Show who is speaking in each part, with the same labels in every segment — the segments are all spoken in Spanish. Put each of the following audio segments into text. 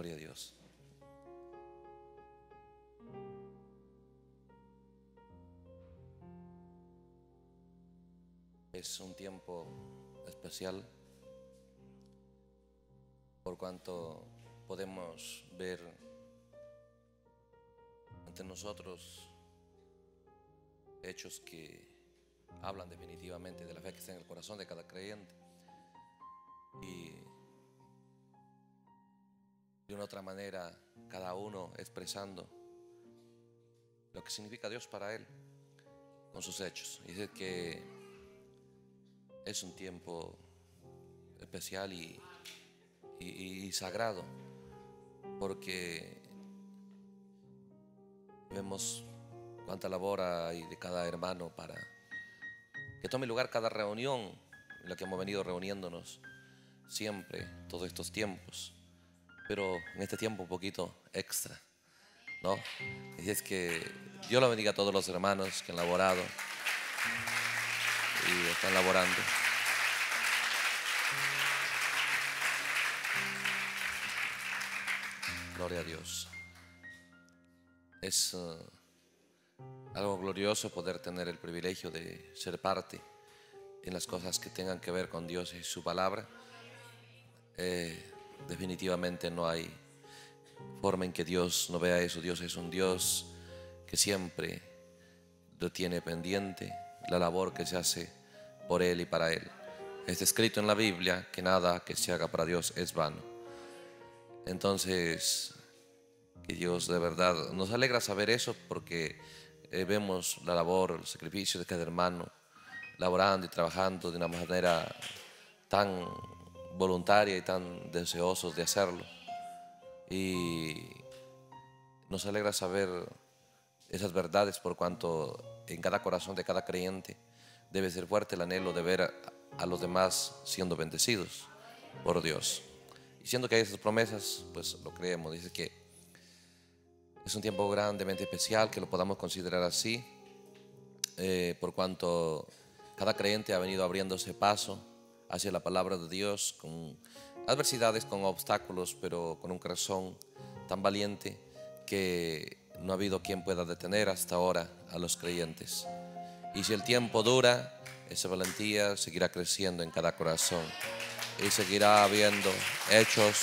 Speaker 1: Gloria a Dios. Es un tiempo especial por cuanto podemos ver ante nosotros hechos que hablan definitivamente de la fe que está en el corazón de cada creyente. Y de una otra manera, cada uno expresando lo que significa Dios para él con sus hechos. Y es que es un tiempo especial y, y sagrado, porque vemos cuánta labor hay de cada hermano para que tome lugar cada reunión en la que hemos venido reuniéndonos siempre, todos estos tiempos pero en este tiempo un poquito extra, ¿no? Y es que Dios lo bendiga a todos los hermanos que han laborado y están laborando. Gloria a Dios. Es uh, algo glorioso poder tener el privilegio de ser parte en las cosas que tengan que ver con Dios y su palabra. Eh, Definitivamente no hay forma en que Dios no vea eso. Dios es un Dios que siempre lo tiene pendiente, la labor que se hace por Él y para Él. Está escrito en la Biblia que nada que se haga para Dios es vano. Entonces, que Dios de verdad nos alegra saber eso porque eh, vemos la labor, el sacrificio de cada hermano, laborando y trabajando de una manera tan voluntaria y tan deseosos de hacerlo. Y nos alegra saber esas verdades por cuanto en cada corazón de cada creyente debe ser fuerte el anhelo de ver a, los demás siendo bendecidos por Dios. Y siendo que hay esas promesas, pues lo creemos. Dice que es un tiempo grandemente especial, que lo podamos considerar así, eh, por cuanto cada creyente ha venido abriéndose paso hacia la palabra de Dios, con adversidades, con obstáculos, pero con un corazón tan valiente que no ha habido quien pueda detener hasta ahora a los creyentes. Y si el tiempo dura, esa valentía seguirá creciendo en cada corazón y seguirá habiendo hechos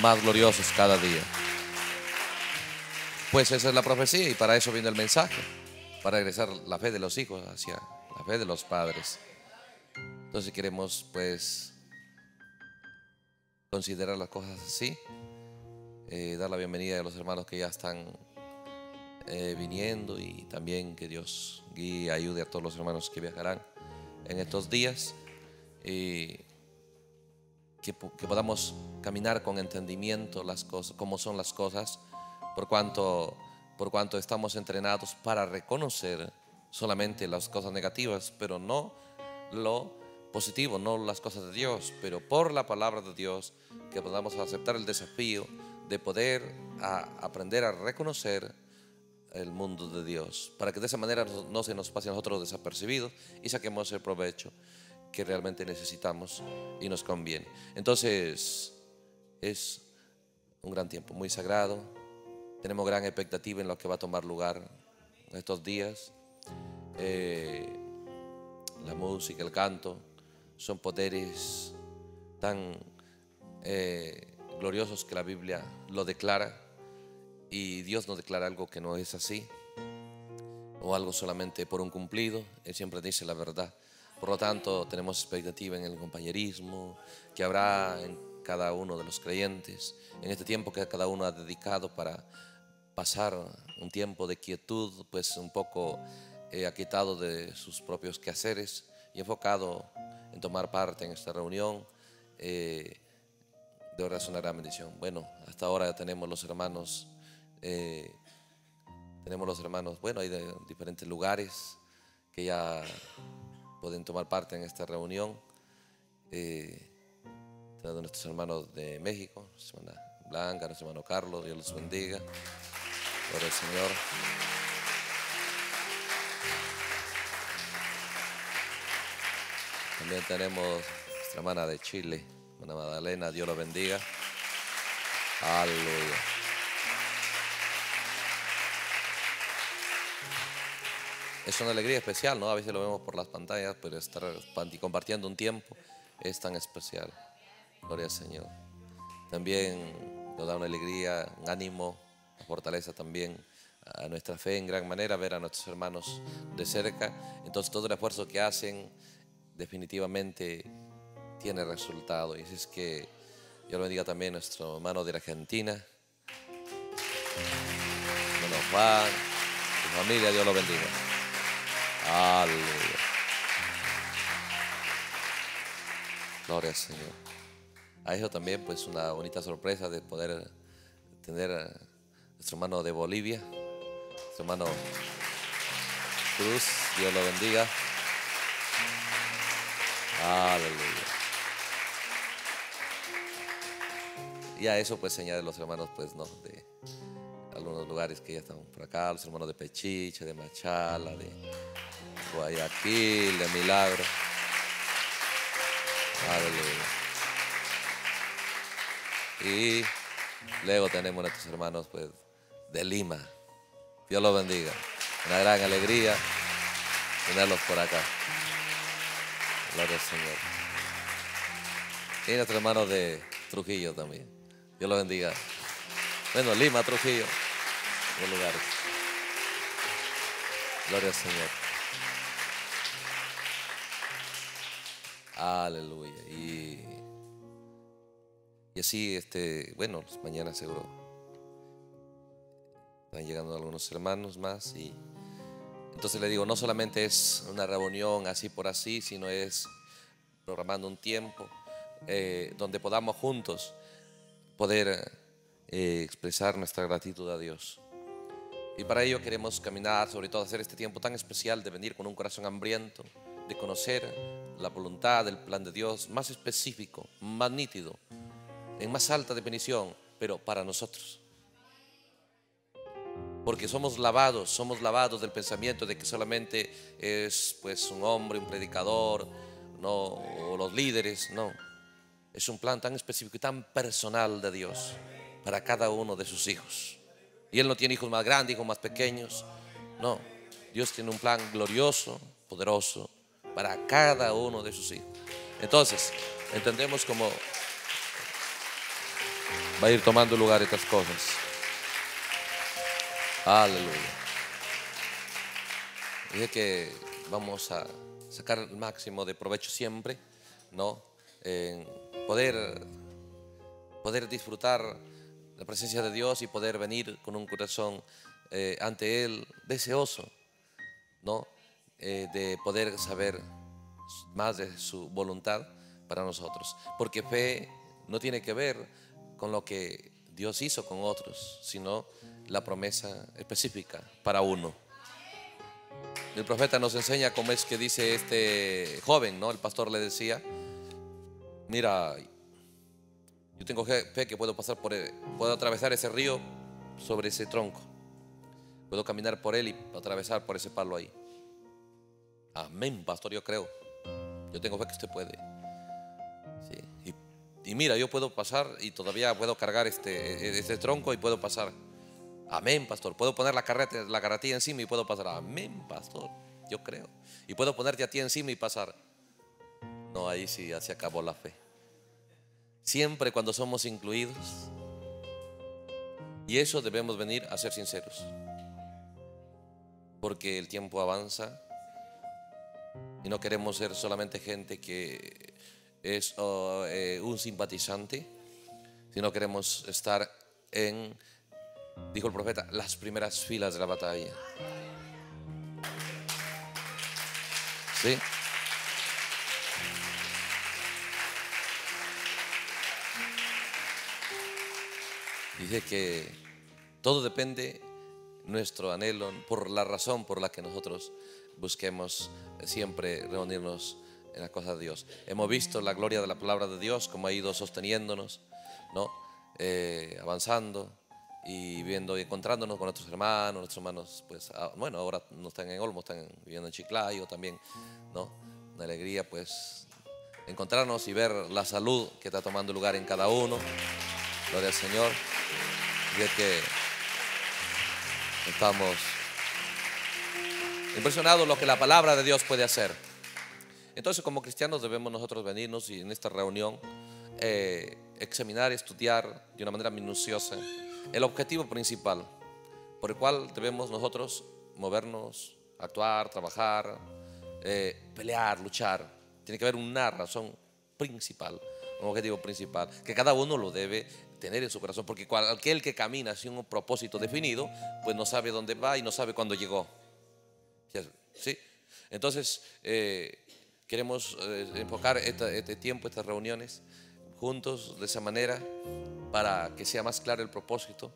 Speaker 1: más gloriosos cada día. Pues esa es la profecía y para eso viene el mensaje, para regresar la fe de los hijos hacia la fe de los padres. Entonces queremos pues considerar las cosas así, eh, dar la bienvenida a los hermanos que ya están eh, viniendo y también que Dios guíe, y ayude a todos los hermanos que viajarán en estos días. y que, podamos caminar con entendimiento las cosas, cómo son las cosas, por cuanto, por cuanto estamos entrenados para reconocer solamente las cosas negativas, pero no lo positivo, no las cosas de Dios, pero por la palabra de Dios que podamos aceptar el desafío de poder aprender a reconocer el mundo de Dios, para que de esa manera no se nos pase a nosotros desapercibidos y saquemos el provecho que realmente necesitamos y nos conviene. Entonces, es un gran tiempo, muy sagrado. Tenemos gran expectativa en lo que va a tomar lugar estos días. Eh, la música, el canto son poderes tan eh, gloriosos que la Biblia lo declara y Dios no declara algo que no es así o algo solamente por un cumplido, Él siempre dice la verdad. Por lo tanto, tenemos expectativa en el compañerismo que habrá en cada uno de los creyentes, en este tiempo que cada uno ha dedicado para pasar un tiempo de quietud, pues un poco eh, aquitado de sus propios quehaceres y enfocado en tomar parte en esta reunión. Eh, de verdad es una gran bendición. Bueno, hasta ahora tenemos los hermanos, eh, tenemos los hermanos, bueno, hay de diferentes lugares que ya pueden tomar parte en esta reunión. Eh, tenemos nuestros hermanos de México, nuestra hermana Blanca, nuestro hermano Carlos, Dios los bendiga. Por el Señor. También tenemos nuestra hermana de Chile, una Madalena, Dios la bendiga. Aleluya. Es una alegría especial, ¿no? A veces lo vemos por las pantallas, pero estar compartiendo un tiempo es tan especial. Gloria al Señor. También nos da una alegría, un ánimo, una fortaleza también a nuestra fe en gran manera, ver a nuestros hermanos de cerca. Entonces todo el esfuerzo que hacen, definitivamente tiene resultado. Y es que Dios lo bendiga también a nuestro hermano de la Argentina, hermano Juan, su familia, Dios lo bendiga. Aleluya. Gloria al Señor. A eso también, pues, una bonita sorpresa de poder tener a nuestro hermano de Bolivia, nuestro hermano Cruz, Dios lo bendiga. Aleluya. Y a eso pues señale los hermanos pues no, de algunos lugares que ya están por acá, los hermanos de Pechiche, de Machala, de Guayaquil, de Milagro. Aleluya. Y luego tenemos a nuestros hermanos pues de Lima. Dios los bendiga. Una gran alegría tenerlos por acá. Gloria al Señor. Y nuestro hermano de Trujillo también. Dios lo bendiga. Bueno, Lima, Trujillo. buen lugar Gloria al Señor. Aleluya. Y, y así, este, bueno, mañana seguro están llegando algunos hermanos más y entonces le digo, no solamente es una reunión así por así, sino es programando un tiempo eh, donde podamos juntos poder eh, expresar nuestra gratitud a Dios. Y para ello queremos caminar, sobre todo hacer este tiempo tan especial de venir con un corazón hambriento, de conocer la voluntad, el plan de Dios más específico, más nítido, en más alta definición, pero para nosotros porque somos lavados, somos lavados del pensamiento de que solamente es pues un hombre, un predicador, no, o los líderes, no. Es un plan tan específico y tan personal de Dios para cada uno de sus hijos. Y Él no tiene hijos más grandes, hijos más pequeños. No, Dios tiene un plan glorioso, poderoso, para cada uno de sus hijos. Entonces, entendemos cómo va a ir tomando lugar estas cosas. Aleluya. Dije que vamos a sacar el máximo de provecho siempre, ¿no? En poder, poder disfrutar la presencia de Dios y poder venir con un corazón eh, ante Él deseoso, ¿no? Eh, de poder saber más de su voluntad para nosotros. Porque fe no tiene que ver con lo que Dios hizo con otros, sino la promesa específica para uno. El profeta nos enseña cómo es que dice este joven, ¿no? El pastor le decía, mira, yo tengo fe que puedo pasar por, él, e, puedo atravesar ese río sobre ese tronco. Puedo caminar por él y atravesar por ese palo ahí. Amén, pastor, yo creo. Yo tengo fe que usted puede y mira, yo puedo pasar y todavía puedo cargar este, este tronco y puedo pasar. Amén, pastor. Puedo poner la, carreta, la carretilla encima y puedo pasar. Amén, pastor. Yo creo. Y puedo ponerte a ti encima y pasar. No, ahí sí se acabó la fe. Siempre cuando somos incluidos. Y eso debemos venir a ser sinceros. Porque el tiempo avanza. Y no queremos ser solamente gente que es oh, eh, un simpatizante, si no queremos estar en, dijo el profeta, las primeras filas de la batalla. ¿Sí? Dice que todo depende nuestro anhelo por la razón por la que nosotros busquemos siempre reunirnos en las cosas de Dios. Hemos visto la gloria de la palabra de Dios, cómo ha ido sosteniéndonos, ¿no? Eh, avanzando y viendo y encontrándonos con nuestros hermanos, nuestros hermanos, pues, ah, bueno, ahora no están en Olmo, están viviendo en Chiclayo también, ¿no? Una alegría, pues, encontrarnos y ver la salud que está tomando lugar en cada uno. Gloria al Señor. Y es que estamos impresionados lo que la palabra de Dios puede hacer. Entonces, como cristianos debemos nosotros venirnos y en esta reunión eh, examinar, estudiar de una manera minuciosa el objetivo principal por el cual debemos nosotros movernos, actuar, trabajar, eh, pelear, luchar. Tiene que haber una razón principal, un objetivo principal, que cada uno lo debe tener en su corazón, porque aquel que camina sin un propósito definido, pues no sabe dónde va y no sabe cuándo llegó. ¿Sí? Entonces, eh, Queremos eh, enfocar este tiempo, estas reuniones juntos de esa manera para que sea más claro el propósito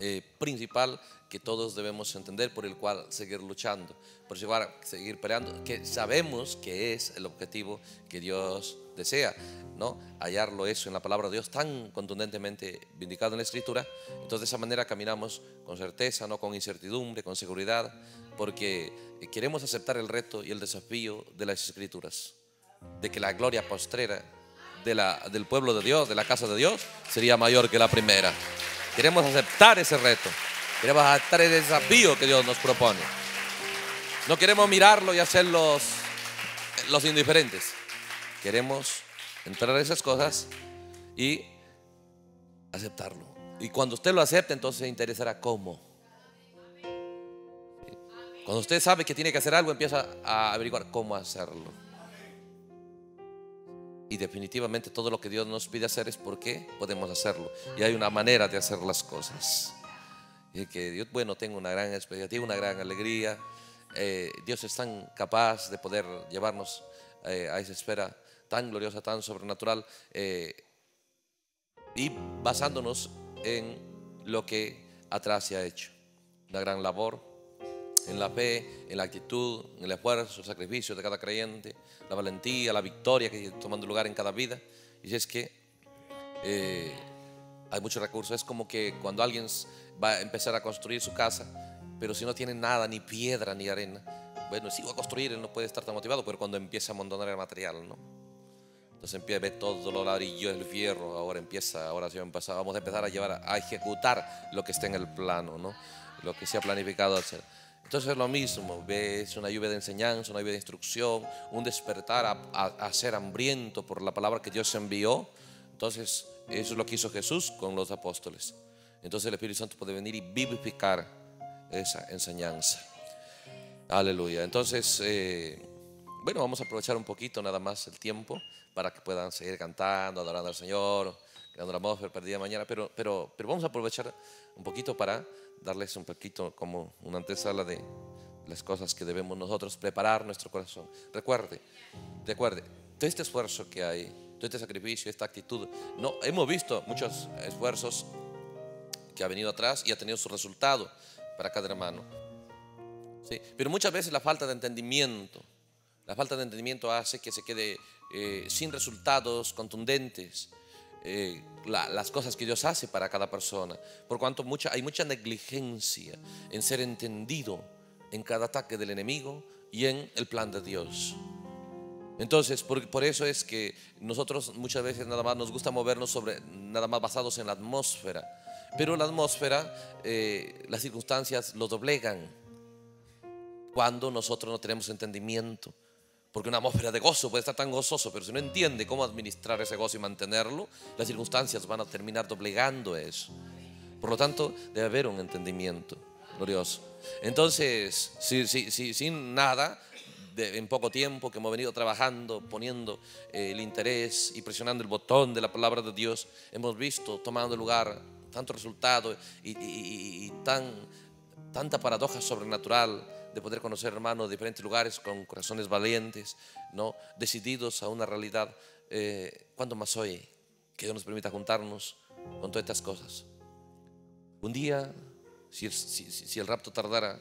Speaker 1: eh, principal que todos debemos entender, por el cual seguir luchando, por llevar, seguir peleando, que sabemos que es el objetivo que Dios desea, ¿no? Hallarlo eso en la palabra de Dios tan contundentemente vindicado en la Escritura. Entonces de esa manera caminamos con certeza, no con incertidumbre, con seguridad, porque queremos aceptar el reto y el desafío de las Escrituras, de que la gloria postrera del pueblo de Dios, de la casa de Dios, sería mayor que la primera. Queremos aceptar ese reto. Queremos aceptar el desafío que Dios nos propone. No queremos mirarlo y hacer los indiferentes. Queremos entrar a esas cosas y aceptarlo. Y cuando usted lo acepte, entonces se interesará cómo. Cuando usted sabe que tiene que hacer algo, empieza a averiguar cómo hacerlo definitivamente todo lo que Dios nos pide hacer es porque podemos hacerlo. Y hay una manera de hacer las cosas. Y que Dios, bueno, tengo una gran expectativa, una gran alegría. Eh, Dios es tan capaz de poder llevarnos eh, a esa esfera tan gloriosa, tan sobrenatural. Eh, y basándonos en lo que atrás se ha hecho. Una gran labor, en la fe, en la actitud, en el esfuerzo, el sacrificio de cada creyente, la valentía, la victoria que está tomando lugar en cada vida. Y es que eh, hay muchos recursos. Es como que cuando alguien va a empezar a construir su casa, pero si no tiene nada, ni piedra, ni arena, bueno, si va a construir, él no puede estar tan motivado, pero cuando empieza a abandonar el material, ¿no? Entonces empieza a ver todos los ladrillos, el fierro, ahora empieza, ahora sí pasado. vamos a empezar a llevar, a ejecutar lo que está en el plano, ¿no? Lo que se ha planificado hacer. Entonces es lo mismo, es una lluvia de enseñanza, una lluvia de instrucción, un despertar a, ser hambriento por la palabra que Dios envió. Entonces eso es lo que hizo Jesús con los apóstoles. Entonces el Espíritu Santo puede venir y vivificar esa enseñanza. Aleluya. Entonces, eh, bueno, vamos a aprovechar un poquito nada más el tiempo para que puedan seguir cantando, adorando al Señor, creando la atmósfera perdida mañana, pero, pero, pero vamos a aprovechar un poquito para darles un poquito como una antesala de las cosas que debemos nosotros preparar nuestro corazón. Recuerde, recuerde, todo este esfuerzo que hay, todo este sacrificio, esta actitud, no hemos visto muchos esfuerzos que ha venido atrás y ha tenido su resultado para cada hermano. Sí, pero muchas veces la falta de entendimiento, la falta de entendimiento hace que se quede eh, sin resultados contundentes eh, las cosas que Dios hace para cada persona. Por cuanto hay mucha negligencia en ser entendido en cada ataque del enemigo y en el plan de Dios. Entonces, por, eso es que nosotros muchas veces nada más nos gusta movernos sobre, nada más basados en la atmósfera. Pero la atmósfera, eh, las circunstancias lo doblegan cuando nosotros no tenemos entendimiento. Porque una atmósfera de gozo puede estar tan gozoso, pero si no entiende cómo administrar ese gozo y mantenerlo, las circunstancias van a terminar doblegando eso. Por lo tanto, debe haber un entendimiento glorioso. Entonces, sin nada, en poco tiempo que hemos venido trabajando, poniendo eh, el interés y presionando el botón de la palabra de Dios, hemos visto tomando lugar tanto resultado y, tan, tanta paradoja sobrenatural de poder conocer hermanos de diferentes lugares con corazones valientes, ¿no? decididos a una realidad. Eh, más hoy que Dios nos permita juntarnos con todas estas cosas? Un día, si, el rapto tardara,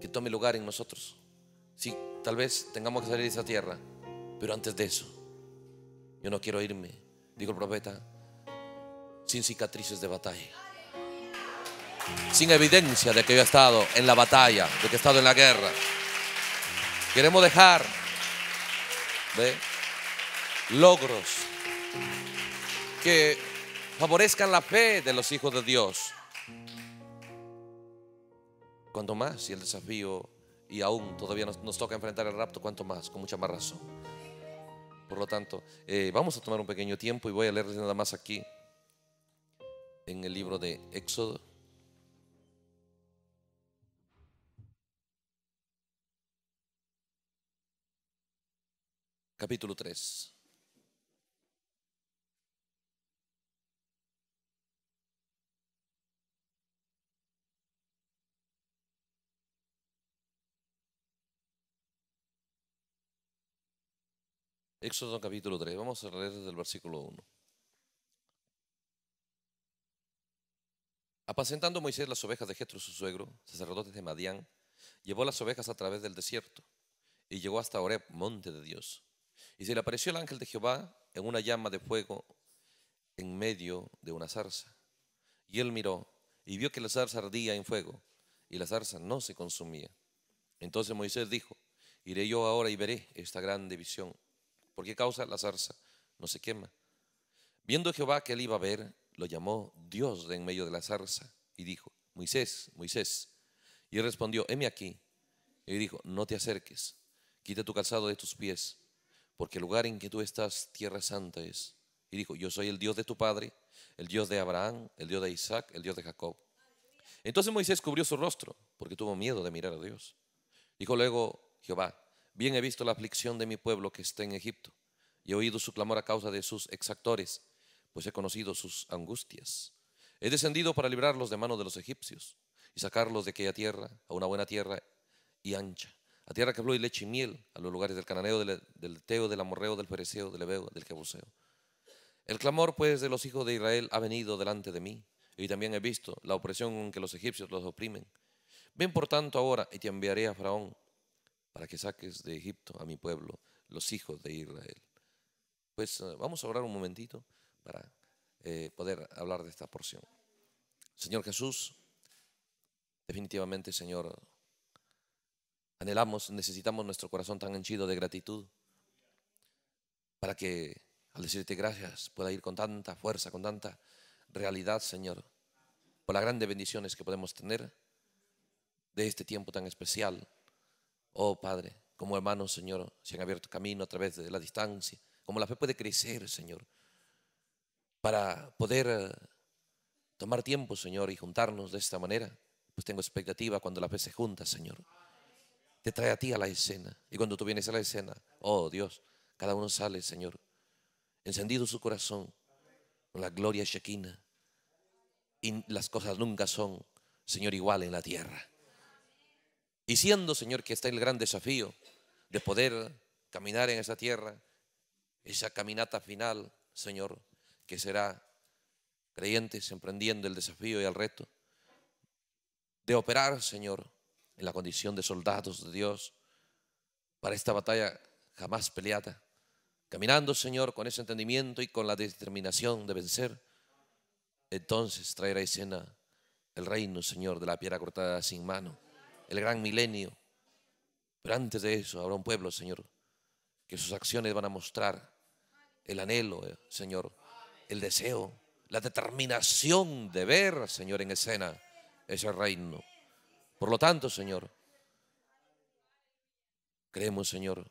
Speaker 1: que tome lugar en nosotros. Sí, tal vez tengamos que salir de esa tierra, pero antes de eso, yo no quiero irme, dijo el profeta, sin cicatrices de batalla sin evidencia de que yo he estado en la batalla, de que he estado en la guerra. Queremos dejar logros que favorezcan la fe de los hijos de Dios. Cuanto más, y el desafío, y aún todavía nos, toca enfrentar el rapto, cuanto más, con mucha más razón. Por lo tanto, eh, vamos a tomar un pequeño tiempo y voy a leerles nada más aquí en el libro de Éxodo. capítulo 3. Éxodo capítulo 3. Vamos a leer desde el versículo 1. Apacentando Moisés las ovejas de Jetro su suegro, sacerdote de Madián, llevó las ovejas a través del desierto y llegó hasta Horeb, monte de Dios. Y se le apareció el ángel de Jehová en una llama de fuego en medio de una zarza. Y él miró y vio que la zarza ardía en fuego y la zarza no se consumía. Entonces Moisés dijo, iré yo ahora y veré esta grande visión. ¿Por qué causa la zarza no se quema? Viendo Jehová que él iba a ver, lo llamó Dios de en medio de la zarza y dijo, Moisés, Moisés. Y él respondió, heme aquí. Y dijo, no te acerques, quita tu calzado de tus pies porque el lugar en que tú estás, tierra santa es. Y dijo, yo soy el Dios de tu padre, el Dios de Abraham, el Dios de Isaac, el Dios de Jacob. Entonces Moisés cubrió su rostro, porque tuvo miedo de mirar a Dios. Dijo luego Jehová, bien he visto la aflicción de mi pueblo que está en Egipto, y he oído su clamor a causa de sus exactores, pues he conocido sus angustias. He descendido para librarlos de manos de los egipcios y sacarlos de aquella tierra a una buena tierra y ancha, a tierra que fluye leche y miel, a los lugares del cananeo, del, teo, del amorreo, del fereceo, del ebeo, del jebuseo. El clamor, pues, de los hijos de Israel ha venido delante de mí, y también he visto la opresión en que los egipcios los oprimen. Ven, por tanto, ahora y te enviaré a Faraón para que saques de Egipto a mi pueblo, los hijos de Israel. Pues eh, vamos a orar un momentito para eh, poder hablar de esta porción. Señor Jesús, definitivamente, Señor, Anhelamos, necesitamos nuestro corazón tan henchido de gratitud para que al decirte gracias pueda ir con tanta fuerza, con tanta realidad, Señor, por las grandes bendiciones que podemos tener de este tiempo tan especial. Oh Padre, como hermanos, Señor, se han abierto camino a través de la distancia, como la fe puede crecer, Señor, para poder eh, tomar tiempo, Señor, y juntarnos de esta manera. Pues tengo expectativa cuando la fe se junta, Señor te trae a ti a la escena. Y cuando tú vienes a la escena, oh Dios, cada uno sale, Señor, encendido su corazón, con la gloria shequina. Y las cosas nunca son, Señor, igual en la tierra. Y siendo, Señor, que está el gran desafío de poder caminar en esa tierra, esa caminata final, Señor, que será creyentes emprendiendo el desafío y el reto de operar, Señor, en la condición de soldados de Dios para esta batalla jamás peleada. Caminando, Señor, con ese entendimiento y con la determinación de vencer, entonces traerá escena el reino, Señor, de la piedra cortada sin mano, el gran milenio. Pero antes de eso habrá un pueblo, Señor, que sus acciones van a mostrar el anhelo, eh, Señor, el deseo, la determinación de ver, Señor, en escena ese reino. Por lo tanto, Señor, creemos, Señor,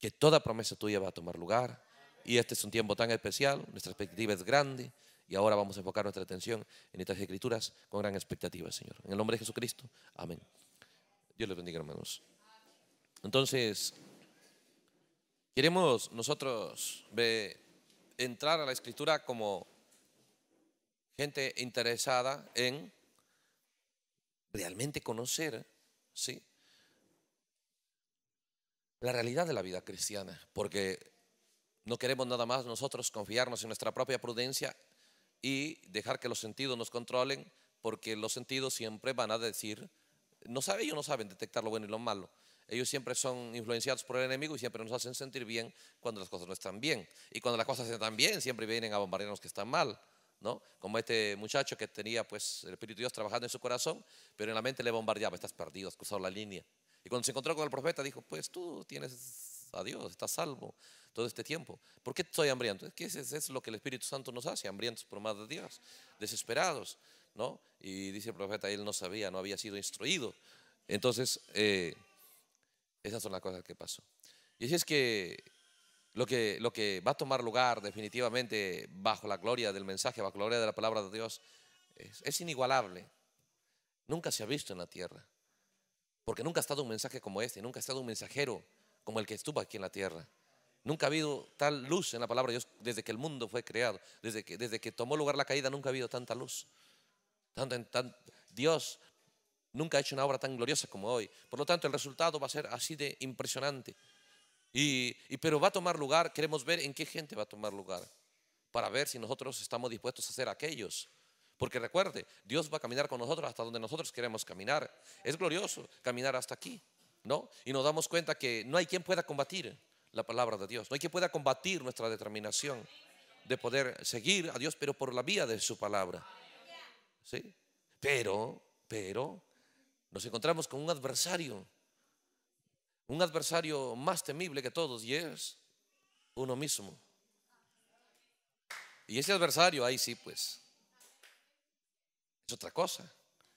Speaker 1: que toda promesa tuya va a tomar lugar. Y este es un tiempo tan especial, nuestra expectativa es grande. Y ahora vamos a enfocar nuestra atención en estas escrituras con gran expectativa, Señor. En el nombre de Jesucristo, amén. Dios les bendiga, hermanos. Entonces, queremos nosotros entrar a la escritura como gente interesada en realmente conocer ¿sí? la realidad de la vida cristiana, porque no queremos nada más nosotros confiarnos en nuestra propia prudencia y dejar que los sentidos nos controlen, porque los sentidos siempre van a decir, no saben, ellos no saben detectar lo bueno y lo malo. Ellos siempre son influenciados por el enemigo y siempre nos hacen sentir bien cuando las cosas no están bien. Y cuando las cosas están bien, siempre vienen a bombardearnos que están mal. ¿no? Como este muchacho que tenía pues el Espíritu de Dios trabajando en su corazón, pero en la mente le bombardeaba, estás perdido, has cruzado la línea. Y cuando se encontró con el profeta dijo, pues tú tienes a Dios, estás salvo todo este tiempo. ¿Por qué estoy hambriento? Es es lo que el Espíritu Santo nos hace, hambrientos por más de Dios, desesperados, ¿no? Y dice el profeta, él no sabía, no había sido instruido. Entonces, eh, esas son las cosas que pasó. Y es que lo que, va a tomar lugar definitivamente bajo la gloria del mensaje, bajo la gloria de la palabra de Dios, es, inigualable. Nunca se ha visto en la tierra. Porque nunca ha estado un mensaje como este, nunca ha estado un mensajero como el que estuvo aquí en la tierra. Nunca ha habido tal luz en la palabra de Dios desde que el mundo fue creado, desde que, desde que tomó lugar la caída, nunca ha habido tanta luz. Tanto, Dios nunca ha hecho una obra tan gloriosa como hoy. Por lo tanto, el resultado va a ser así de impresionante. Y, pero va a tomar lugar, queremos ver en qué gente va a tomar lugar, para ver si nosotros estamos dispuestos a ser aquellos. Porque recuerde, Dios va a caminar con nosotros hasta donde nosotros queremos caminar. Es glorioso caminar hasta aquí, ¿no? Y nos damos cuenta que no hay quien pueda combatir la palabra de Dios, no hay quien pueda combatir nuestra determinación de poder seguir a Dios, pero por la vía de su palabra. ¿Sí? Pero, pero, nos encontramos con un adversario un adversario más temible que todos y es uno mismo. Y ese adversario ahí sí, pues, es otra cosa.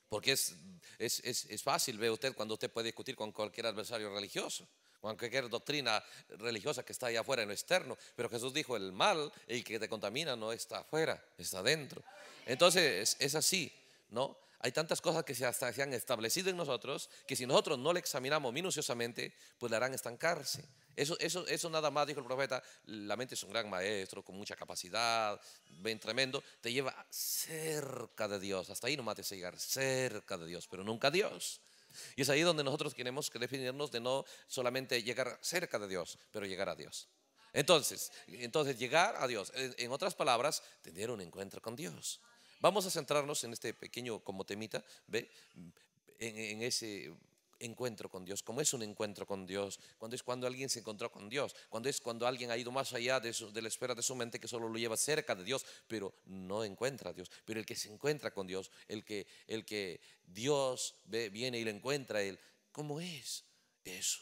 Speaker 1: Porque es, es, fácil, ve usted, cuando usted puede discutir con cualquier adversario religioso con cualquier doctrina religiosa que está ahí afuera en lo externo. Pero Jesús dijo, el mal, el que te contamina, no está afuera, está adentro. Entonces es, así, ¿no? hay tantas cosas que se, han establecido en nosotros que si nosotros no le examinamos minuciosamente, pues le harán estancarse. Eso, eso, nada más, dijo el profeta, la mente es un gran maestro, con mucha capacidad, ven tremendo, te lleva cerca de Dios. Hasta ahí nomás te llegar, cerca de Dios, pero nunca a Dios. Y es ahí donde nosotros tenemos que definirnos de no solamente llegar cerca de Dios, pero llegar a Dios. Entonces, entonces llegar a Dios, en otras palabras, tener un encuentro con Dios. Vamos a centrarnos en este pequeño como temita, ¿ve? En, ese encuentro con Dios, ¿Cómo es un encuentro con Dios, cuando es cuando alguien se encontró con Dios, cuando es cuando alguien ha ido más allá de, la esfera de su mente que solo lo lleva cerca de Dios, pero no encuentra a Dios, pero el que se encuentra con Dios, el que, el que Dios viene y lo encuentra a él, ¿cómo es eso?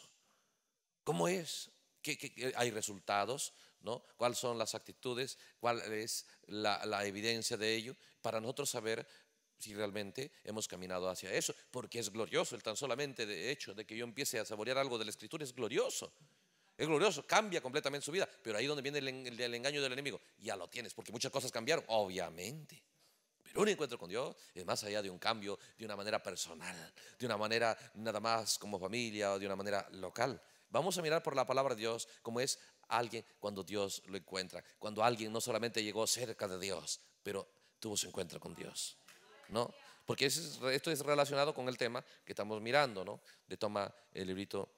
Speaker 1: ¿Cómo es? hay resultados? ¿no? ¿Cuáles son las actitudes? ¿Cuál es la, la, evidencia de ello? para nosotros saber si realmente hemos caminado hacia eso, porque es glorioso el tan solamente de hecho de que yo empiece a saborear algo de la escritura, es glorioso. Es glorioso, cambia completamente su vida, pero ahí donde viene el, engaño del enemigo, ya lo tienes, porque muchas cosas cambiaron, obviamente. Pero un encuentro con Dios es más allá de un cambio de una manera personal, de una manera nada más como familia o de una manera local. Vamos a mirar por la palabra de Dios como es alguien cuando Dios lo encuentra, cuando alguien no solamente llegó cerca de Dios, pero tuvo su encuentro con Dios. ¿No? Porque esto es relacionado con el tema que estamos mirando, ¿no? De toma el librito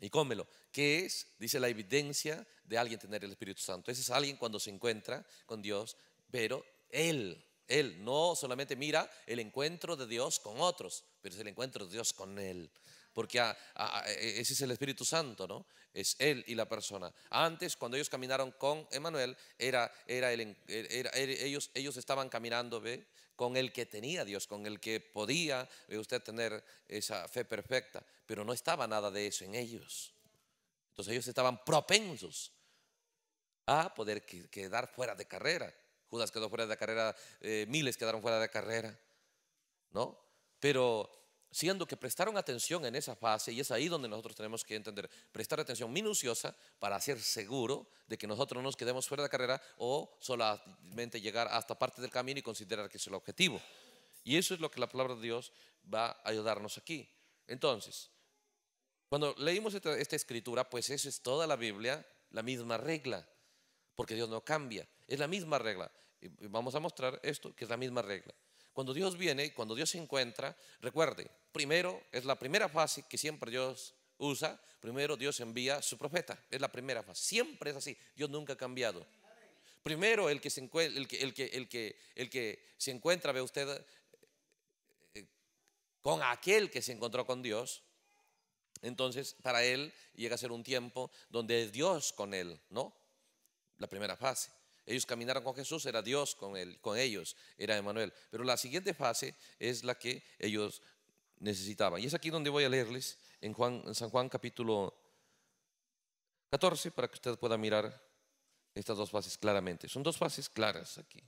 Speaker 1: y cómelo. Que es? Dice la evidencia de alguien tener el Espíritu Santo. Ese es alguien cuando se encuentra con Dios, pero Él, Él no solamente mira el encuentro de Dios con otros, pero es el encuentro de Dios con Él porque e, ese es el Espíritu Santo, ¿no? Es Él y la persona. Antes, cuando ellos caminaron con Emanuel, era, era, er, er, ellos, ellos estaban caminando ¿ve? con el que tenía Dios, con el que podía usted tener esa fe perfecta, pero no estaba nada de eso en ellos. Entonces ellos estaban propensos a poder quedar fuera de carrera. Judas quedó fuera de carrera, eh, miles quedaron fuera de carrera, ¿no? Pero siendo que prestaron atención en esa fase, y es ahí donde nosotros tenemos que entender, prestar atención minuciosa para ser seguro de que nosotros no nos quedemos fuera de carrera o solamente llegar hasta parte del camino y considerar que es el objetivo. Y eso es lo que la palabra de Dios va a ayudarnos aquí. Entonces, cuando leímos esta, esta escritura, pues eso es toda la Biblia, la misma regla, porque Dios no cambia, es la misma regla. Y vamos a mostrar esto, que es la misma regla. Cuando Dios viene, cuando Dios se encuentra, recuerde, primero es la primera fase que siempre Dios usa, primero Dios envía su profeta, es la primera fase, siempre es así, Dios nunca ha cambiado. Primero el que se, el que se encuentra, ve usted, eh, con aquel que se encontró con Dios, entonces para él llega a ser un tiempo donde es Dios con él, ¿no? La primera fase. Ellos caminaron con Jesús, era Dios con, él, con ellos, era Emanuel. Pero la siguiente fase es la que ellos necesitaban. Y es aquí donde voy a leerles en, Juan, en San Juan capítulo 14 para que usted pueda mirar estas dos fases claramente. Son dos fases claras aquí.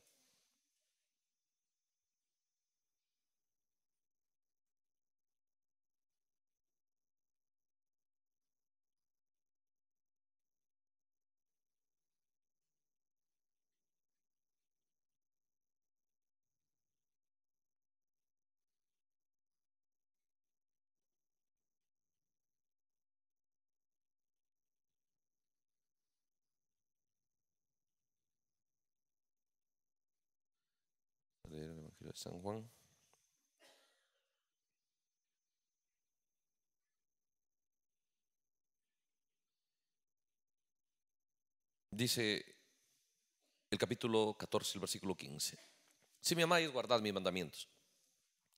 Speaker 1: San Juan. Dice el capítulo 14, el versículo 15. Si me amáis, guardad mis mandamientos.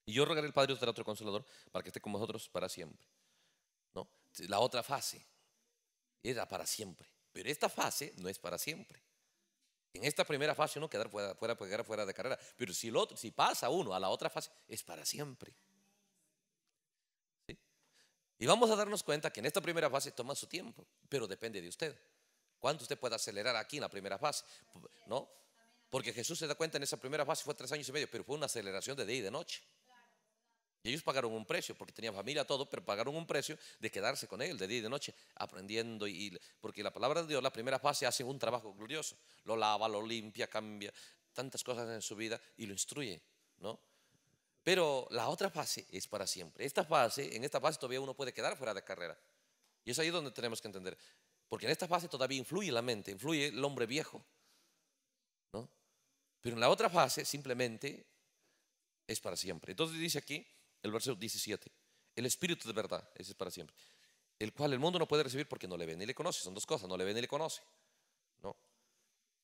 Speaker 1: Y yo rogaré al Padre os dará otro consolador para que esté con vosotros para siempre. ¿No? La otra fase era para siempre. Pero esta fase no es para siempre. En esta primera fase uno quedar fuera, fuera, pues, quedar fuera de carrera, pero si, si pasa uno a la otra fase es para siempre. Y vamos a darnos cuenta que en esta primera fase toma su tiempo, pero depende de usted. ¿Cuánto usted puede acelerar aquí en la primera fase? ¿No? Porque Jesús se da cuenta en esa primera fase fue tres años y medio, pero fue una aceleración de día y de noche. Y ellos pagaron un precio, porque tenían familia, todo, pero pagaron un precio de quedarse con Él de día y de noche, aprendiendo. Y, porque la palabra de Dios, la primera fase, hace un trabajo glorioso. Lo lava, lo limpia, cambia tantas cosas en su vida y lo instruye, ¿no? Pero la otra fase es para siempre. Esta fase, en esta fase todavía uno puede quedar fuera de carrera. Y es ahí donde tenemos que entender. Porque en esta fase todavía influye la mente, influye el hombre viejo. ¿no? Pero en la otra fase simplemente es para siempre. Entonces dice aquí, el versículo 17, el Espíritu de verdad, ese es para siempre, el cual el mundo no puede recibir porque no le ve ni le conoce, son dos cosas, no le ve ni le conoce. ¿no?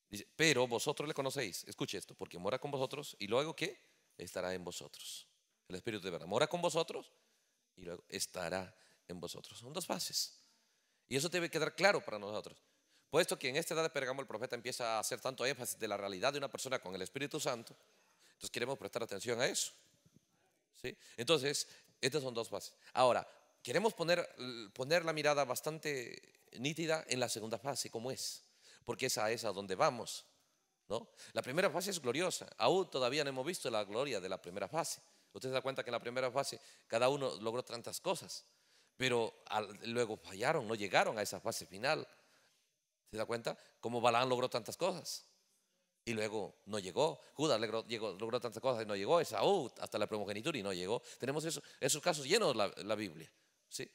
Speaker 1: Dice, pero vosotros le conocéis, escuche esto, porque mora con vosotros y luego que estará en vosotros. El Espíritu de verdad mora con vosotros y luego estará en vosotros. Son dos fases. Y eso debe quedar claro para nosotros. Puesto que en esta edad de Pergamo el profeta empieza a hacer tanto énfasis de la realidad de una persona con el Espíritu Santo, entonces queremos prestar atención a eso. Entonces, estas son dos fases. Ahora, queremos poner, poner la mirada bastante nítida en la segunda fase, como es, porque esa es a donde vamos. ¿no? La primera fase es gloriosa, aún todavía no hemos visto la gloria de la primera fase. Usted se da cuenta que en la primera fase cada uno logró tantas cosas, pero luego fallaron, no llegaron a esa fase final. ¿Se da cuenta? cómo Balán logró tantas cosas, y luego no llegó. Judas logró, llegó, tantas cosas y no llegó. Esaú hasta la primogenitura y no llegó. Tenemos eso, esos casos llenos la, la Biblia. ¿sí?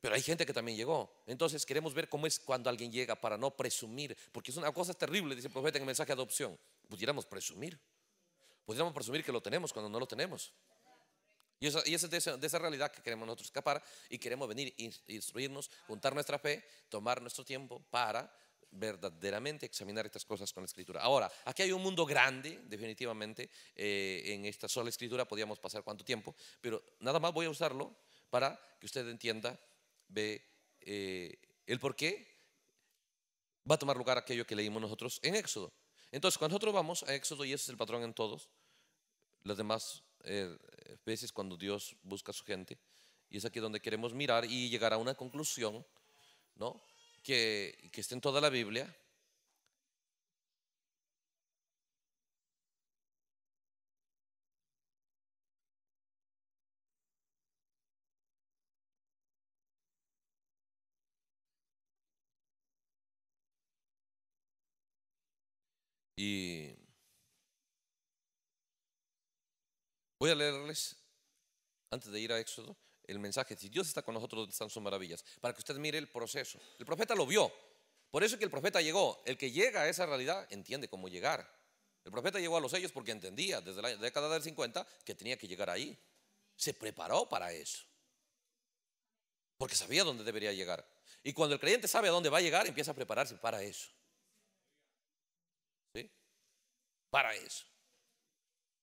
Speaker 1: Pero hay gente que también llegó. Entonces queremos ver cómo es cuando alguien llega para no presumir. Porque es una cosa terrible, dice el profeta en el mensaje de adopción. Pudiéramos presumir. Pudiéramos presumir que lo tenemos cuando no lo tenemos. Y esa, es de esa, realidad que queremos nosotros escapar y queremos venir, instruirnos, juntar nuestra fe, tomar nuestro tiempo para verdaderamente examinar estas cosas con la escritura. Ahora, aquí hay un mundo grande, definitivamente, eh, en esta sola escritura podíamos pasar cuánto tiempo, pero nada más voy a usarlo para que usted entienda Ve eh, el por qué va a tomar lugar aquello que leímos nosotros en Éxodo. Entonces, cuando nosotros vamos a Éxodo, y ese es el patrón en todos, las demás eh, veces cuando Dios busca a su gente, y es aquí donde queremos mirar y llegar a una conclusión, ¿no? que, que está en toda la Biblia, Y voy a leerles, antes de ir a Éxodo, el mensaje. Si Dios está con nosotros, ¿dónde están sus maravillas? Para que usted mire el proceso. El profeta lo vio. Por eso es que el profeta llegó. El que llega a esa realidad entiende cómo llegar. El profeta llegó a los sellos porque entendía desde la década del 50 que tenía que llegar ahí. Se preparó para eso. Porque sabía dónde debería llegar. Y cuando el creyente sabe a dónde va a llegar, empieza a prepararse para eso. ¿Sí? Para eso.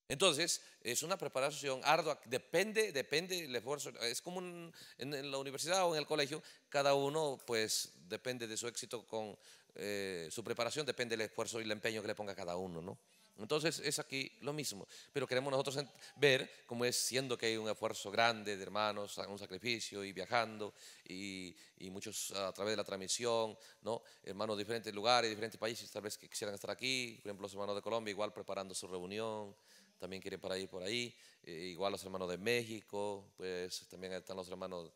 Speaker 1: Entonces, es una preparación ardua, depende, depende el esfuerzo. Es como en la universidad o en el colegio, cada uno pues depende de su éxito con eh, su preparación, depende del esfuerzo y el empeño que le ponga cada uno, ¿no? Entonces es aquí lo mismo, pero queremos nosotros ver cómo es siendo que hay un esfuerzo grande de hermanos, un sacrificio y viajando y, muchos a través de la transmisión, ¿no? hermanos de diferentes lugares, diferentes países tal vez que quisieran estar aquí, por ejemplo los hermanos de Colombia igual preparando su reunión, también quiere para ir por ahí. Eh, igual los hermanos de México, pues también están los hermanos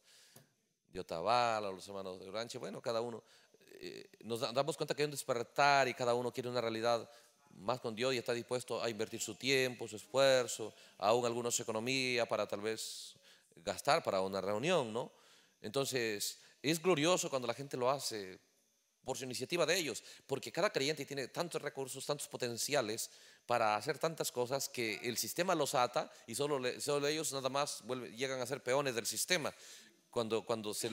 Speaker 1: de Otavala los hermanos de Rancho bueno, cada uno. Eh, nos damos cuenta que hay un despertar y cada uno quiere una realidad más con Dios y está dispuesto a invertir su tiempo, su esfuerzo, aún algunos economía para tal vez gastar para una reunión, ¿no? Entonces, es glorioso cuando la gente lo hace por su iniciativa de ellos, porque cada creyente tiene tantos recursos, tantos potenciales para hacer tantas cosas que el sistema los ata y solo, solo ellos nada más llegan a ser peones del sistema, cuando, cuando se,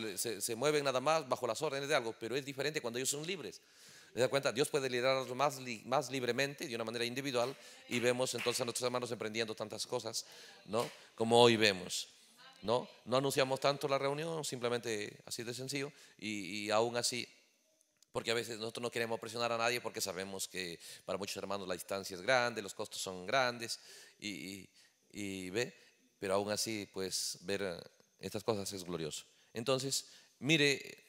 Speaker 1: mueven nada más bajo las órdenes de algo, pero es diferente cuando ellos son libres. ¿Se da cuenta? Dios puede liderarlos más, más libremente, de una manera individual, y vemos entonces a nuestros hermanos emprendiendo tantas cosas, ¿no? Como hoy vemos. ¿No? no anunciamos tanto la reunión, simplemente así de sencillo, y, y aún así porque a veces nosotros no queremos presionar a nadie porque sabemos que para muchos hermanos la distancia es grande, los costos son grandes y, ve, pero aún así pues ver eh, estas cosas es glorioso. Entonces, mire,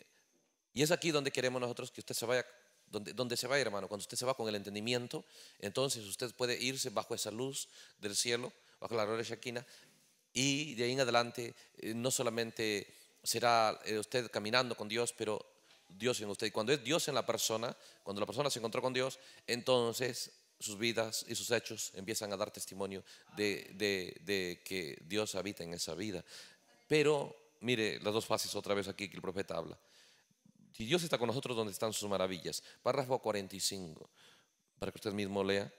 Speaker 1: y es aquí donde queremos nosotros que usted se vaya, donde, se vaya hermano, cuando usted se va con el entendimiento, entonces usted puede irse bajo esa luz del cielo, bajo la gloria de Shaquina y de ahí en adelante eh, no solamente será eh, usted caminando con Dios, pero Dios en usted. Cuando es Dios en la persona, cuando la persona se encontró con Dios, entonces sus vidas y sus hechos empiezan a dar testimonio de, que Dios habita en esa vida. Pero mire las dos fases otra vez aquí que el profeta habla. Si Dios está con nosotros, donde están sus maravillas? Párrafo 45, para que usted mismo lea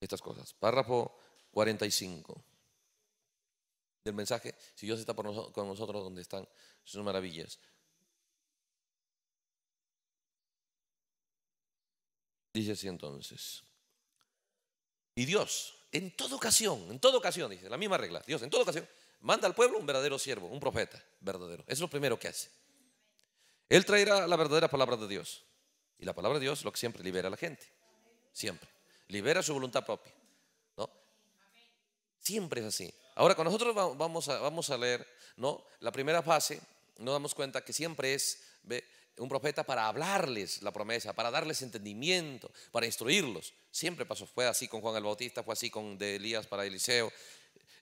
Speaker 1: estas cosas. Párrafo 45 del mensaje, si Dios está con nosotros, donde están sus maravillas? Dice así entonces. Y Dios, en toda ocasión, en toda ocasión, dice, la misma regla, Dios en toda ocasión, manda al pueblo un verdadero siervo, un profeta verdadero. es lo primero que hace. Él traerá la verdadera palabra de Dios. Y la palabra de Dios lo que siempre libera a la gente. Siempre. Libera su voluntad propia. ¿no? Siempre es así. Ahora, con nosotros vamos a, vamos a leer ¿no? la primera fase, nos damos cuenta que siempre es un profeta para hablarles la promesa, para darles entendimiento, para instruirlos. Siempre pasó, fue así con Juan el Bautista, fue así con de Elías para Eliseo.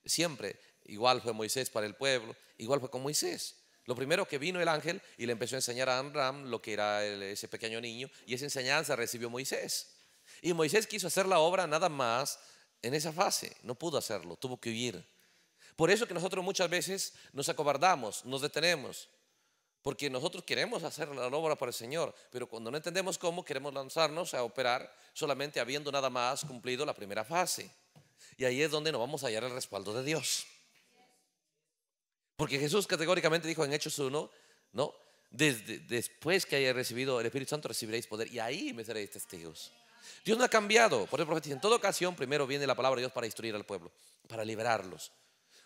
Speaker 1: Siempre, igual fue Moisés para el pueblo, igual fue con Moisés. Lo primero que vino el ángel y le empezó a enseñar a Amram lo que era ese pequeño niño, y esa enseñanza recibió Moisés. Y Moisés quiso hacer la obra nada más en esa fase, no pudo hacerlo, tuvo que huir. Por eso que nosotros muchas veces nos acobardamos, nos detenemos, porque nosotros queremos hacer la obra para el Señor, pero cuando no entendemos cómo, queremos lanzarnos a operar solamente habiendo nada más cumplido la primera fase. Y ahí es donde nos vamos a hallar el respaldo de Dios. Porque Jesús categóricamente dijo en Hechos 1, ¿no? Desde, después que haya recibido el Espíritu Santo recibiréis poder y ahí me seréis testigos. Dios no ha cambiado, por el profeta dice, en toda ocasión primero viene la palabra de Dios para instruir al pueblo, para liberarlos.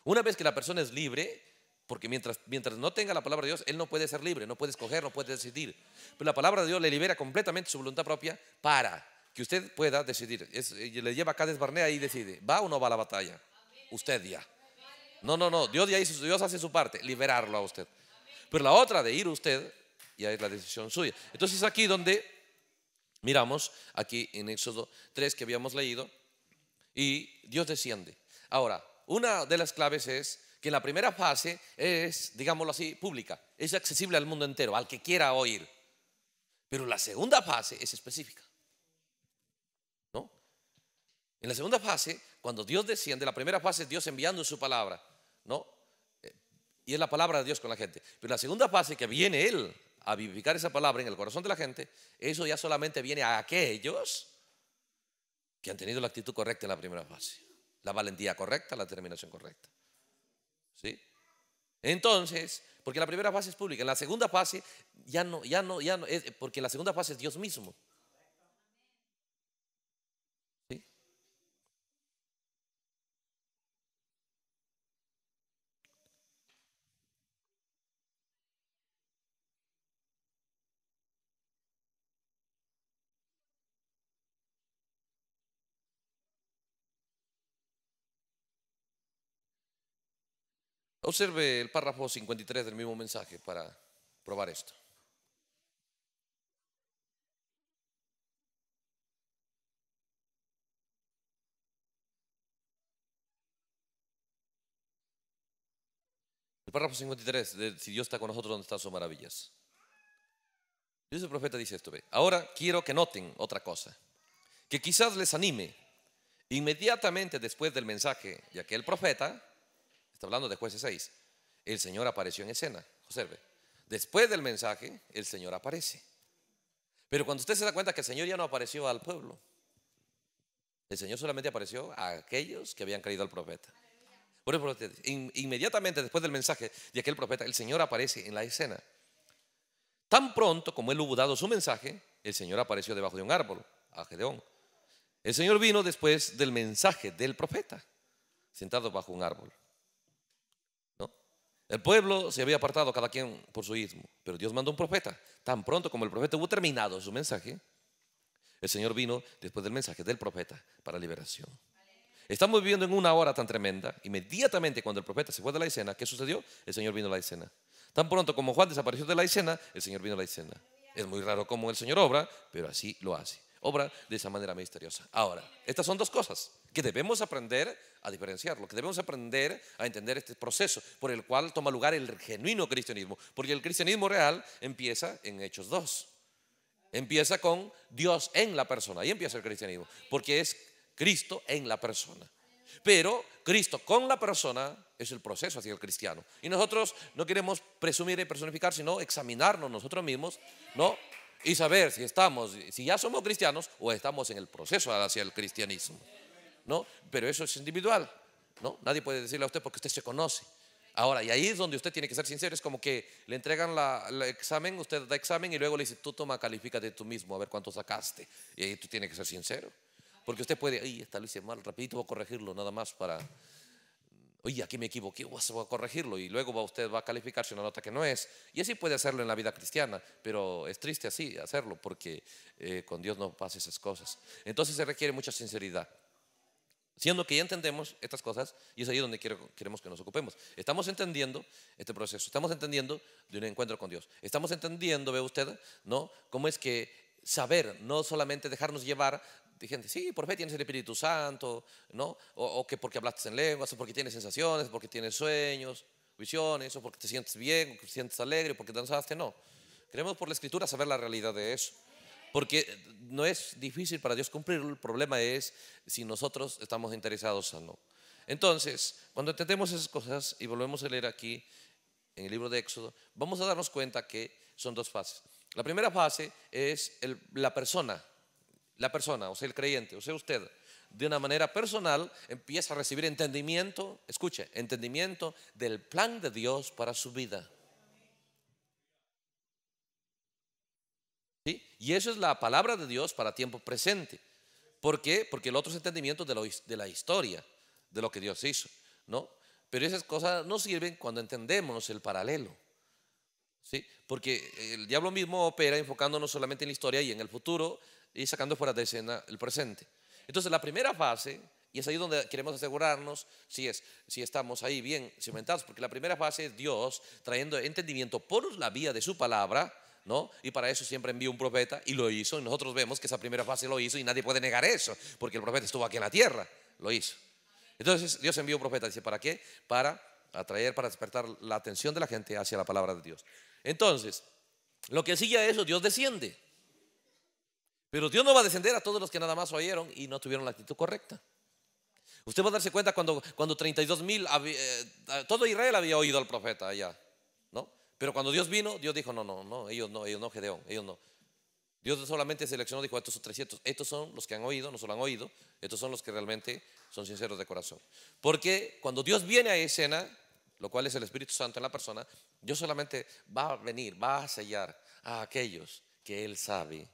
Speaker 1: Una vez que la persona es libre, porque mientras, mientras no tenga la palabra de Dios, él no puede ser libre, no puede escoger, no puede decidir. Pero la palabra de Dios le libera completamente su voluntad propia para que usted pueda decidir. Eh, le lleva acá desbarnea y decide, ¿va o no va a la batalla? Usted ya. No, no, no, Dios ya hizo, Dios hace su parte, liberarlo a usted. Pero la otra de ir usted, ya es la decisión suya. Entonces aquí donde miramos, aquí en Éxodo 3 que habíamos leído, y Dios desciende. Ahora, una de las claves es que la primera fase es, digámoslo así, pública, es accesible al mundo entero, al que quiera oír. Pero la segunda fase es específica. ¿No? En la segunda fase, cuando Dios desciende, la primera fase es Dios enviando su palabra, ¿no? Eh, y es la palabra de Dios con la gente. Pero la segunda fase que viene Él a vivificar esa palabra en el corazón de la gente, eso ya solamente viene a aquellos que han tenido la actitud correcta en la primera fase, la valentía correcta, la determinación correcta. Entonces, porque la primera fase es pública, la segunda fase ya no, ya no, ya no, es, porque la segunda fase es Dios mismo. Observe el párrafo 53 del mismo mensaje para probar esto. El párrafo 53, de si Dios está con nosotros, ¿dónde están sus maravillas? Dios el profeta dice esto, ve. Ahora quiero que noten otra cosa, que quizás les anime. Inmediatamente después del mensaje de aquel profeta, Está hablando de jueces 6. El Señor apareció en escena. Observe. Después del mensaje, el Señor aparece. Pero cuando usted se da cuenta que el Señor ya no apareció al pueblo, el Señor solamente apareció a aquellos que habían creído al profeta. Por inmediatamente después del mensaje de aquel profeta, el Señor aparece en la escena. Tan pronto como él hubo dado su mensaje, el Señor apareció debajo de un árbol, a Gedeón. El Señor vino después del mensaje del profeta, sentado bajo un árbol. El pueblo se había apartado cada quien por su ismo, pero Dios mandó un profeta. Tan pronto como el profeta hubo terminado su mensaje, el Señor vino después del mensaje del profeta para liberación. Estamos viviendo en una hora tan tremenda. Inmediatamente cuando el profeta se fue de la escena, ¿qué sucedió? El Señor vino a la escena. Tan pronto como Juan desapareció de la escena, el Señor vino a la escena. Es muy raro cómo el Señor obra, pero así lo hace. Obra de esa manera misteriosa. Ahora, estas son dos cosas que debemos aprender a diferenciarlo, que debemos aprender a entender este proceso por el cual toma lugar el genuino cristianismo, porque el cristianismo real empieza en Hechos 2. Empieza con Dios en la persona, ahí empieza el cristianismo, porque es Cristo en la persona. Pero Cristo con la persona es el proceso hacia el cristiano. Y nosotros no queremos presumir y personificar, sino examinarnos nosotros mismos, ¿no? Y saber si estamos, si ya somos cristianos o estamos en el proceso hacia el cristianismo. Pero eso es individual, ¿no? Nadie puede decirle a usted porque usted se conoce. Ahora, y ahí es donde usted tiene que ser sincero, es como que le entregan el examen, usted da examen y luego le dice, tú toma, de tú mismo, a ver cuánto sacaste. Y ahí tú tienes que ser sincero. Porque usted puede, ay, esta lo hice mal, rapidito voy a corregirlo, nada más para, oye, aquí me equivoqué, voy a corregirlo. Y luego va, usted va a calificarse una nota que no es. Y así puede hacerlo en la vida cristiana, pero es triste así hacerlo, porque eh, con Dios no pasa esas cosas. Entonces se requiere mucha sinceridad. Siendo que ya entendemos estas cosas, y es ahí donde queremos que nos ocupemos. Estamos entendiendo este proceso, estamos entendiendo de un encuentro con Dios. Estamos entendiendo, ve usted, ¿no? Cómo es que saber, no solamente dejarnos llevar de gente, sí, por fe tienes el Espíritu Santo, ¿no? O, que porque hablaste en lenguas, o porque tienes sensaciones, porque tienes sueños, visiones, o porque te sientes bien, o que te sientes alegre, porque danzaste, no. Queremos por la Escritura saber la realidad de eso. Porque no es difícil para Dios cumplirlo, el problema es si nosotros estamos interesados o no. Entonces, cuando entendemos esas cosas y volvemos a leer aquí en el libro de Éxodo, vamos a darnos cuenta que son dos fases. La primera fase es la persona, la persona, o sea, el creyente, o sea, usted, de una manera personal empieza a recibir entendimiento, escuche, entendimiento del plan de Dios para su vida. Y eso es la palabra de Dios para tiempo presente. ¿Por qué? Porque el otro es entendimiento de, la historia, de lo que Dios hizo, ¿no? Pero esas cosas no sirven cuando entendemos el paralelo. ¿Sí? Porque el diablo mismo opera enfocándonos solamente en la historia y en el futuro y sacando fuera de escena el presente. Entonces, la primera fase, y es ahí donde queremos asegurarnos si, es, si estamos ahí bien cimentados, porque la primera fase es Dios trayendo entendimiento por la vía de su palabra y para eso siempre envió un profeta y lo hizo. Y nosotros vemos que esa primera fase lo hizo y nadie puede negar eso, porque el profeta estuvo aquí en la tierra, lo hizo. Entonces Dios envió un profeta, dice, ¿para qué? Para atraer, para despertar la atención de la gente hacia la palabra de Dios. Entonces, lo que sigue a eso, Dios desciende. Pero Dios no va a descender a todos los que nada más oyeron y no tuvieron la actitud correcta. Usted va a darse cuenta cuando, cuando 32 mil, eh, todo Israel había oído al profeta allá. Pero cuando Dios vino, Dios dijo, no, no, no, ellos no, ellos no, Gedeón, ellos no. Dios solamente seleccionó, dijo, estos son 300, estos son los que han oído, no solo han oído, estos son los que realmente son sinceros de corazón. Porque cuando Dios viene a escena, lo cual es el Espíritu Santo en la persona, Dios solamente va a venir, va a sellar a aquellos que Él sabe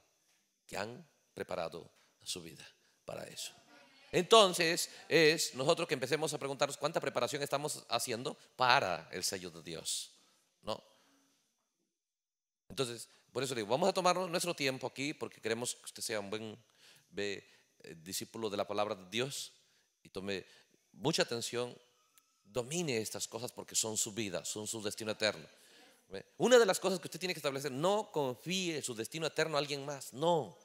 Speaker 1: que han preparado su vida para eso. Entonces es nosotros que empecemos a preguntarnos cuánta preparación estamos haciendo para el sello de Dios. ¿No? Entonces, por eso digo, vamos a tomar nuestro tiempo aquí porque queremos que usted sea un buen eh, discípulo de la palabra de Dios y tome mucha atención, domine estas cosas porque son su vida, son su destino eterno. Una de las cosas que usted tiene que establecer, no confíe su destino eterno a alguien más, no.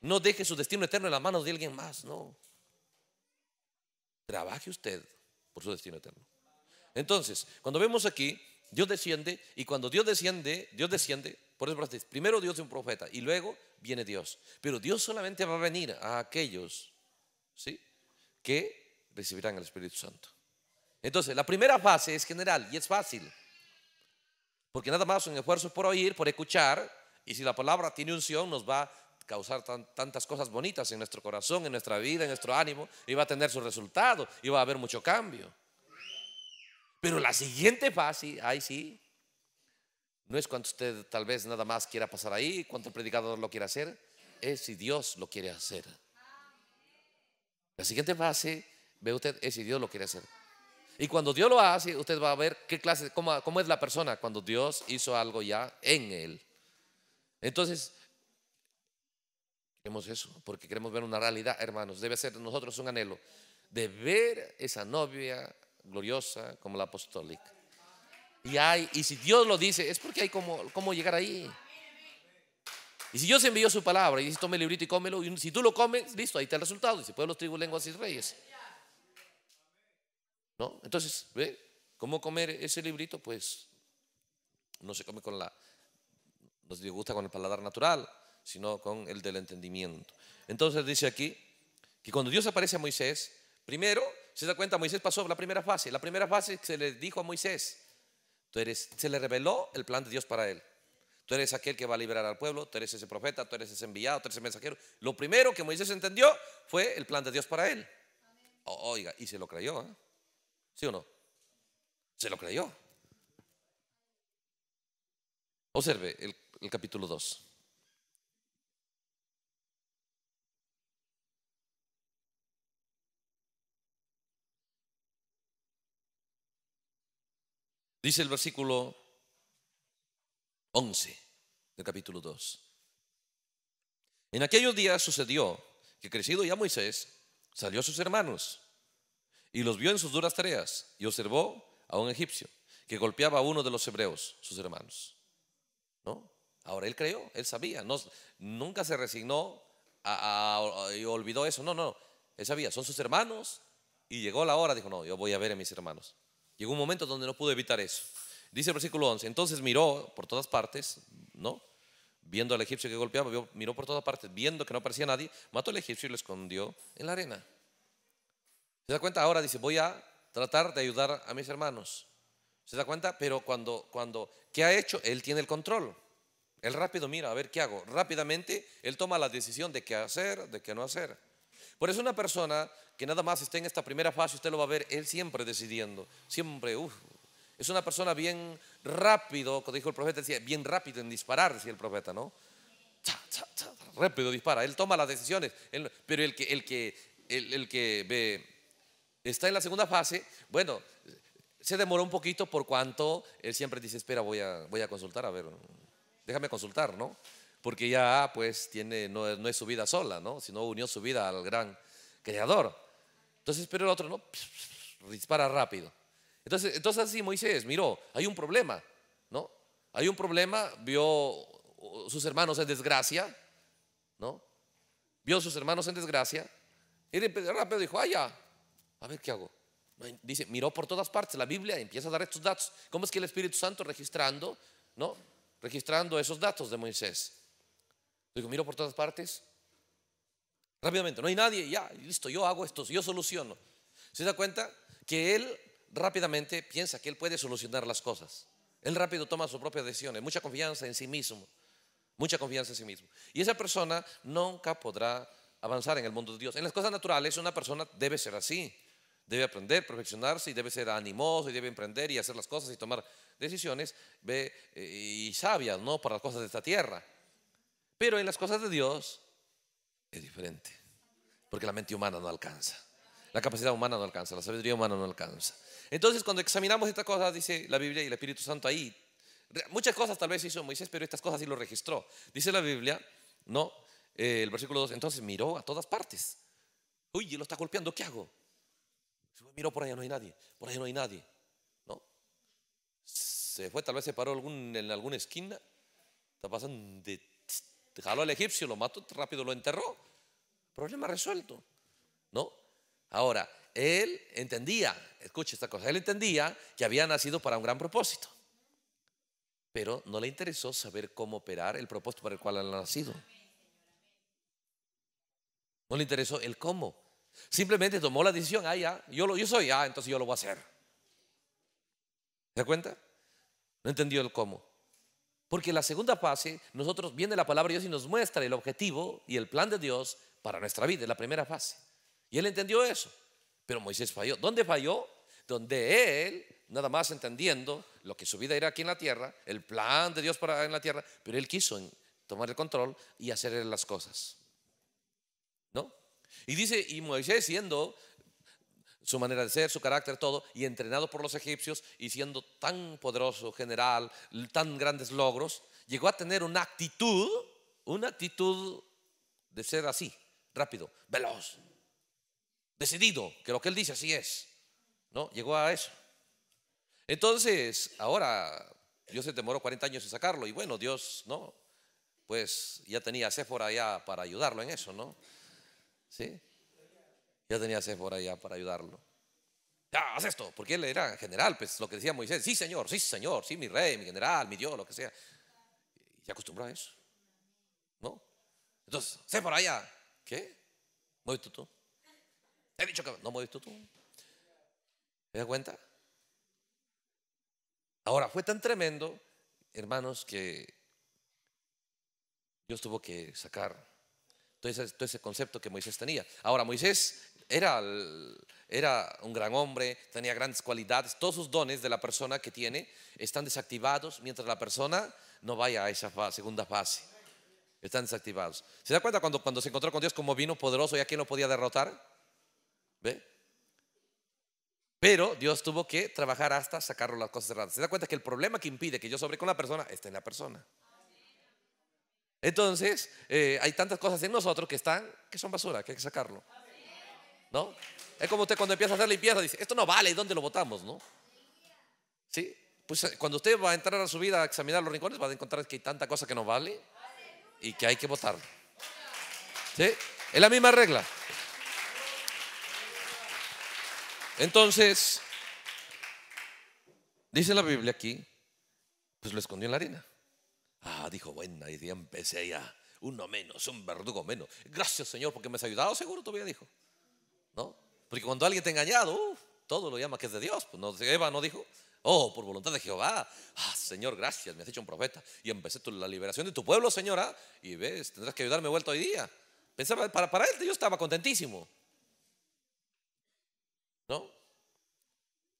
Speaker 1: No deje su destino eterno en la mano de alguien más, no. Trabaje usted por su destino eterno. Entonces, cuando vemos aquí, Dios desciende y cuando Dios desciende, Dios desciende, por eso primero Dios es un profeta y luego viene Dios. Pero Dios solamente va a venir a aquellos, ¿sí? Que recibirán el Espíritu Santo. Entonces, la primera fase es general y es fácil. Porque nada más un esfuerzo por oír, por escuchar, y si la palabra tiene unción nos va a causar tantas cosas bonitas en nuestro corazón, en nuestra vida, en nuestro ánimo, y va a tener su resultado, y va a haber mucho cambio. Pero la siguiente fase, ahí sí, no es cuando usted tal vez nada más quiera pasar ahí, cuando el predicador lo quiera hacer, es si Dios lo quiere hacer. La siguiente fase, ve usted, es si Dios lo quiere hacer. Y cuando Dios lo hace, usted va a ver qué clase, cómo, es la persona cuando Dios hizo algo ya en él. Entonces, queremos eso, porque queremos ver una realidad, hermanos. Debe ser nosotros un anhelo de ver esa novia gloriosa como la apostólica. Y, hay, y si Dios lo dice, es porque hay como, cómo llegar ahí. Y si Dios envió su palabra y dice, tome el librito y cómelo, y si tú lo comes, listo, ahí está el resultado. Y si los tribus, lenguas y reyes. ¿No? Entonces, ¿ve? ¿Cómo comer ese librito? Pues no se come con la, nos disgusta con el paladar natural, sino con el del entendimiento. Entonces dice aquí que cuando Dios aparece a Moisés, primero ¿Se da cuenta? Moisés pasó la primera fase. La primera fase se le dijo a Moisés, tú eres, se le reveló el plan de Dios para él. Tú eres aquel que va a liberar al pueblo, tú eres ese profeta, tú eres ese enviado, tú eres ese mensajero. Lo primero que Moisés entendió fue el plan de Dios para él. oiga, y se lo creyó, ¿eh? ¿sí o no? Se lo creyó. Observe el capítulo 2. Dice el versículo 11 del capítulo 2. En aquellos días sucedió que crecido ya Moisés salió a sus hermanos y los vio en sus duras tareas y observó a un egipcio que golpeaba a uno de los hebreos, sus hermanos. ¿No? Ahora él creyó, él sabía, no, nunca se resignó y olvidó eso. No, no, él sabía, son sus hermanos y llegó la hora, dijo, no, yo voy a ver a mis hermanos. Llegó un momento donde no pudo evitar eso. Dice el versículo 11, entonces miró por todas partes, ¿no? Viendo al egipcio que golpeaba, miró por todas partes, viendo que no aparecía nadie, mató al egipcio y lo escondió en la arena. ¿Se da cuenta? Ahora dice, voy a tratar de ayudar a mis hermanos. ¿Se da cuenta? Pero cuando, cuando, ¿qué ha hecho? Él tiene el control. Él rápido mira, a ver qué hago. Rápidamente, él toma la decisión de qué hacer, de qué no hacer. Por eso una persona que nada más esté en esta primera fase, usted lo va a ver, él siempre decidiendo, siempre, es una persona bien rápido, como dijo el profeta, decía, bien rápido en disparar, decía el profeta, ¿no? rápido dispara, él toma las decisiones, pero el que, el que, está en la segunda fase, bueno, se demoró un poquito por cuanto él siempre dice, espera, voy a, voy a consultar, a ver, déjame consultar, ¿no? porque ya ah, pues tiene, no, es su vida sola, ¿no? sino unió su vida al gran creador. Entonces, pero el otro no, dispara rápido. Entonces, entonces así Moisés miró, hay un problema, ¿no? Hay un problema, vio sus hermanos en desgracia, ¿no? Vio sus hermanos en desgracia, y rápido dijo, allá, ah, a ver qué hago. Dice, miró por todas partes, la Biblia empieza a dar estos datos. ¿Cómo es que el Espíritu Santo registrando, ¿no? Registrando esos datos de Moisés. Digo, miro por todas partes. Rápidamente, no hay nadie, ya, listo, yo hago esto, yo soluciono. ¿Se da cuenta? Que él rápidamente piensa que él puede solucionar las cosas. Él rápido toma sus propias decisiones, mucha confianza en sí mismo, mucha confianza en sí mismo. Y esa persona nunca podrá avanzar en el mundo de Dios. En las cosas naturales una persona debe ser así, debe aprender, perfeccionarse y debe ser animoso y debe emprender y hacer las cosas y tomar decisiones eh, y sabias, ¿no? Para las cosas de esta tierra. Pero en las cosas de Dios es diferente, porque la mente humana no alcanza, la capacidad humana no alcanza, la sabiduría humana no alcanza. Entonces, cuando examinamos estas cosas, dice la Biblia y el Espíritu Santo ahí, muchas cosas tal vez hizo Moisés, pero estas cosas sí lo registró. Dice la Biblia, ¿no? Eh, el versículo 2, entonces miró a todas partes. Uy, lo está golpeando, ¿qué hago? Miró, por allá no hay nadie, por allá no hay nadie, ¿no? Se fue, tal vez se paró en alguna esquina, está pasando de Jaló al egipcio, lo mató, rápido lo enterró. Problema resuelto. ¿No? Ahora, él entendía, escuche esta cosa, él entendía que había nacido para un gran propósito. Pero no le interesó saber cómo operar el propósito para el cual había ha nacido. No le interesó el cómo. Simplemente tomó la decisión, ah, ya, yo, lo, yo soy, ya, ah, entonces yo lo voy a hacer. ¿Se da cuenta? No entendió el cómo. Porque la segunda fase, nosotros viene la palabra de Dios y nos muestra el objetivo y el plan de Dios para nuestra vida, es la primera fase. Y él entendió eso. Pero Moisés falló. ¿Dónde falló? Donde él, nada más entendiendo lo que su vida era aquí en la tierra, el plan de Dios para en la tierra, pero él quiso tomar el control y hacer las cosas. ¿No? Y dice, y Moisés siendo su manera de ser, su carácter, todo, y entrenado por los egipcios y siendo tan poderoso general, tan grandes logros, llegó a tener una actitud, una actitud de ser así, rápido, veloz, decidido, que lo que él dice así es. ¿No? Llegó a eso. Entonces, ahora Dios se demoró 40 años en sacarlo y bueno, Dios, ¿no? Pues ya tenía a Séfora ya para ayudarlo en eso, ¿no? ¿Sí? Ya tenía Sephora por allá para ayudarlo. Ya, haz esto, porque él era general, pues lo que decía Moisés, sí señor, sí señor, sí mi rey, mi general, mi Dios, lo que sea. Y se acostumbró a eso, ¿no? Entonces, sé por allá, ¿qué? Moviste tú. He dicho que no moviste tú. ¿Te das cuenta? Ahora, fue tan tremendo, hermanos, que Dios tuvo que sacar todo ese, todo ese, concepto que Moisés tenía. Ahora, Moisés era, era un gran hombre, tenía grandes cualidades, todos sus dones de la persona que tiene están desactivados mientras la persona no vaya a esa segunda fase. Están desactivados. ¿Se da cuenta cuando, cuando se encontró con Dios como vino poderoso y a quién lo podía derrotar? ¿Ve? Pero Dios tuvo que trabajar hasta sacarlo las cosas cerradas. Se da cuenta que el problema que impide que yo sobre con la persona está en la persona. Entonces, eh, hay tantas cosas en nosotros que están, que son basura, que hay que sacarlo. ¿No? Es como usted cuando empieza a hacer limpieza dice, esto no vale, ¿y dónde lo votamos? ¿No? ¿Sí? Pues eh, cuando usted va a entrar a su vida a examinar los rincones, va a encontrar que hay tanta cosa que no vale y que hay que votar. ¿Sí? Es la misma regla. Entonces, dice la Biblia aquí, pues lo escondió en la harina Ah, dijo, bueno, ahí empecé ya. Uno menos, un verdugo menos. Gracias, Señor, porque me has ayudado, seguro todavía dijo. Porque cuando alguien te ha engañado, todo lo llama que es de Dios. Pues, no, Eva no dijo, oh, por voluntad de Jehová, ah, Señor, gracias, me has hecho un profeta. Y empecé la liberación de tu pueblo, Señora, y ves, tendrás que ayudarme vuelta hoy día. Pensaba, para, para él yo estaba contentísimo. ¿No?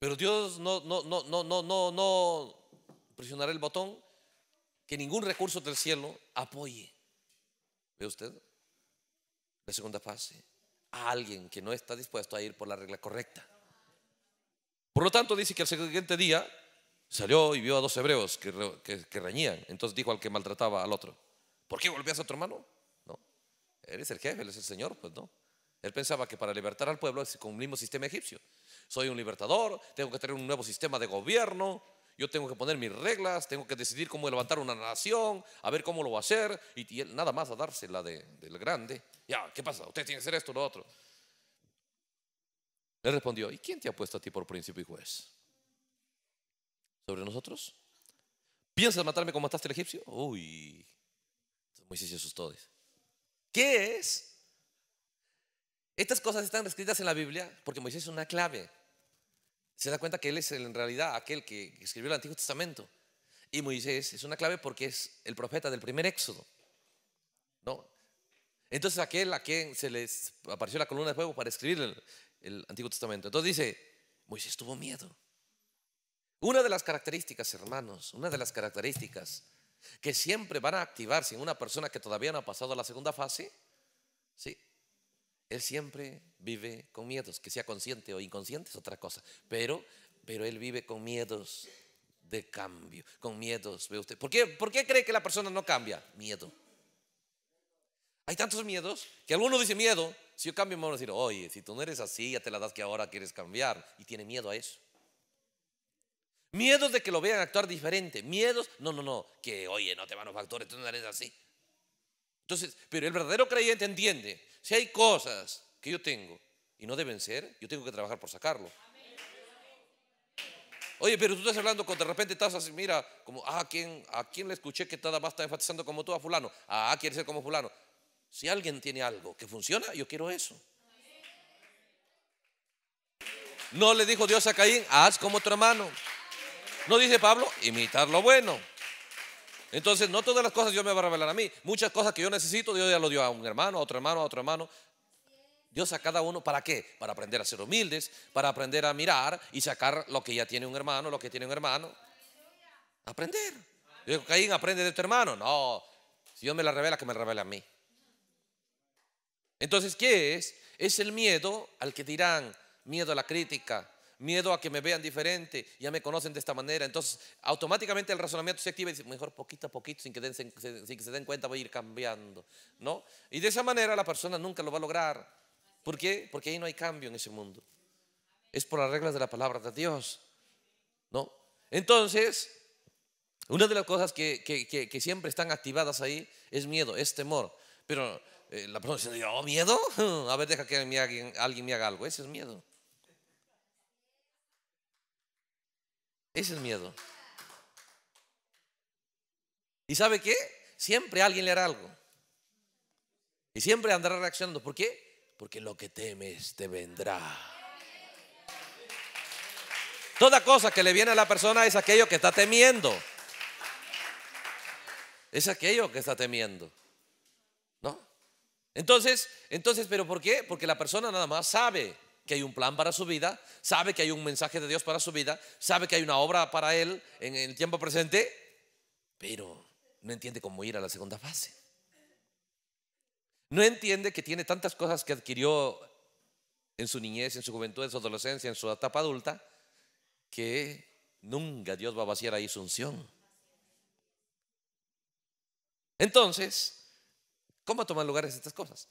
Speaker 1: Pero Dios no, no, no, no, no, no, no presionará el botón que ningún recurso del cielo apoye. ¿Ve usted? La segunda fase a alguien que no está dispuesto a ir por la regla correcta. Por lo tanto, dice que el siguiente día salió y vio a dos hebreos que, reñían. Entonces dijo al que maltrataba al otro, ¿por qué volvías a otro hermano? No, él es el jefe, es el señor, pues no. Él pensaba que para libertar al pueblo es con un mismo sistema egipcio. Soy un libertador, tengo que tener un nuevo sistema de gobierno, yo tengo que poner mis reglas, tengo que decidir cómo levantar una nación, a ver cómo lo va a hacer, y, nada más a dársela de, del grande. Ya, ¿qué pasa? Usted tiene que hacer esto, lo otro. Le respondió, ¿y quién te ha puesto a ti por príncipe y juez? ¿Sobre nosotros? ¿Piensas matarme como mataste al egipcio? Uy, Moisés se asustó. ¿Qué es? Estas cosas están escritas en la Biblia porque Moisés es una clave. Se da cuenta que él es en realidad aquel que escribió el Antiguo Testamento. Y Moisés es una clave porque es el profeta del primer éxodo. ¿no? Entonces aquel a quien se les apareció la columna de fuego para escribir el, el Antiguo Testamento. Entonces dice, Moisés tuvo miedo. Una de las características, hermanos, una de las características que siempre van a activarse en una persona que todavía no ha pasado a la segunda fase, ¿sí? Él siempre vive con miedos, que sea consciente o inconsciente es otra cosa, pero, pero él vive con miedos de cambio, con miedos, ve usted. ¿Por qué, ¿Por qué cree que la persona no cambia? Miedo. Hay tantos miedos que alguno dice miedo. Si yo cambio, me van a decir, oye, si tú no eres así, ya te la das que ahora quieres cambiar. Y tiene miedo a eso. Miedos de que lo vean actuar diferente. Miedos, no, no, no, que oye, no te van factores tú no eres así. Entonces, pero el verdadero creyente entiende, si hay cosas que yo tengo y no deben ser, yo tengo que trabajar por sacarlo. Oye, pero tú estás hablando con de repente estás así, mira, como, ah, ¿a quién, a quién le escuché que nada más está enfatizando como tú a fulano? Ah, ah, quiere ser como fulano. Si alguien tiene algo que funciona, yo quiero eso. No le dijo Dios a Caín, haz como tu hermano. No dice Pablo, imitar lo bueno. Entonces, no todas las cosas Dios me va a revelar a mí. Muchas cosas que yo necesito, Dios ya lo dio a un hermano, a otro hermano, a otro hermano. Dios a cada uno, ¿para qué? Para aprender a ser humildes, para aprender a mirar y sacar lo que ya tiene un hermano, lo que tiene un hermano. Aprender. Yo digo, Caín, aprende de tu hermano. No, si Dios me la revela, que me la revela a mí. Entonces, ¿qué es? Es el miedo al que dirán, miedo a la crítica, miedo a que me vean diferente, ya me conocen de esta manera. Entonces, automáticamente el razonamiento se activa y dice, mejor poquito a poquito, sin que, sin que se den cuenta, voy a ir cambiando. ¿no? Y de esa manera la persona nunca lo va a lograr. ¿Por qué? Porque ahí no hay cambio en ese mundo. Es por las reglas de la palabra de Dios. ¿no? Entonces, una de las cosas que, siempre están activadas ahí es miedo, es temor. Pero eh, la persona dice, oh, miedo, a ver, deja que alguien me haga algo. Ese es miedo. Ese miedo. ¿Y sabe qué? Siempre alguien le hará algo. Y siempre andará reaccionando. ¿Por qué? Porque lo que temes te vendrá. Toda cosa que le viene a la persona es aquello que está temiendo. Es aquello que está temiendo. ¿No? Entonces, entonces, ¿pero por qué? Porque la persona nada más sabe que hay un plan para su vida, sabe que hay un mensaje de Dios para su vida, sabe que hay una obra para él en el tiempo presente, pero no entiende cómo ir a la segunda fase. No entiende que tiene tantas cosas que adquirió en su niñez, en su juventud, en su adolescencia, en su etapa adulta, que nunca Dios va a vaciar ahí su unción. Entonces, ¿cómo toman lugar estas cosas?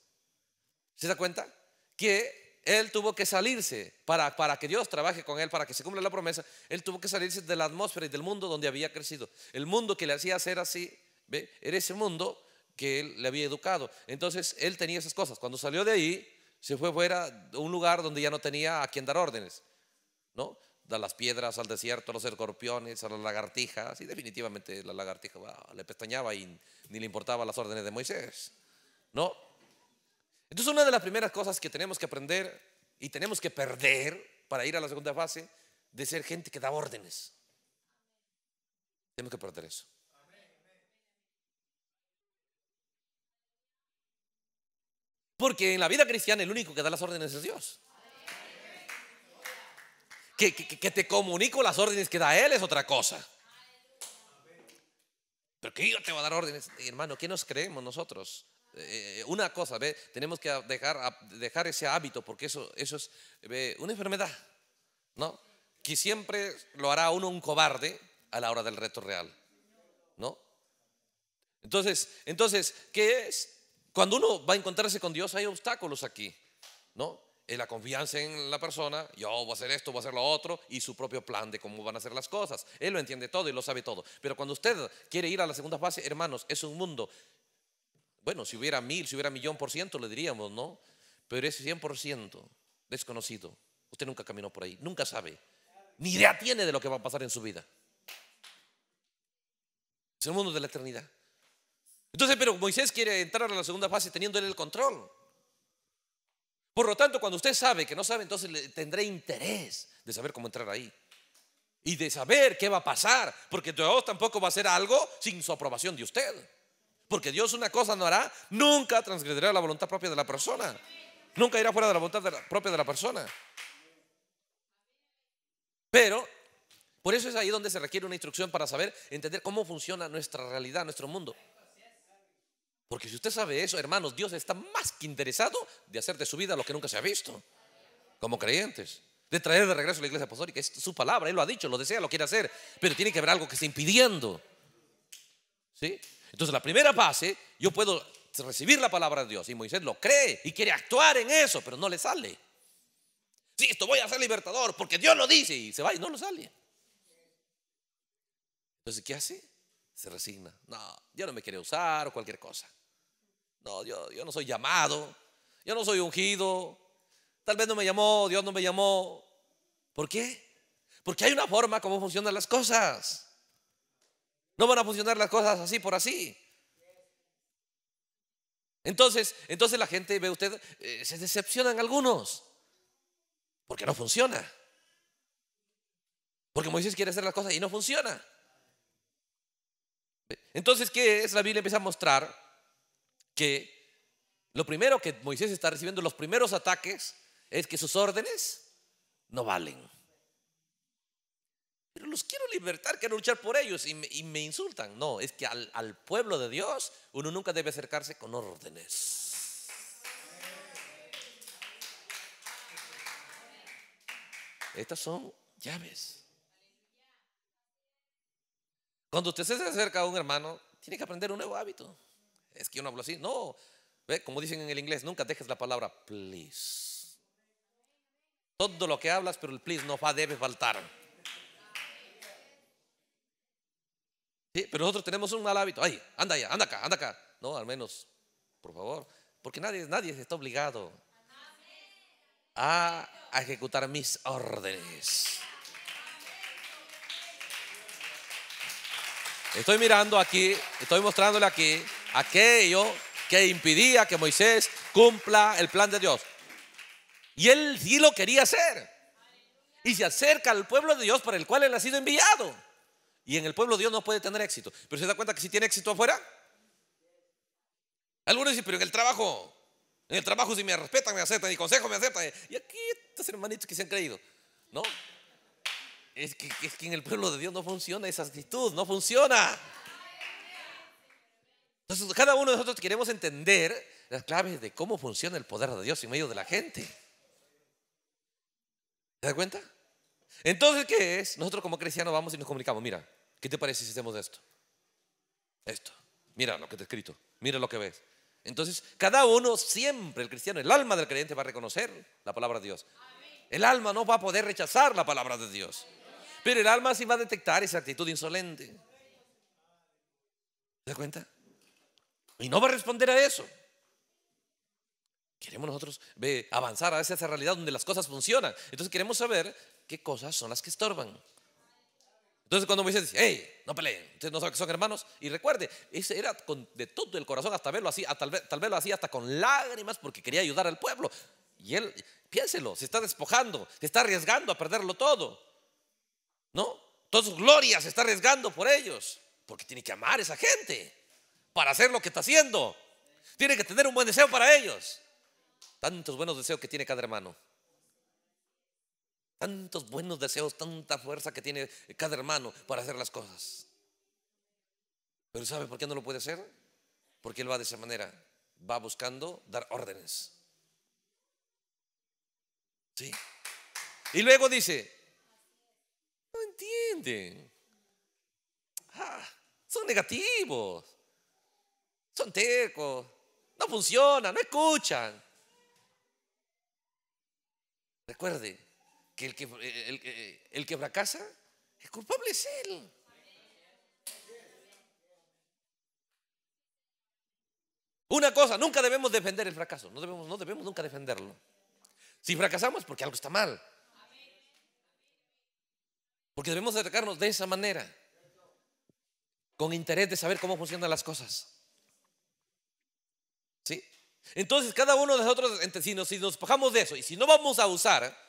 Speaker 1: ¿Se da cuenta? Que él tuvo que salirse para, para que Dios trabaje con él, para que se cumpla la promesa. Él tuvo que salirse de la atmósfera y del mundo donde había crecido. El mundo que le hacía ser así, ¿ve? era ese mundo que él le había educado. Entonces él tenía esas cosas. Cuando salió de ahí, se fue fuera a un lugar donde ya no tenía a quien dar órdenes. ¿No? Da las piedras, al desierto, a los escorpiones, a las lagartijas. Y definitivamente la lagartija le pestañaba y ni le importaba las órdenes de Moisés. ¿No? Entonces una de las primeras cosas que tenemos que aprender y tenemos que perder para ir a la segunda fase de ser gente que da órdenes. Tenemos que perder eso. Porque en la vida cristiana el único que da las órdenes es Dios. Que, te comunico las órdenes que da Él es otra cosa. Pero que yo te voy a dar órdenes. Hermano, ¿qué nos creemos nosotros? Eh, una cosa, ¿ve? tenemos que dejar, dejar ese hábito porque eso, eso es una enfermedad, ¿no? Que siempre lo hará uno un cobarde a la hora del reto real, ¿no? Entonces, entonces, ¿qué es? Cuando uno va a encontrarse con Dios hay obstáculos aquí, ¿no? la confianza en la persona, yo voy a hacer esto, voy a hacer lo otro, y su propio plan de cómo van a hacer las cosas. Él lo entiende todo y lo sabe todo. Pero cuando usted quiere ir a la segunda fase, hermanos, es un mundo bueno, si hubiera mil, si hubiera millón por ciento, le diríamos, ¿no? Pero ese 100% desconocido. Usted nunca caminó por ahí, nunca sabe. Ni idea tiene de lo que va a pasar en su vida. Es el mundo de la eternidad. Entonces, pero Moisés quiere entrar a la segunda fase teniendo él el control. Por lo tanto, cuando usted sabe que no sabe, entonces le tendré interés de saber cómo entrar ahí. Y de saber qué va a pasar, porque Dios tampoco va a hacer algo sin su aprobación de usted. Porque Dios una cosa no hará, nunca transgredirá la voluntad propia de la persona. Nunca irá fuera de la voluntad propia de la persona. Pero, por eso es ahí donde se requiere una instrucción para saber, entender cómo funciona nuestra realidad, nuestro mundo. Porque si usted sabe eso, hermanos, Dios está más que interesado de hacer de su vida lo que nunca se ha visto, como creyentes, de traer de regreso a la iglesia apostólica. Es su palabra, Él lo ha dicho, lo desea, lo quiere hacer, pero tiene que haber algo que esté impidiendo. Entonces, la primera fase yo puedo recibir la palabra de Dios. Y Moisés lo cree y quiere actuar en eso, pero no le sale. Sí, esto voy a ser libertador porque Dios lo dice y se va y no lo sale. Entonces, ¿qué hace? Se resigna. No, yo no me quiere usar o cualquier cosa. No, yo, yo no soy llamado. Yo no soy ungido. Tal vez no me llamó, Dios no me llamó. ¿Por qué? Porque hay una forma como funcionan las cosas. No van a funcionar las cosas así por así. Entonces, entonces la gente ve usted, eh, se decepcionan algunos, porque no funciona. Porque Moisés quiere hacer las cosas y no funciona. Entonces, ¿qué es? La Biblia empieza a mostrar que lo primero que Moisés está recibiendo, los primeros ataques, es que sus órdenes no valen los quiero libertar, quiero luchar por ellos y me, insultan. No, es que al, pueblo de Dios uno nunca debe acercarse con órdenes. Estas son llaves. Cuando usted se acerca a un hermano, tiene que aprender un nuevo hábito. Es que yo no hablo así. No, como dicen en el inglés, nunca dejes la palabra please. Todo lo que hablas, pero el please no va, debe faltar. Pero nosotros tenemos un mal hábito. Ay, anda ya, anda acá, anda acá. No, al menos, por favor. Porque nadie, nadie está obligado a ejecutar mis órdenes. Estoy mirando aquí, estoy mostrándole aquí aquello que impidía que Moisés cumpla el plan de Dios. Y él sí lo quería hacer. Y se acerca al pueblo de Dios para el cual él ha sido enviado. Y en el pueblo de Dios no puede tener éxito. Pero se da cuenta que si tiene éxito afuera. Algunos dicen, pero en el trabajo, en el trabajo si me respetan, me aceptan, y consejo me aceptan. Y aquí estos hermanitos que se han creído. No. Es que, es que en el pueblo de Dios no funciona esa actitud, no funciona. Entonces, cada uno de nosotros queremos entender las claves de cómo funciona el poder de Dios en medio de la gente. ¿Se da cuenta? Entonces, ¿qué es? Nosotros como cristianos vamos y nos comunicamos, mira, ¿Qué te parece si hacemos esto? Esto. Mira lo que te he escrito. Mira lo que ves. Entonces, cada uno siempre, el cristiano, el alma del creyente va a reconocer la palabra de Dios. El alma no va a poder rechazar la palabra de Dios. Pero el alma sí va a detectar esa actitud insolente. ¿Te das cuenta? Y no va a responder a eso. Queremos nosotros avanzar a esa realidad donde las cosas funcionan. Entonces queremos saber qué cosas son las que estorban. Entonces cuando Moisés dice, hey, no peleen, ustedes no saben que son hermanos, y recuerde, ese era de todo el corazón, hasta verlo así, hasta, tal vez lo hacía hasta con lágrimas porque quería ayudar al pueblo. Y él, piénselo, se está despojando, se está arriesgando a perderlo todo. ¿No? Toda su gloria se está arriesgando por ellos, porque tiene que amar a esa gente para hacer lo que está haciendo. Tiene que tener un buen deseo para ellos. Tantos buenos deseos que tiene cada hermano tantos buenos deseos, tanta fuerza que tiene cada hermano para hacer las cosas. Pero ¿sabe por qué no lo puede hacer? Porque él va de esa manera, va buscando dar órdenes. Sí. Y luego dice, no entienden. Ah, son negativos. Son tecos. No funcionan, no escuchan. Recuerde, que el que, eh, eh, el, fracasa, eh, el culpable es él. Una cosa, nunca debemos defender el fracaso, no debemos, no debemos nunca defenderlo. Si fracasamos porque algo está mal. Porque debemos atacarnos de esa manera, con interés de saber cómo funcionan las cosas. ¿Sí? Entonces cada uno de nosotros, si nos, si nos bajamos de eso y si no vamos a usar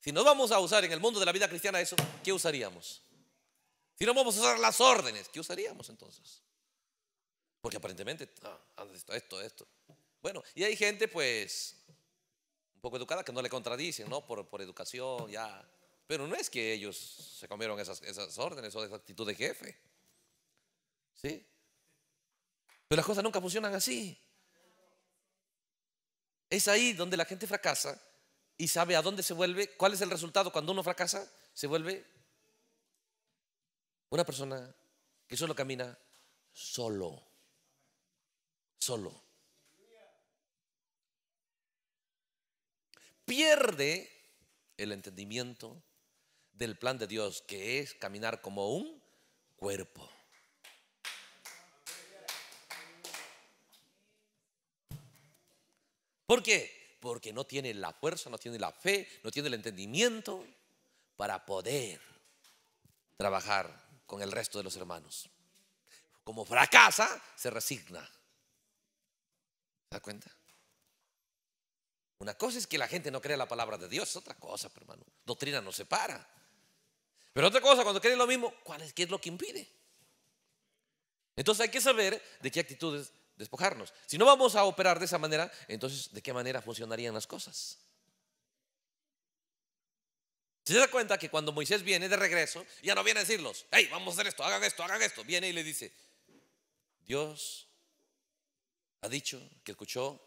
Speaker 1: si no vamos a usar en el mundo de la vida cristiana eso, ¿qué usaríamos? Si no vamos a usar las órdenes, ¿qué usaríamos entonces? Porque aparentemente, ah, han esto, esto, esto. Bueno, y hay gente pues un poco educada que no le contradicen, ¿no? Por, educación, ya. Pero no es que ellos se comieron esas, esas órdenes o esa actitud de jefe. ¿Sí? Pero las cosas nunca funcionan así. Es ahí donde la gente fracasa y sabe a dónde se vuelve, cuál es el resultado cuando uno fracasa, se vuelve una persona que solo camina solo, solo. Pierde el entendimiento del plan de Dios, que es caminar como un cuerpo. ¿Por qué? Porque no tiene la fuerza, no tiene la fe, no tiene el entendimiento para poder trabajar con el resto de los hermanos. Como fracasa, se resigna. ¿Se da cuenta? Una cosa es que la gente no crea la palabra de Dios, es otra cosa, pues, hermano. Doctrina nos separa. Pero otra cosa, cuando creen lo mismo, ¿cuál es, ¿qué es lo que impide? Entonces hay que saber de qué actitudes despojarnos. Si no vamos a operar de esa manera, entonces ¿de qué manera funcionarían las cosas? Se da cuenta que cuando Moisés viene de regreso, ya no viene a decirlos, hey, vamos a hacer esto, hagan esto, hagan esto. Viene y le dice, Dios ha dicho que escuchó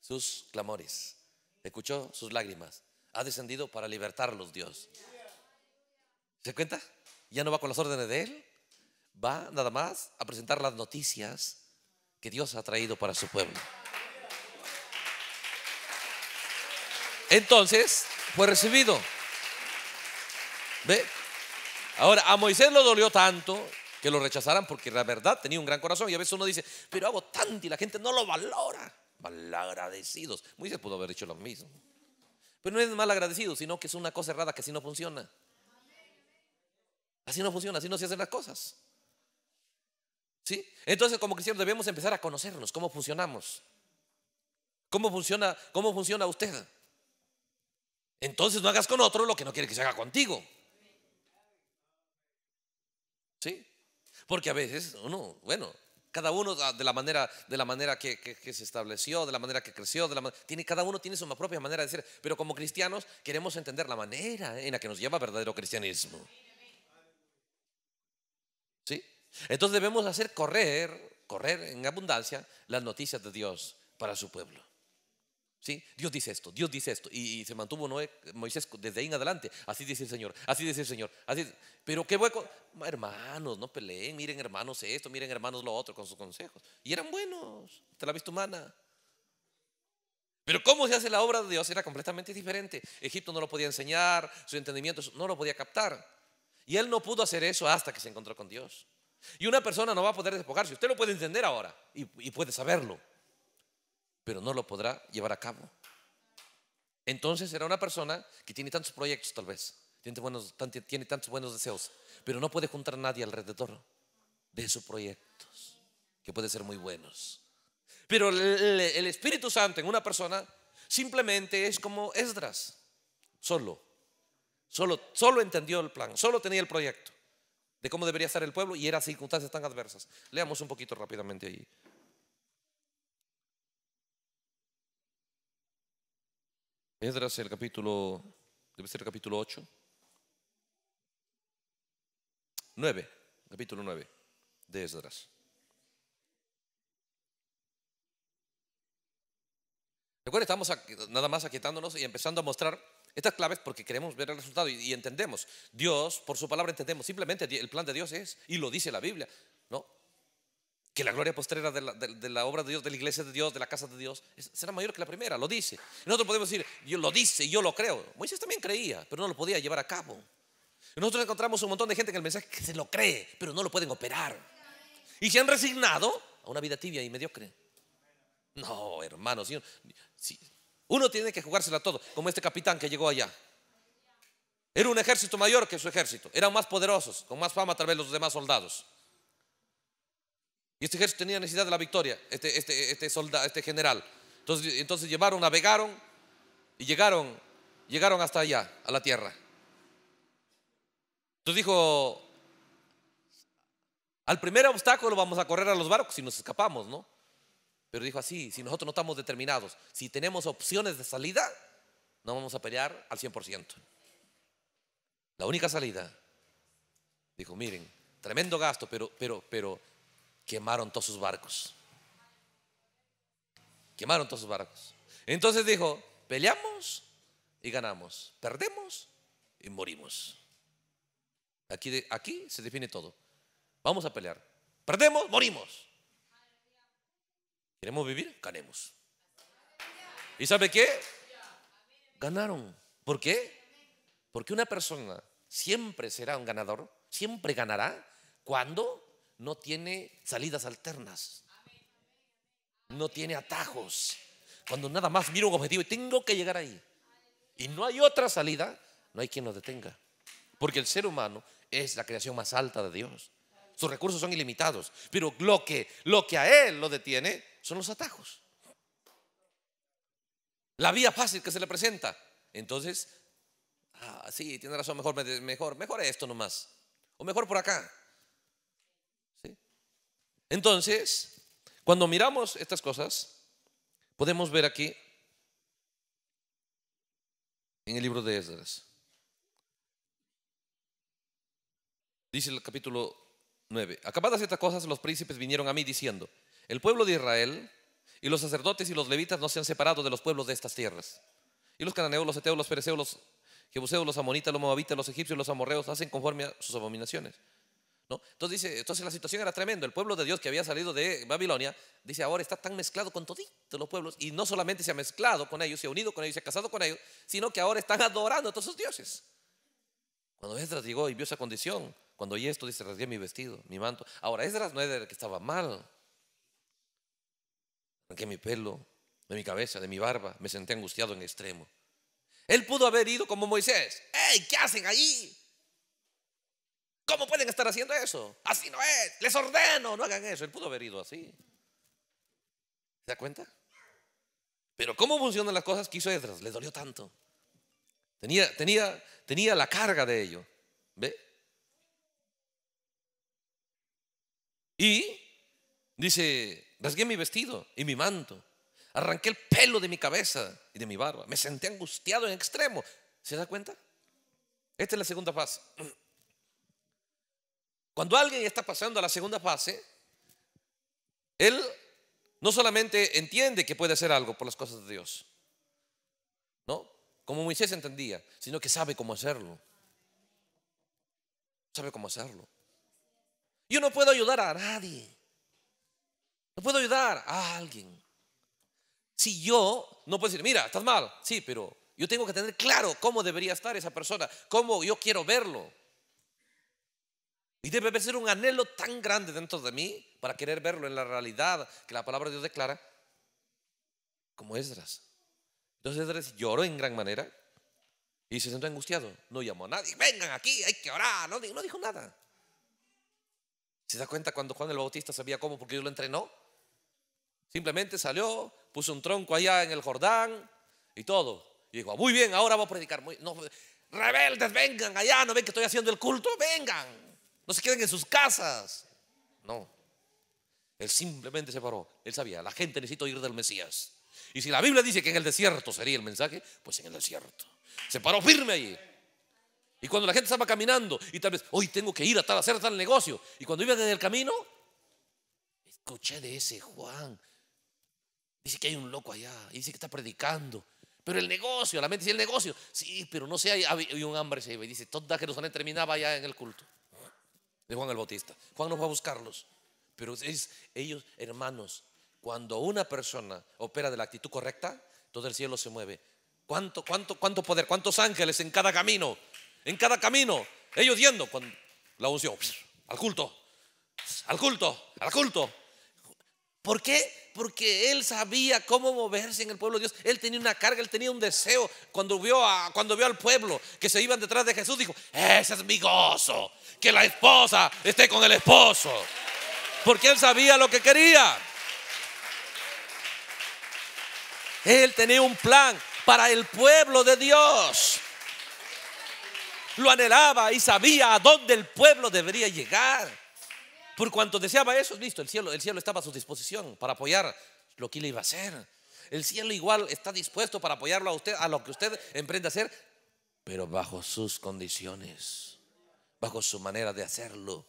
Speaker 1: sus clamores, escuchó sus lágrimas, ha descendido para libertarlos Dios. ¿Se cuenta? Ya no va con las órdenes de él, va nada más a presentar las noticias que Dios ha traído para su pueblo. Entonces fue recibido. ¿Ve? Ahora, a Moisés lo dolió tanto que lo rechazaran porque la verdad tenía un gran corazón. Y a veces uno dice, pero hago tanto y la gente no lo valora. Malagradecidos. Moisés pudo haber dicho lo mismo. Pero no es mal agradecido, sino que es una cosa errada que así no funciona. Así no funciona, así no se hacen las cosas. ¿Sí? Entonces, como cristianos debemos empezar a conocernos, cómo funcionamos. ¿Cómo funciona, cómo funciona usted? Entonces no hagas con otro lo que no quiere que se haga contigo. ¿Sí? Porque a veces uno, bueno, cada uno de la manera, de la manera que, se estableció, de la manera que creció, de la, tiene, cada uno tiene su propia manera de ser. Pero como cristianos queremos entender la manera en la que nos lleva verdadero cristianismo. Entonces debemos hacer correr, correr en abundancia las noticias de Dios para su pueblo. ¿Sí? Dios dice esto, Dios dice esto. Y, se mantuvo Moisés desde ahí en adelante. Así dice el Señor, así dice el Señor. Así, pero qué hueco. Hermanos, no peleen, miren hermanos esto, miren hermanos lo otro con sus consejos. Y eran buenos, Te la vista humana. Pero cómo se hace la obra de Dios era completamente diferente. Egipto no lo podía enseñar, su entendimiento no lo podía captar. Y él no pudo hacer eso hasta que se encontró con Dios. Y una persona no va a poder despojarse. Usted lo puede entender ahora y, puede saberlo, pero no lo podrá llevar a cabo. Entonces será una persona que tiene tantos proyectos tal vez, tiene, buenos, tiene tantos buenos deseos, pero no puede juntar a nadie alrededor de sus proyectos, que pueden ser muy buenos. Pero el, el Espíritu Santo en una persona simplemente es como Esdras, solo, solo, solo entendió el plan, solo tenía el proyecto de cómo debería estar el pueblo y eran circunstancias tan adversas. Leamos un poquito rápidamente ahí. Esdras, el capítulo, debe ser el capítulo 8. 9, capítulo 9 de Esdras. Recuerda, estamos nada más aquietándonos y empezando a mostrar estas claves porque queremos ver el resultado y, entendemos. Dios, por su palabra, entendemos. Simplemente el plan de Dios es, y lo dice la Biblia, ¿no? Que la gloria postrera de la, obra de Dios, de la iglesia de Dios, de la casa de Dios, será mayor que la primera, lo dice. Nosotros podemos decir, yo lo dice, yo lo creo. Moisés también creía, pero no lo podía llevar a cabo. Nosotros encontramos un montón de gente en el mensaje que se lo cree, pero no lo pueden operar. Y se han resignado a una vida tibia y mediocre. No, hermanos, si, uno tiene que jugársela todo, como este capitán que llegó allá. Era un ejército mayor que su ejército. Eran más poderosos, con más fama tal vez los demás soldados. Y este ejército tenía necesidad de la victoria, este, este, este, este general. Entonces, entonces llevaron, navegaron y llegaron, llegaron hasta allá, a la tierra. Entonces dijo, al primer obstáculo vamos a correr a los barcos y nos escapamos, ¿no? Pero dijo así, si nosotros no estamos determinados, si tenemos opciones de salida, no vamos a pelear al 100%. La única salida, dijo, miren, tremendo gasto, pero, pero, pero quemaron todos sus barcos. Quemaron todos sus barcos. Entonces dijo, peleamos y ganamos, perdemos y morimos. Aquí, aquí se define todo. Vamos a pelear. Perdemos, morimos. ¿Queremos vivir? Ganemos. ¿Y sabe qué? Ganaron. ¿Por qué? Porque una persona siempre será un ganador, siempre ganará cuando no tiene salidas alternas, no tiene atajos, cuando nada más miro un objetivo y tengo que llegar ahí y no hay otra salida, no hay quien lo detenga. Porque el ser humano es la creación más alta de Dios. Sus recursos son ilimitados, pero lo lo que a él lo detiene son los atajos. La vía fácil que se le presenta. Entonces, ah, sí, tiene razón, mejor, mejor, mejor esto nomás. O mejor por acá. Entonces, cuando miramos estas cosas, podemos ver aquí en el libro de Esdras. Dice el capítulo 9. Acabadas estas cosas, los príncipes vinieron a mí diciendo, el pueblo de Israel y los sacerdotes y los levitas no se han separado de los pueblos de estas tierras. Y los cananeos, los eteos, los pereceos, los jebuseos, los amonitas, los moabitas, los egipcios, los amorreos hacen conforme a sus abominaciones. ¿No? Entonces dice, entonces la situación era tremenda. El pueblo de Dios que había salido de Babilonia, dice, ahora está tan mezclado con toditos los pueblos y no solamente se ha mezclado con ellos, se ha unido con ellos, se ha casado con ellos, sino que ahora están adorando a todos sus dioses. Cuando Esdras llegó y vio esa condición, cuando oí esto, dice, rasgué mi vestido, mi manto. Ahora Esdras no era el que estaba mal, Arranqué mi pelo de mi cabeza, de mi barba. Me senté angustiado en extremo. Él pudo haber ido como Moisés. ¡Ey, qué hacen ahí? ¿Cómo pueden estar haciendo eso? Así no es. Les ordeno, no hagan eso. Él pudo haber ido así. ¿Se da cuenta? Pero cómo funcionan las cosas que hizo Edras? le dolió tanto. Tenía, tenía, tenía la carga de ello. ¿Ve? Y dice, rasgué mi vestido y mi manto, arranqué el pelo de mi cabeza y de mi barba, me senté angustiado en extremo. ¿Se da cuenta? Esta es la segunda fase. Cuando alguien está pasando a la segunda fase, él no solamente entiende que puede hacer algo por las cosas de Dios, ¿no? Como Moisés entendía, sino que sabe cómo hacerlo. Sabe cómo hacerlo. Yo no puedo ayudar a nadie puedo ayudar a alguien. Si yo no puedo decir, mira, estás mal. Sí, pero yo tengo que tener claro cómo debería estar esa persona, cómo yo quiero verlo. Y debe ser un anhelo tan grande dentro de mí para querer verlo en la realidad que la palabra de Dios declara, como Esdras. Entonces Esdras lloró en gran manera y se sentó angustiado. No llamó a nadie, vengan aquí, hay que orar. No, no dijo nada. ¿Se da cuenta cuando Juan el Bautista sabía cómo? Porque Dios lo entrenó. Simplemente salió, puso un tronco allá en el Jordán y todo. Y dijo, muy bien, ahora voy a predicar. no, rebeldes, vengan allá, no ven que estoy haciendo el culto, vengan. No se queden en sus casas. No. Él simplemente se paró. Él sabía, la gente necesita oír del Mesías. Y si la Biblia dice que en el desierto sería el mensaje, pues en el desierto. Se paró firme allí. Y cuando la gente estaba caminando y tal vez, hoy tengo que ir a tal, hacer tal negocio. Y cuando iban en el camino, escuché de ese Juan Dice que hay un loco allá, y dice que está predicando. Pero el negocio, la mente dice el negocio. Sí, pero no sé, hay, un hambre se iba. Y dice, toda Jerusalén terminaba allá en el culto de Juan el Bautista. Juan no va a buscarlos. Pero ellos, hermanos, cuando una persona opera de la actitud correcta, todo el cielo se mueve. ¿Cuánto, cuánto, cuánto poder? ¿Cuántos ángeles en cada camino? En cada camino. Ellos yendo con la unción. Al culto. Al culto. Al culto. ¿Por qué? Porque él sabía cómo moverse en el pueblo de Dios. Él tenía una carga, él tenía un deseo. Cuando vio, a, cuando vio al pueblo que se iban detrás de Jesús, dijo, ese es mi gozo, que la esposa esté con el esposo. Porque él sabía lo que quería. Él tenía un plan para el pueblo de Dios. Lo anhelaba y sabía a dónde el pueblo debería llegar. Por cuanto deseaba eso, listo, el cielo, el cielo estaba a su disposición para apoyar lo que le iba a hacer. El cielo igual está dispuesto para apoyarlo a usted, a lo que usted emprende a hacer, pero bajo sus condiciones, bajo su manera de hacerlo.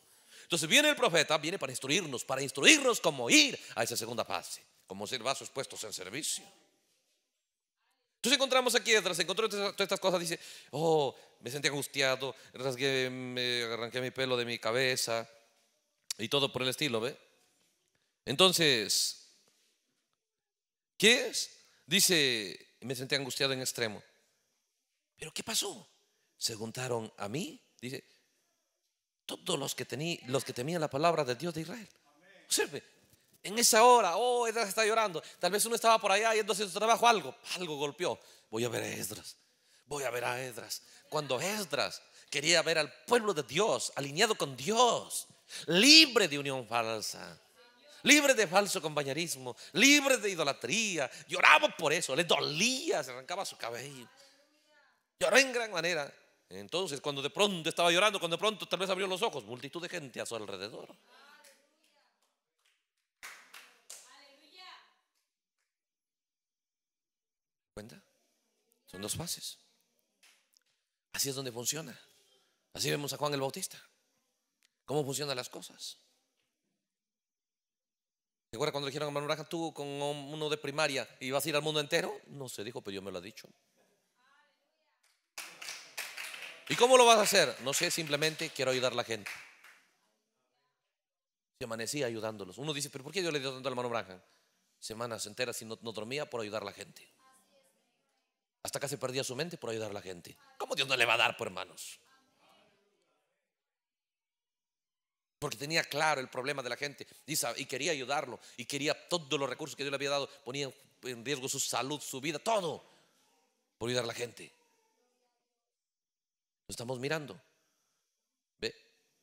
Speaker 1: Entonces viene el profeta, viene para instruirnos, para instruirnos cómo ir a esa segunda fase, como ser vasos puestos en servicio. Entonces encontramos aquí detrás, encontró todas estas cosas, dice, oh, me sentí angustiado, rasgué, me arranqué mi pelo de mi cabeza, y todo por el estilo, ¿ve? Entonces, ¿qué es? Dice, me senté angustiado en extremo. ¿Pero qué pasó? Se juntaron a mí, dice, todos los que, tení, los que temían la palabra de Dios de Israel. Observe, en esa hora, oh, Edras está llorando. Tal vez uno estaba por allá yendo en su trabajo, algo, algo golpeó. Voy a ver a Edras, voy a ver a Edras Cuando Edras quería ver al pueblo de Dios, alineado con Dios, libre de unión falsa, libre de falso compañerismo, libre de idolatría. Lloraba por eso, le dolía, se arrancaba su cabello. Lloró en gran manera. Entonces, cuando de pronto estaba llorando, cuando de pronto tal vez abrió los ojos, multitud de gente a su alrededor. ¿Cuenta? Son dos fases. Así es donde funciona. Así vemos a Juan el Bautista cómo funcionan las cosas. ¿Recuerda cuando le dijeron a Manuel Braja, tú con uno de primaria y vas a ir al mundo entero? No se dijo, pero yo me lo ha dicho. ¿Y cómo lo vas a hacer? No sé, simplemente quiero ayudar a la gente. Se amanecía ayudándolos. Uno dice, pero ¿por qué Dios le dio tanto al hermano Semanas enteras y no, no, dormía por ayudar a la gente. Hasta se perdía su mente por ayudar a la gente. ¿Cómo Dios no le va a dar, por pues, hermanos? porque tenía claro el problema de la gente y, quería ayudarlo y quería todos los recursos que Dios le había dado, ponía en riesgo su salud, su vida, todo por ayudar a la gente. Lo estamos mirando. ¿Ve?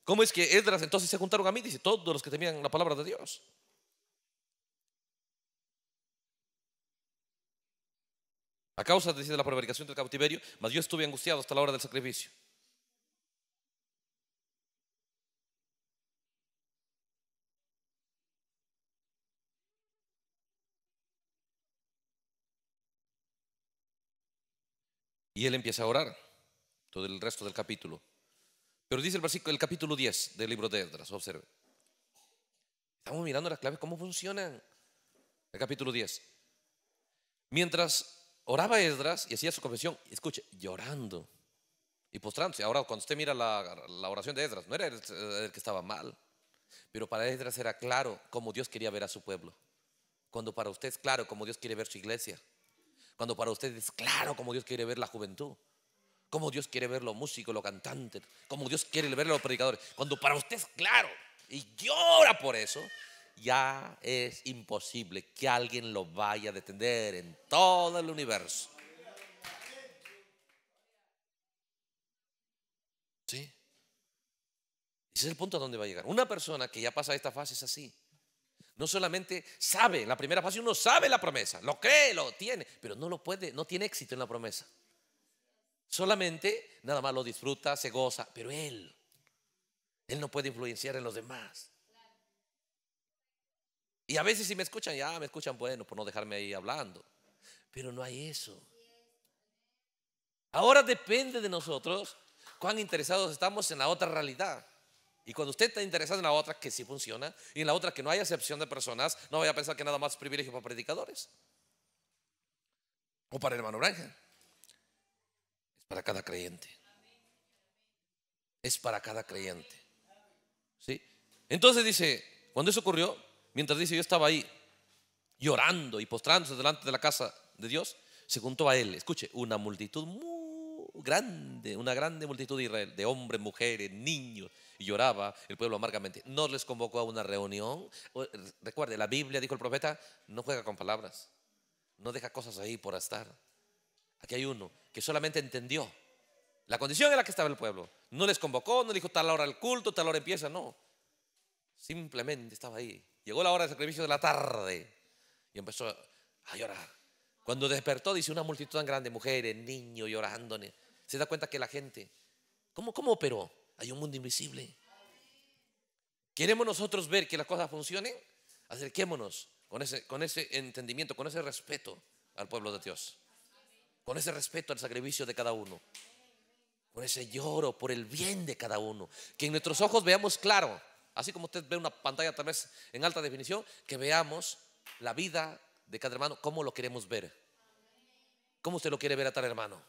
Speaker 1: ¿Cómo es que Edras entonces se juntaron a mí? Dice, todos los que tenían la palabra de Dios. A causa, de la prevaricación del cautiverio, mas yo estuve angustiado hasta la hora del sacrificio. Y él empieza a orar todo el resto del capítulo. Pero dice el versículo, el capítulo 10 del libro de Esdras, observe. Estamos mirando las claves, cómo funcionan. El capítulo 10. Mientras oraba Esdras y hacía su confesión, escuche, llorando y postrándose. Ahora, cuando usted mira la, oración de Esdras, no era el, el, que estaba mal, pero para Esdras era claro cómo Dios quería ver a su pueblo. Cuando para usted es claro cómo Dios quiere ver su iglesia, cuando para es claro, como Dios quiere ver la juventud, como Dios quiere ver los músicos, los cantantes, como Dios quiere ver los predicadores. Cuando para usted es claro, y llora por eso, ya es imposible que alguien lo vaya a detener en todo el universo. ¿Sí? Ese es el punto a donde va a llegar. Una persona que ya pasa esta fase es así. No solamente sabe, en la primera fase uno sabe la promesa, lo cree, lo tiene, pero no lo puede, no tiene éxito en la promesa. Solamente nada más lo disfruta, se goza, pero él, él no puede influenciar en los demás. Y a veces si me escuchan, ya me escuchan, bueno, por no dejarme ahí hablando, pero no hay eso. Ahora depende de nosotros cuán interesados estamos en la otra realidad. Y cuando usted está interesado en la otra que sí funciona y en la otra que no hay excepción de personas, no vaya a pensar que nada más es privilegio para predicadores o para el hermano ángel. Es para cada creyente. Es para cada creyente. ¿Sí? Entonces dice, cuando eso ocurrió, mientras dice yo estaba ahí llorando y postrándose delante de la casa de Dios, se juntó a él, escuche, una multitud muy grande, una grande multitud de Israel, de hombres, mujeres, niños, y lloraba el pueblo amargamente. No les convocó a una reunión. Recuerde, la Biblia, dijo el profeta, no juega con palabras, no deja cosas ahí por estar. Aquí hay uno que solamente entendió la condición en la que estaba el pueblo. No les convocó, no dijo tal hora el culto, tal hora empieza, no. Simplemente estaba ahí. Llegó la hora de sacrificio de la tarde y empezó a llorar. Cuando despertó, dice una multitud tan grande, mujeres, niños llorándone. Se da cuenta que la gente, ¿cómo, cómo operó? Hay un mundo invisible. ¿Queremos nosotros ver que las cosas funcionen? Acerquémonos con ese, con ese entendimiento, con ese respeto al pueblo de Dios, con ese respeto al sacrificio de cada uno, con ese lloro por el bien de cada uno, que en nuestros ojos veamos claro, así como usted ve una pantalla tal vez en alta definición, que veamos la vida de cada hermano, ¿cómo lo queremos ver? ¿Cómo usted lo quiere ver a tal hermano?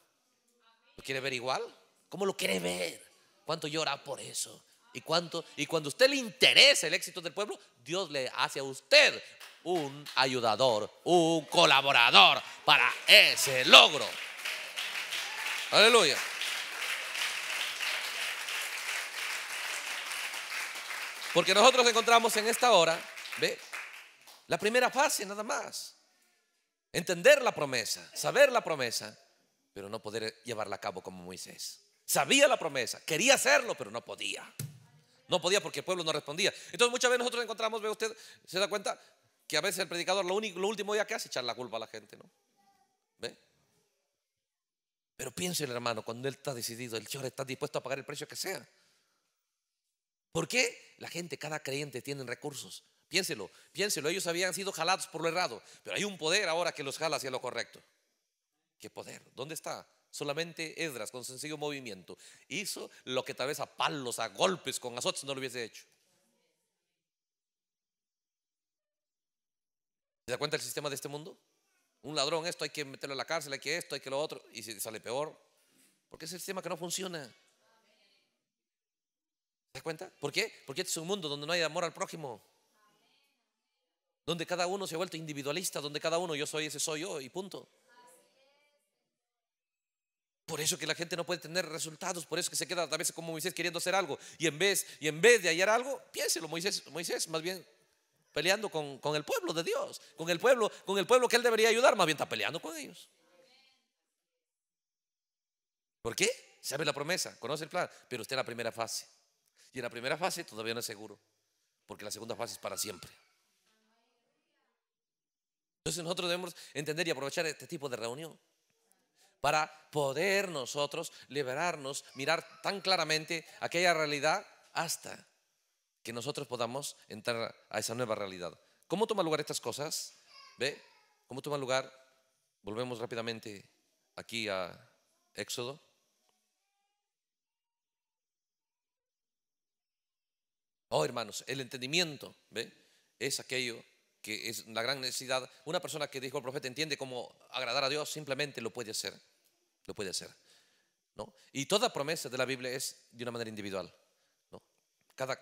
Speaker 1: ¿Lo quiere ver igual? ¿Cómo lo quiere ver? ¿Cuánto llora por eso? ¿Y, cuánto, y cuando a usted le interesa el éxito del pueblo, Dios le hace a usted un ayudador, un colaborador para ese logro. Aleluya. Porque nosotros encontramos en esta hora, ¿ve? La primera fase nada más. Entender la promesa, saber la promesa, pero no poder llevarla a cabo como Moisés. Sabía la promesa, quería hacerlo, pero no podía. No podía porque el pueblo no respondía. Entonces muchas veces nosotros encontramos, ve usted, se da cuenta que a veces el predicador lo, único, lo último ya que hace es echar la culpa a la gente, ¿no? ¿Ve? Pero piense el hermano, cuando él está decidido, el Señor está dispuesto a pagar el precio que sea. ¿Por qué? La gente, cada creyente tiene recursos. Piénselo, piénselo. Ellos habían sido jalados por lo errado, pero hay un poder ahora que los jala hacia lo correcto. ¿Qué poder? ¿Dónde está? Solamente Edras con sencillo movimiento, hizo lo que tal vez a palos, a golpes, con azotes no lo hubiese hecho. ¿Se da cuenta el sistema de este mundo? Un ladrón, esto hay que meterlo a la cárcel, hay que esto, hay que lo otro, y si sale peor. Porque es el sistema que no funciona. ¿Se da cuenta? ¿Por qué? Porque este es un mundo donde no hay amor al prójimo donde cada uno se ha vuelto individualista, donde cada uno yo soy ese soy yo y punto. Por eso que la gente no puede tener resultados, por eso que se queda a veces como Moisés queriendo hacer algo y en vez, y en vez de hallar algo, piénselo, Moisés, Moisés más bien peleando con, el pueblo de Dios, con el pueblo, con el pueblo que él debería ayudar, más bien está peleando con ellos. ¿Por qué? Sabe la promesa, conoce el plan, pero usted en la primera fase. Y en la primera fase todavía no es seguro, porque la segunda fase es para siempre. Entonces nosotros debemos entender y aprovechar este tipo de reunión para poder nosotros liberarnos, mirar tan claramente aquella realidad hasta que nosotros podamos entrar a esa nueva realidad. ¿Cómo toman lugar estas cosas? ¿Ve? ¿Cómo toman lugar? Volvemos rápidamente aquí a Éxodo. Oh, hermanos, el entendimiento, ¿ve? Es aquello que es la gran necesidad, una persona que dijo el profeta entiende cómo agradar a Dios, simplemente lo puede hacer, lo puede hacer. ¿no? Y toda promesa de la Biblia es de una manera individual. ¿no? Cada,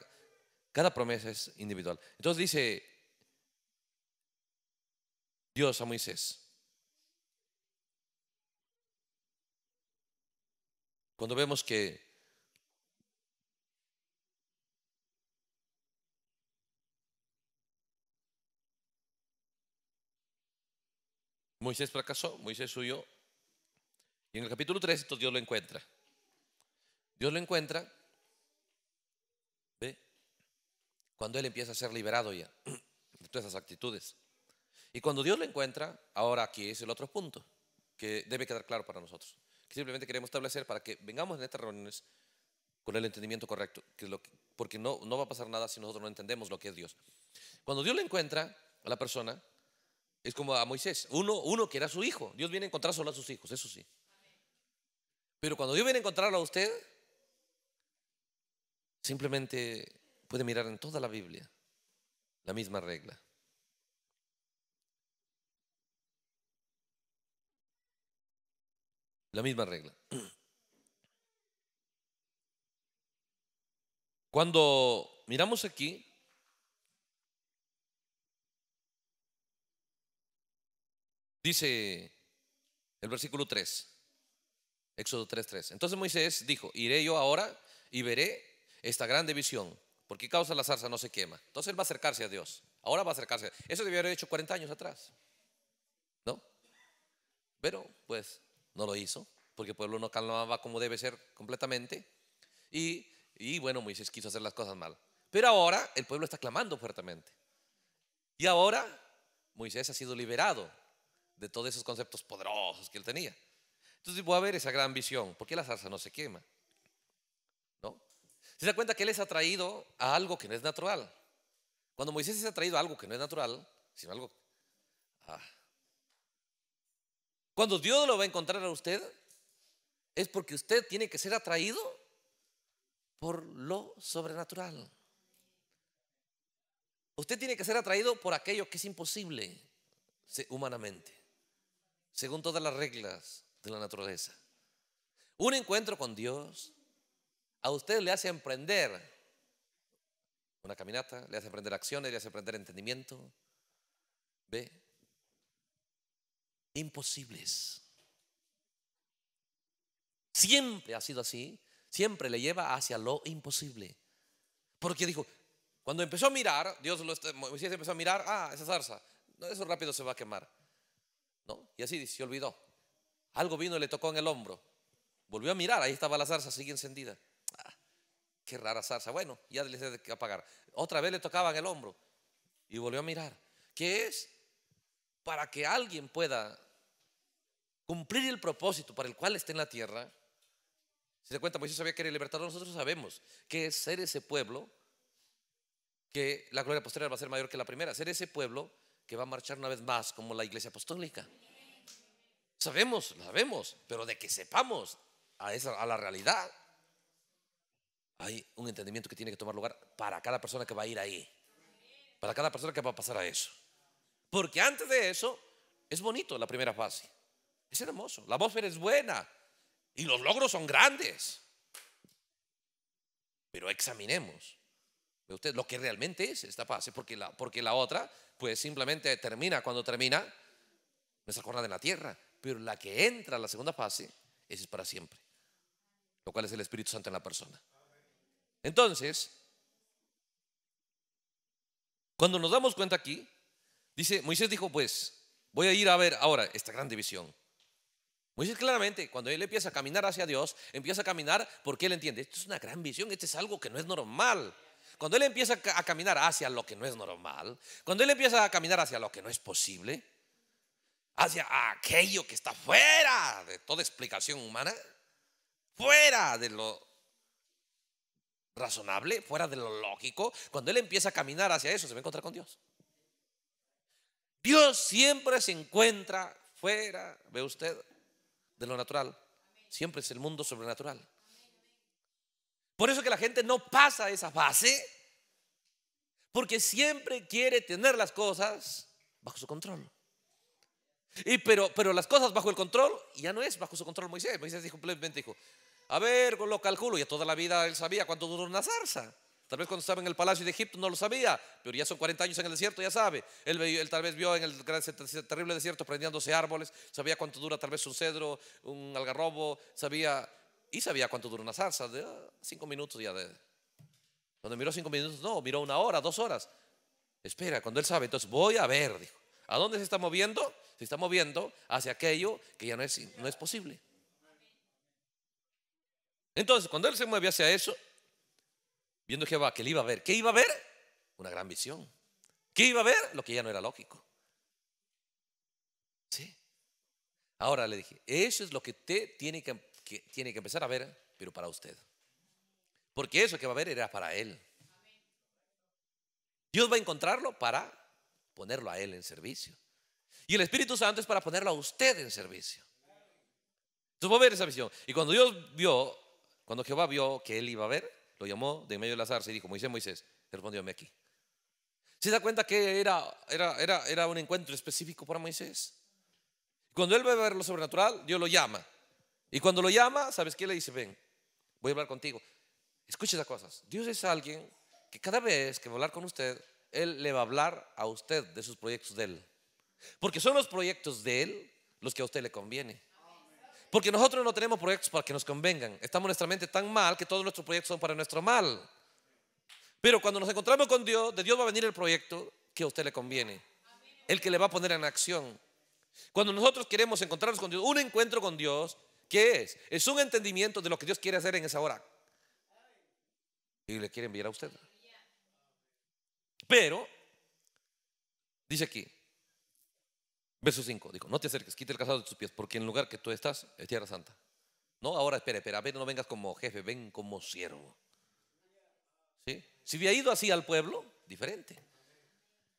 Speaker 1: cada promesa es individual. Entonces dice Dios a Moisés, cuando vemos que Moisés fracasó, Moisés huyó. Y en el capítulo 3, Dios lo encuentra. Dios lo encuentra ¿ve? cuando él empieza a ser liberado ya de todas esas actitudes. Y cuando Dios lo encuentra, ahora aquí es el otro punto que debe quedar claro para nosotros. simplemente queremos establecer para que vengamos en estas reuniones con el entendimiento correcto, porque no, no va a pasar nada si nosotros no entendemos lo que es Dios. Cuando Dios le encuentra a la persona, es como a Moisés, uno, uno que era su hijo. Dios viene a encontrar solo a sus hijos, eso sí. Pero cuando Dios viene a encontrar a usted, simplemente puede mirar en toda la Biblia la misma regla. La misma regla. Cuando miramos aquí, Dice el versículo 3, Éxodo 3, 3. Entonces Moisés dijo, iré yo ahora y veré esta grande visión. ¿Por qué causa la zarza no se quema? Entonces él va a acercarse a Dios. Ahora va a acercarse. Eso debió haber hecho 40 años atrás. ¿No? Pero pues no lo hizo, porque el pueblo no calmaba como debe ser completamente. Y, y bueno, Moisés quiso hacer las cosas mal. Pero ahora el pueblo está clamando fuertemente. Y ahora Moisés ha sido liberado de todos esos conceptos poderosos que él tenía. Entonces voy a ver esa gran visión. ¿Por qué la zarza no se quema? ¿No? Se da cuenta que él es atraído a algo que no es natural. Cuando Moisés es atraído a algo que no es natural, sino algo... Ah. Cuando Dios lo va a encontrar a usted, es porque usted tiene que ser atraído por lo sobrenatural. Usted tiene que ser atraído por aquello que es imposible humanamente según todas las reglas de la naturaleza. Un encuentro con Dios a usted le hace emprender una caminata, le hace emprender acciones, le hace aprender entendimiento. ¿Ve? Imposibles. Siempre ha sido así, siempre le lleva hacia lo imposible. Porque dijo, cuando empezó a mirar, Dios lo, empezó a mirar, ah, esa zarza, eso rápido se va a quemar. Y así se olvidó. Algo vino y le tocó en el hombro. Volvió a mirar, ahí estaba la zarza, sigue encendida. Ah, qué rara zarza. Bueno, ya le he que apagar. Otra vez le tocaba en el hombro y volvió a mirar. ¿Qué es? Para que alguien pueda cumplir el propósito para el cual está en la tierra. Si se cuenta, Moisés sabía que era Nosotros sabemos que es ser ese pueblo, que la gloria posterior va a ser mayor que la primera. Ser ese pueblo que va a marchar una vez más como la iglesia apostólica. Sabemos, sabemos, pero de que sepamos a, a la realidad, hay un entendimiento que tiene que tomar lugar para cada persona que va a ir ahí, para cada persona que va a pasar a eso. Porque antes de eso, es bonito la primera fase, es hermoso, la atmósfera es buena y los logros son grandes. Pero examinemos lo que realmente es esta fase Porque la, porque la otra, pues simplemente termina cuando termina nuestra jornada en la tierra. Pero la que entra a la segunda fase, ese es para siempre. Lo cual es el Espíritu Santo en la persona. Entonces, cuando nos damos cuenta aquí, dice, Moisés dijo, pues, voy a ir a ver ahora esta gran división. Moisés claramente, cuando él empieza a caminar hacia Dios, empieza a caminar porque él entiende, esto es una gran visión, esto es algo que no es normal cuando él empieza a caminar hacia lo que no es normal, cuando él empieza a caminar hacia lo que no es posible, hacia aquello que está fuera de toda explicación humana, fuera de lo razonable, fuera de lo lógico, cuando él empieza a caminar hacia eso, se va a encontrar con Dios. Dios siempre se encuentra fuera, ve usted, de lo natural. Siempre es el mundo sobrenatural. Por eso que la gente no pasa esa fase, porque siempre quiere tener las cosas bajo su control. Y pero, pero las cosas bajo el control ya no es bajo su control Moisés. Moisés dijo simplemente dijo, a ver, lo calculo. Ya toda la vida él sabía cuánto duró una zarza. Tal vez cuando estaba en el palacio de Egipto no lo sabía, pero ya son 40 años en el desierto, ya sabe. Él, él tal vez vio en el terrible desierto prendiéndose árboles, sabía cuánto dura tal vez un cedro, un algarrobo, sabía y sabía cuánto dura una salsa, de ah, cinco minutos ya de... Cuando miró cinco minutos, no, miró una hora, dos horas. Espera, cuando él sabe, entonces voy a ver, dijo. ¿A dónde se está moviendo? Se está moviendo hacia aquello que ya no es, no es posible. Entonces, cuando él se mueve hacia eso, viendo Jehová que él iba a ver, ¿qué iba a ver? Una gran visión. ¿Qué iba a ver? Lo que ya no era lógico. ¿Sí? Ahora le dije, eso es lo que te tiene que tiene que empezar a ver, pero para usted. Porque eso que va a ver era para Él. Dios va a encontrarlo para ponerlo a Él en servicio. Y el Espíritu Santo es para ponerlo a usted en servicio. Entonces va a ver esa visión. Y cuando Dios vio, cuando Jehová vio que Él iba a ver, lo llamó de medio de la zarza. y dijo, Moisés, Moisés, respondióme aquí. ¿Se da cuenta que era, era, era, era un encuentro específico para Moisés? Cuando él va a ver lo sobrenatural, Dios lo llama. Y cuando lo llama, ¿sabes qué le dice? Ven, voy a hablar contigo. Escuche esas cosas. Dios es alguien que cada vez que va a hablar con usted, Él le va a hablar a usted de sus proyectos de Él. Porque son los proyectos de Él los que a usted le conviene. Porque nosotros no tenemos proyectos para que nos convengan. Estamos nuestra mente tan mal que todos nuestros proyectos son para nuestro mal. Pero cuando nos encontramos con Dios, de Dios va a venir el proyecto que a usted le conviene. El que le va a poner en acción. Cuando nosotros queremos encontrarnos con Dios, un encuentro con Dios ¿Qué es? Es un entendimiento de lo que Dios quiere hacer en esa hora. Y le quiere enviar a usted. Pero, dice aquí, verso 5, Dijo no te acerques, quita el casado de tus pies, porque en lugar que tú estás es tierra santa. No, ahora espera, espera, ven, no vengas como jefe, ven como siervo. Si había ido así al pueblo, diferente.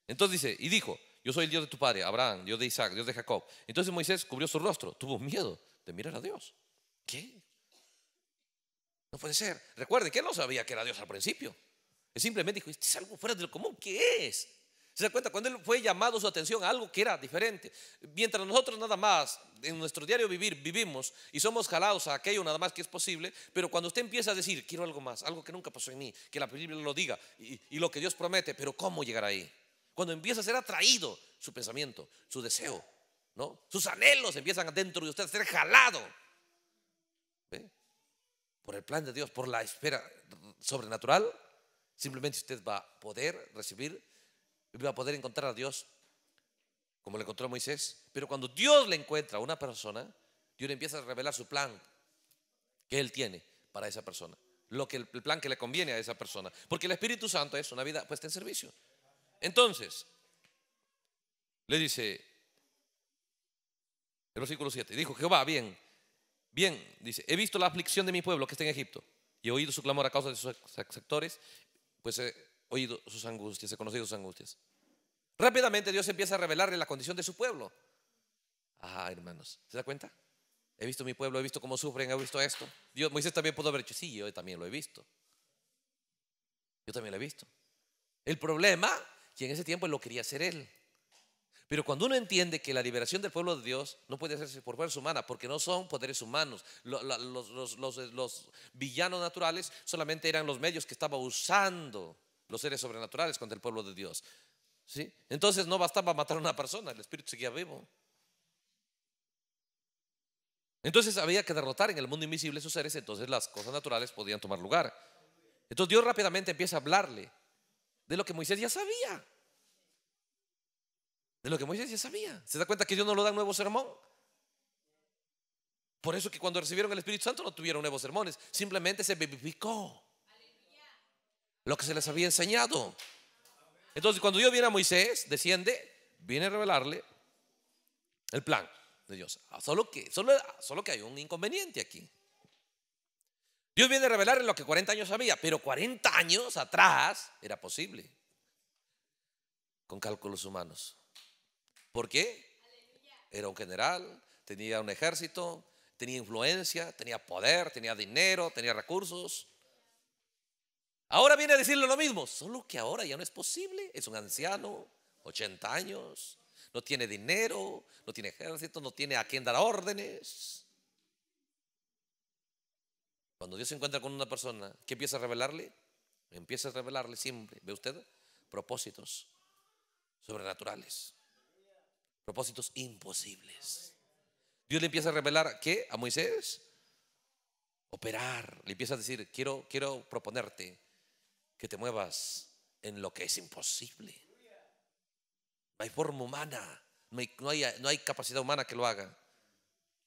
Speaker 1: Entonces dice, y dijo, yo soy el Dios de tu padre, Abraham, Dios de Isaac, Dios de Jacob. Entonces Moisés cubrió su rostro, tuvo miedo de mirar a Dios. ¿Qué? No puede ser. recuerde que él no sabía que era Dios al principio. Él simplemente dijo, este es algo fuera del común, ¿qué es? ¿Se da cuenta? Cuando él fue llamado su atención a algo que era diferente. Mientras nosotros nada más en nuestro diario vivir vivimos y somos jalados a aquello nada más que es posible, pero cuando usted empieza a decir, quiero algo más, algo que nunca pasó en mí, que la Biblia lo diga y, y lo que Dios promete, pero ¿cómo llegar ahí? Cuando empieza a ser atraído su pensamiento, su deseo, sus anhelos empiezan adentro de usted a ser jalado por el plan de Dios, por la esfera sobrenatural. Simplemente usted va a poder recibir y va a poder encontrar a Dios como le encontró Moisés. Pero cuando Dios le encuentra a una persona, Dios le empieza a revelar su plan que Él tiene para esa persona. Lo que, el plan que le conviene a esa persona. Porque el Espíritu Santo es una vida puesta en servicio. Entonces, le dice, versículo 7. Dijo Jehová, bien, bien, dice, he visto la aflicción de mi pueblo que está en Egipto y he oído su clamor a causa de sus sectores, pues he oído sus angustias, he conocido sus angustias. Rápidamente Dios empieza a revelarle la condición de su pueblo. Ah, hermanos, ¿se da cuenta? He visto mi pueblo, he visto cómo sufren, he visto esto. Dios, Moisés también pudo haber dicho, sí, yo también lo he visto. Yo también lo he visto. El problema, que en ese tiempo lo quería hacer él. Pero cuando uno entiende que la liberación del pueblo de Dios no puede hacerse por fuerza humana, porque no son poderes humanos, los, villanos naturales solamente eran los medios que estaban usando los seres sobrenaturales contra el pueblo de Dios. ¿Sí? Entonces no bastaba matar a una persona, el espíritu seguía vivo. Entonces había que derrotar en el mundo invisible esos seres, entonces las cosas naturales podían tomar lugar. Entonces Dios rápidamente empieza a hablarle de lo que Moisés ya sabía de lo que Moisés ya sabía. ¿Se da cuenta que Dios no lo da un nuevo sermón? Por eso que cuando recibieron el Espíritu Santo no tuvieron nuevos sermones, simplemente se vivificó lo que se les había enseñado. Entonces, cuando Dios viene a Moisés, desciende, viene a revelarle el plan de Dios. Ah, solo que, solo, ah, solo que hay un inconveniente aquí. Dios viene a revelarle lo que 40 años sabía, pero 40 años atrás era posible con cálculos humanos. ¿Por qué? Era un general, tenía un ejército, tenía influencia, tenía poder, tenía dinero, tenía recursos. Ahora viene a decirle lo mismo, solo que ahora ya no es posible. Es un anciano, 80 años, no tiene dinero, no tiene ejército, no tiene a quien dar órdenes. Cuando Dios se encuentra con una persona, ¿qué empieza a revelarle? Empieza a revelarle siempre, ¿ve usted? Propósitos sobrenaturales. Propósitos imposibles. Dios le empieza a revelar, ¿qué? A Moisés. Operar. Le empieza a decir, quiero, quiero proponerte que te muevas en lo que es imposible. No hay forma humana, no hay, capacidad humana que lo haga.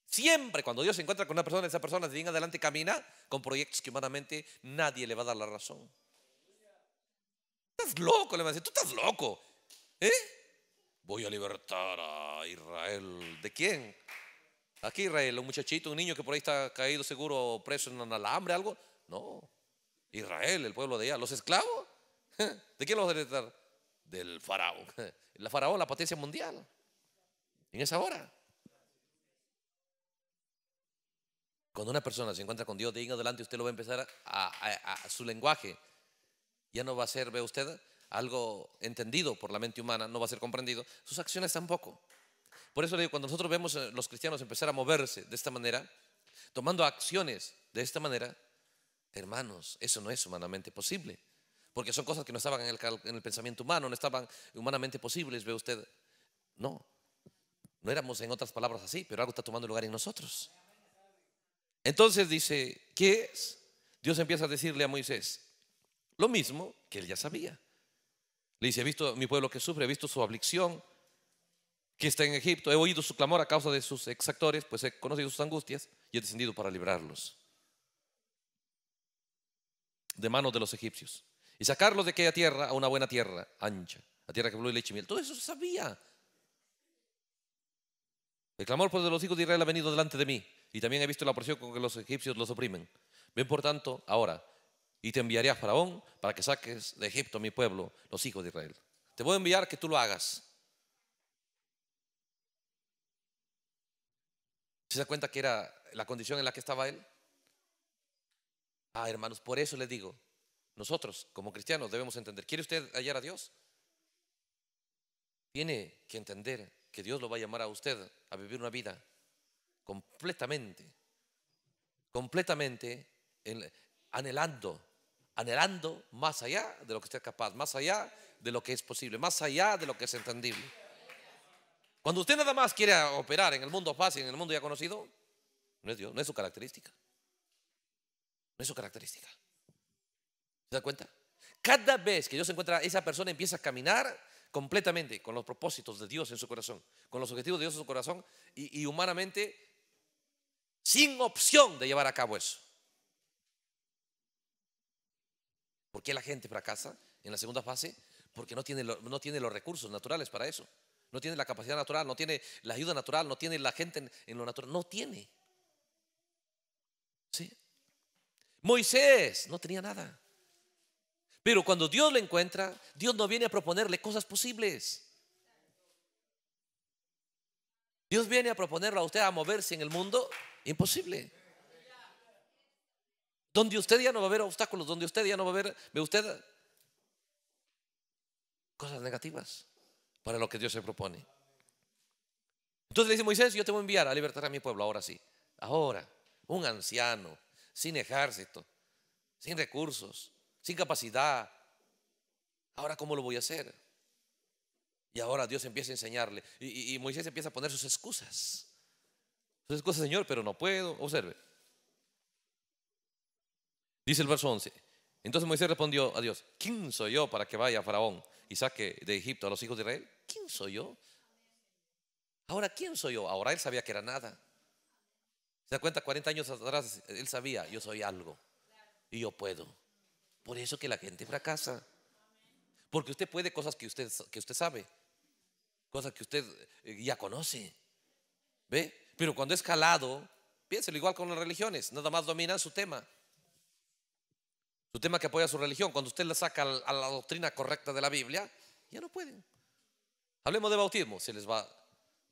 Speaker 1: Siempre cuando Dios se encuentra con una persona, esa persona de bien adelante camina con proyectos que humanamente nadie le va a dar la razón. Estás loco, le va a decir, tú estás loco. ¿Eh? voy a libertar a Israel. ¿De quién? Aquí Israel, un muchachito, un niño que por ahí está caído seguro preso en un alambre, algo. No, Israel, el pueblo de allá. ¿Los esclavos? ¿De quién los va a libertar? Del faraón. La faraón, la potencia mundial. En esa hora. Cuando una persona se encuentra con Dios de ahí adelante, usted lo va a empezar a, a su lenguaje. Ya no va a ser, ve usted, algo entendido por la mente humana no va a ser comprendido, sus acciones tampoco. Por eso digo, cuando nosotros vemos a los cristianos empezar a moverse de esta manera, tomando acciones de esta manera, hermanos, eso no es humanamente posible. Porque son cosas que no estaban en el, en el pensamiento humano, no estaban humanamente posibles, ve usted. No, no éramos en otras palabras así, pero algo está tomando lugar en nosotros. Entonces dice, ¿qué es? Dios empieza a decirle a Moisés lo mismo que él ya sabía. Le dice, he visto mi pueblo que sufre, he visto su aflicción, que está en Egipto, he oído su clamor a causa de sus exactores, pues he conocido sus angustias y he descendido para librarlos de manos de los egipcios y sacarlos de aquella tierra a una buena tierra ancha, a tierra que fluye leche y miel. Todo eso se sabía. El clamor por pues, de los hijos de Israel ha venido delante de mí y también he visto la opresión con que los egipcios los oprimen. Ven por tanto ahora y te enviaré a Faraón para que saques de Egipto a mi pueblo, los hijos de Israel. Te voy a enviar que tú lo hagas. ¿Se da cuenta que era la condición en la que estaba él? Ah, hermanos, por eso le digo, nosotros como cristianos debemos entender, ¿quiere usted hallar a Dios? Tiene que entender que Dios lo va a llamar a usted a vivir una vida completamente, completamente anhelando anhelando más allá de lo que usted capaz, más allá de lo que es posible, más allá de lo que es entendible. Cuando usted nada más quiere operar en el mundo fácil, en el mundo ya conocido, no es Dios, no es su característica. No es su característica. ¿Se da cuenta? Cada vez que Dios encuentra esa persona empieza a caminar completamente con los propósitos de Dios en su corazón, con los objetivos de Dios en su corazón y humanamente sin opción de llevar a cabo eso. ¿Por qué la gente fracasa en la segunda fase? Porque no tiene, no tiene los recursos naturales para eso. No tiene la capacidad natural, no tiene la ayuda natural, no tiene la gente en, lo natural. No tiene. ¿Sí? Moisés no tenía nada. Pero cuando Dios lo encuentra, Dios no viene a proponerle cosas posibles. Dios viene a proponerle a usted a moverse en el mundo imposible donde usted ya no va a ver obstáculos, donde usted ya no va a ver, ve usted cosas negativas para lo que Dios se propone. Entonces le dice Moisés, yo te voy a enviar a libertar a mi pueblo, ahora sí, ahora, un anciano, sin ejército, sin recursos, sin capacidad. Ahora, ¿cómo lo voy a hacer? Y ahora Dios empieza a enseñarle. Y, y Moisés empieza a poner sus excusas. Sus excusas, Señor, pero no puedo. Observe, Dice el verso 11. Entonces Moisés respondió a Dios, ¿quién soy yo para que vaya a Faraón y saque de Egipto a los hijos de Israel? ¿Quién soy yo? Ahora, ¿quién soy yo? Ahora él sabía que era nada. ¿Se da cuenta? 40 años atrás él sabía, yo soy algo y yo puedo. Por eso que la gente fracasa. Porque usted puede cosas que usted, que usted sabe, cosas que usted eh, ya conoce. ¿Ve? Pero cuando es calado, piénselo igual con las religiones, nada más dominan su tema su tema que apoya su religión, cuando usted le saca a la doctrina correcta de la Biblia, ya no pueden. Hablemos de bautismo, se les va.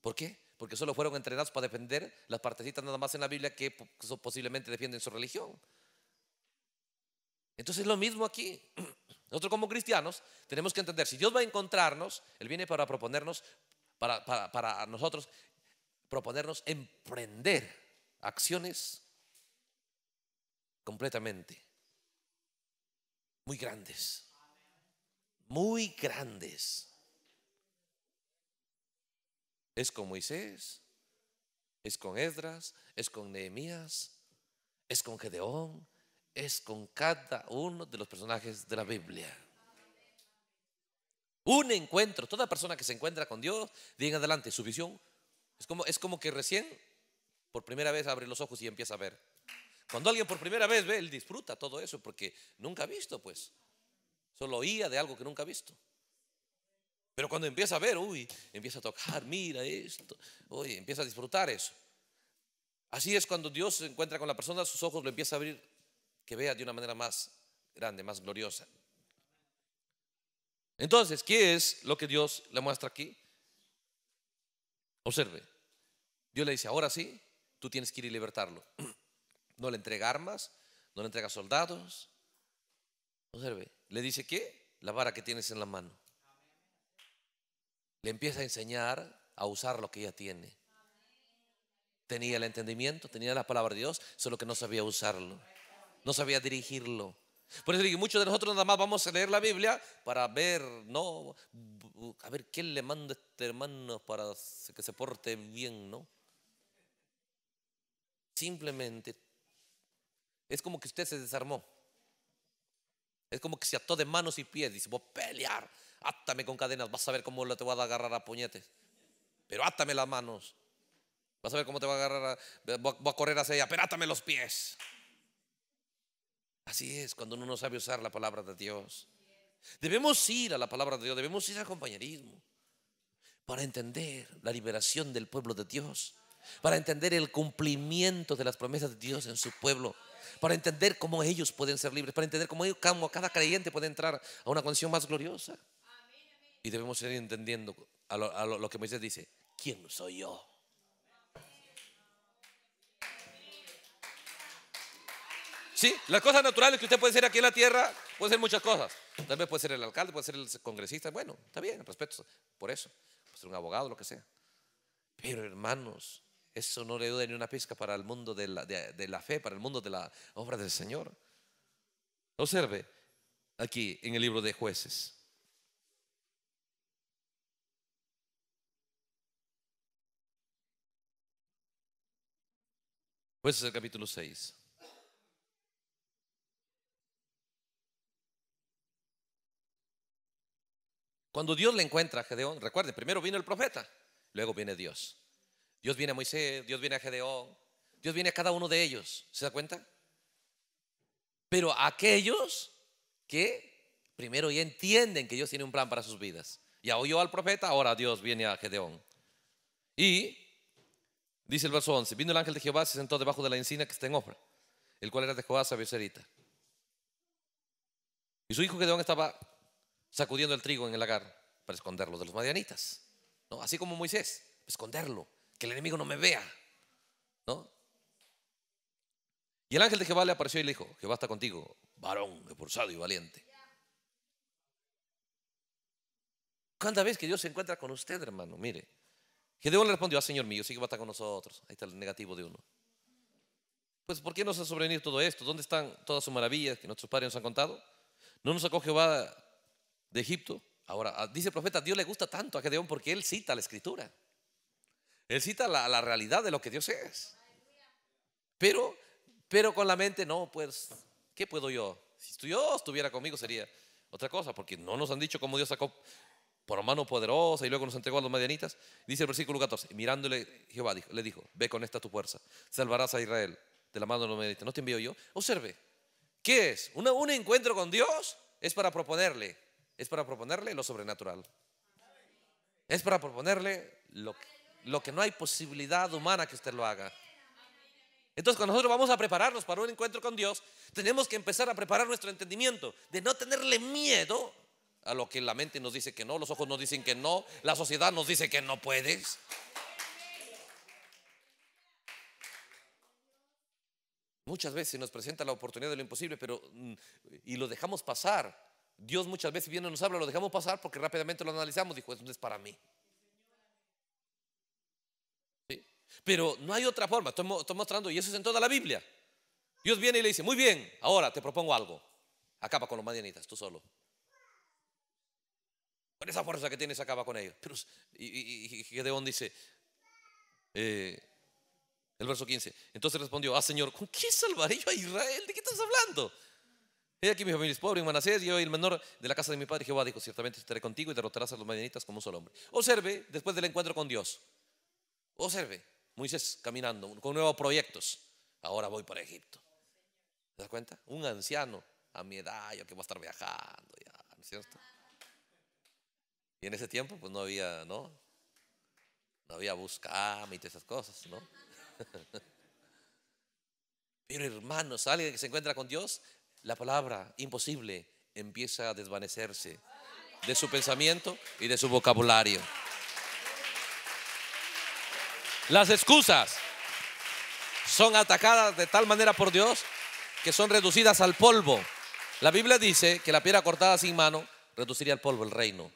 Speaker 1: ¿Por qué? Porque solo fueron entrenados para defender las partecitas nada más en la Biblia que posiblemente defienden su religión. Entonces es lo mismo aquí. Nosotros como cristianos tenemos que entender, si Dios va a encontrarnos, Él viene para proponernos, para, para nosotros, proponernos emprender acciones completamente muy grandes. Muy grandes. Es con Moisés, es con Edras, es con Nehemías, es con Gedeón, es con cada uno de los personajes de la Biblia. Un encuentro, toda persona que se encuentra con Dios, de en adelante, su visión es como, es como que recién, por primera vez, abre los ojos y empieza a ver. Cuando alguien por primera vez ve, él disfruta todo eso porque nunca ha visto, pues. Solo oía de algo que nunca ha visto. Pero cuando empieza a ver, uy, empieza a tocar, mira esto, uy, empieza a disfrutar eso. Así es cuando Dios se encuentra con la persona, sus ojos lo empieza a abrir, que vea de una manera más grande, más gloriosa. Entonces, ¿qué es lo que Dios le muestra aquí? Observe, Dios le dice, ahora sí, tú tienes que ir y libertarlo. No le entrega armas, no le entrega soldados. Observe, le dice qué? la vara que tienes en la mano. Le empieza a enseñar a usar lo que ella tiene. Tenía el entendimiento, tenía la palabra de Dios, solo que no sabía usarlo, no sabía dirigirlo. Por eso digo, muchos de nosotros nada más vamos a leer la Biblia para ver, no, a ver quién le manda a este hermano para que se porte bien, ¿no? Simplemente es como que usted se desarmó. Es como que se ató de manos y pies. Dice, voy a pelear, átame con cadenas, vas a ver cómo te voy a agarrar a puñetes. Pero átame las manos. Vas a ver cómo te voy a agarrar, voy a correr hacia ella, pero átame los pies. Así es cuando uno no sabe usar la palabra de Dios. Debemos ir a la palabra de Dios, debemos ir al compañerismo para entender la liberación del pueblo de Dios, para entender el cumplimiento de las promesas de Dios en su pueblo para entender cómo ellos pueden ser libres, para entender cómo, ellos, cada creyente puede entrar a una condición más gloriosa. Y debemos ir entendiendo a lo, que Moisés dice, ¿quién soy yo? Sí, las cosas naturales que usted puede ser aquí en la tierra, puede ser muchas cosas. Tal puede ser el alcalde, puede ser el congresista. Bueno, está bien, respeto por eso. Puede ser un abogado, lo que sea. Pero hermanos, eso no le duda ni una pizca para el mundo de la, la fe, para el mundo de la obra del Señor. Observe aquí en el libro de jueces. Jueces el capítulo 6. Cuando Dios le encuentra a Gedeón, recuerde, primero vino el profeta, luego viene Dios. Dios viene a Moisés, Dios viene a Gedeón, Dios viene a cada uno de ellos. ¿Se da cuenta? Pero aquellos que primero ya entienden que Dios tiene un plan para sus vidas. Ya oyó al profeta, ahora Dios viene a Gedeón. Y dice el verso 11, vino el ángel de Jehová, se sentó debajo de la encina que está en Ofra, el cual era de Jehová, cerita. Y su hijo Gedeón estaba sacudiendo el trigo en el lagar para esconderlo de los madianitas. ¿no? Así como Moisés, esconderlo que el enemigo no me vea. ¿No? Y el ángel de Jehová le apareció y le dijo, Jehová está contigo, varón, esforzado y valiente. ¿Cuántas veces que Dios se encuentra con usted, hermano? Mire, Gedeón le respondió, ah, Señor mío, sí que va a estar con nosotros. Ahí está el negativo de uno. Pues, ¿por qué nos ha sobrevenido todo esto? ¿Dónde están todas sus maravillas que nuestros padres nos han contado? ¿No nos sacó Jehová de Egipto? Ahora, ah, dice el profeta, Dios le gusta tanto a Gedeón porque él cita la escritura. Él cita la, realidad de lo que Dios es. Pero, pero con la mente, no, pues, ¿qué puedo yo? Si Dios estuviera conmigo sería otra cosa, porque no nos han dicho cómo Dios sacó por mano poderosa y luego nos entregó a los medianitas. Dice el versículo 14, mirándole Jehová le dijo, ve con esta tu fuerza, salvarás a Israel de la mano de los medianitas. ¿No te envío yo? Observe, ¿qué es? un encuentro con Dios es para proponerle, es para proponerle lo sobrenatural. Es para proponerle lo que lo que no hay posibilidad humana que usted lo haga. Entonces, cuando nosotros vamos a prepararnos para un encuentro con Dios, tenemos que empezar a preparar nuestro entendimiento de no tenerle miedo a lo que la mente nos dice que no, los ojos nos dicen que no, la sociedad nos dice que no puedes. Muchas veces nos presenta la oportunidad de lo imposible, pero mm, y lo dejamos pasar. Dios muchas veces viene y nos habla, lo dejamos pasar porque rápidamente lo analizamos, dijo, eso es para mí. Pero no hay otra forma. Estoy, mostrando, y eso es en toda la Biblia. Dios viene y le dice, muy bien, ahora te propongo algo. Acaba con los madianitas, tú solo. Con esa fuerza que tienes, acaba con ellos. Pero, y, Gedeón dice, eh, el verso 15, entonces respondió, ah Señor, ¿con qué salvaré yo a Israel? ¿De qué estás hablando? He aquí mi familia es pobre en Manasés, yo el menor de la casa de mi padre Jehová dijo, ciertamente estaré contigo y derrotarás a los madianitas como un solo hombre. Observe, después del encuentro con Dios, observe, Moisés caminando con nuevos proyectos. Ahora voy para Egipto. ¿Te das cuenta? Un anciano a mi edad, yo que voy a estar viajando, ya, cierto? Y en ese tiempo, pues no había, ¿no? No había buscar, y esas cosas, ¿no? Pero hermanos, alguien que se encuentra con Dios, la palabra imposible empieza a desvanecerse de su pensamiento y de su vocabulario. Las excusas son atacadas de tal manera por Dios que son reducidas al polvo. La Biblia dice que la piedra cortada sin mano reduciría al polvo el reino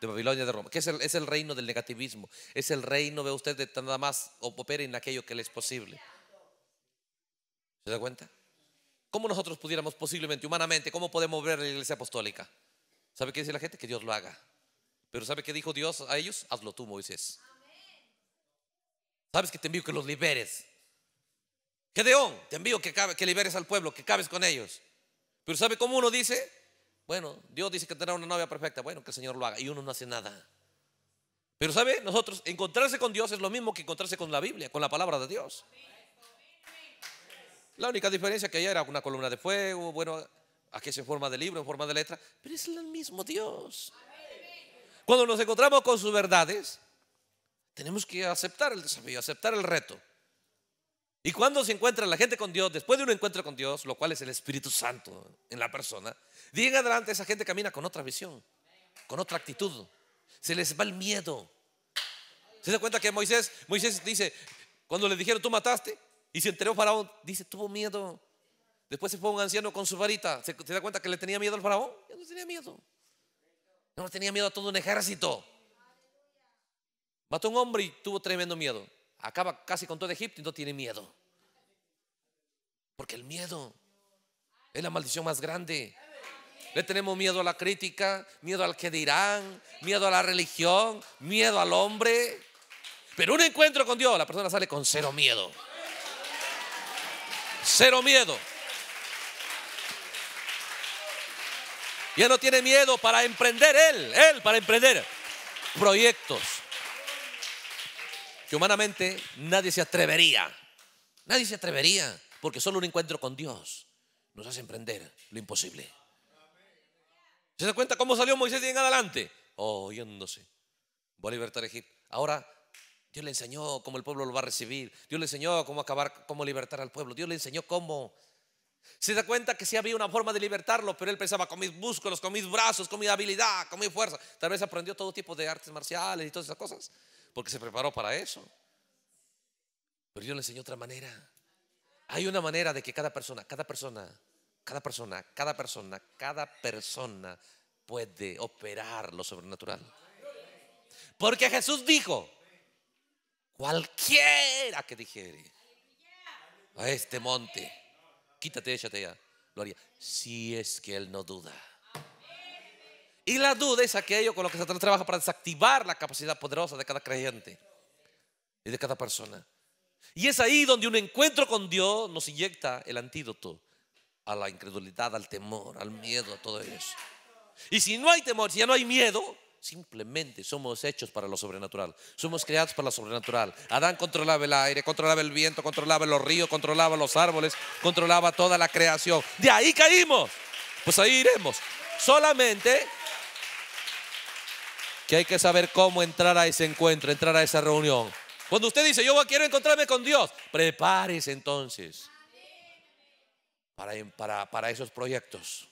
Speaker 1: de Babilonia de Roma, que es el, reino del negativismo, es el reino, ve usted, de nada más opere en aquello que le es posible. ¿Se da cuenta? ¿Cómo nosotros pudiéramos posiblemente, humanamente, cómo podemos ver la iglesia apostólica? ¿Sabe qué dice la gente? Que Dios lo haga. Pero ¿sabe qué dijo Dios a ellos? Hazlo tú, Moisés. Sabes que te envío que los liberes. deón te envío que, liberes al pueblo, que cabes con ellos. Pero ¿sabe cómo uno dice? Bueno, Dios dice que tendrá una novia perfecta. Bueno, que el Señor lo haga. Y uno no hace nada. Pero ¿sabe? Nosotros, encontrarse con Dios es lo mismo que encontrarse con la Biblia, con la palabra de Dios. La única diferencia que allá era una columna de fuego, bueno, aquí es en forma de libro, en forma de letra, pero es el mismo Dios. Cuando nos encontramos con sus verdades, tenemos que aceptar el desafío, aceptar el reto. Y cuando se encuentra la gente con Dios, después de un encuentro con Dios, lo cual es el Espíritu Santo en la persona, Día en adelante esa gente camina con otra visión, con otra actitud. Se les va el miedo. ¿Se da cuenta que Moisés, Moisés dice, cuando le dijeron, tú mataste, y se enteró Faraón, dice, tuvo miedo. Después se fue un anciano con su varita. ¿Se, da cuenta que le tenía miedo al Faraón? Ya no tenía miedo. No tenía miedo a todo un ejército. Mató a un hombre y tuvo tremendo miedo. Acaba casi con todo Egipto y no tiene miedo. Porque el miedo es la maldición más grande. Le tenemos miedo a la crítica, miedo al que dirán, miedo a la religión, miedo al hombre. Pero un encuentro con Dios, la persona sale con cero miedo. Cero miedo. Ya no tiene miedo para emprender él, él para emprender proyectos que humanamente nadie se atrevería. Nadie se atrevería, porque solo un encuentro con Dios nos hace emprender lo imposible. ¿Se da cuenta cómo salió Moisés de en adelante? Oh, sé, Voy a libertar a Egipto. Ahora Dios le enseñó cómo el pueblo lo va a recibir. Dios le enseñó cómo acabar, cómo libertar al pueblo. Dios le enseñó cómo se da cuenta que si había una forma de libertarlo, pero él pensaba con mis músculos, con mis brazos, con mi habilidad, con mi fuerza. Tal vez aprendió todo tipo de artes marciales y todas esas cosas, porque se preparó para eso. Pero yo le enseñé otra manera. Hay una manera de que cada persona, cada persona, cada persona, cada persona, cada persona puede operar lo sobrenatural. Porque Jesús dijo, cualquiera que dijere a este monte, quítate, échate ya. Lo haría. Si es que él no duda. Y la duda es aquello con lo que Satanás trabaja para desactivar la capacidad poderosa de cada creyente y de cada persona. Y es ahí donde un encuentro con Dios nos inyecta el antídoto a la incredulidad, al temor, al miedo, a todo eso. Y si no hay temor, si ya no hay miedo, Simplemente somos hechos para lo sobrenatural. Somos creados para lo sobrenatural. Adán controlaba el aire, controlaba el viento, controlaba los ríos, controlaba los árboles, controlaba toda la creación. De ahí caímos. Pues ahí iremos. Solamente que hay que saber cómo entrar a ese encuentro, entrar a esa reunión. Cuando usted dice, yo quiero encontrarme con Dios, prepárese entonces para, esos proyectos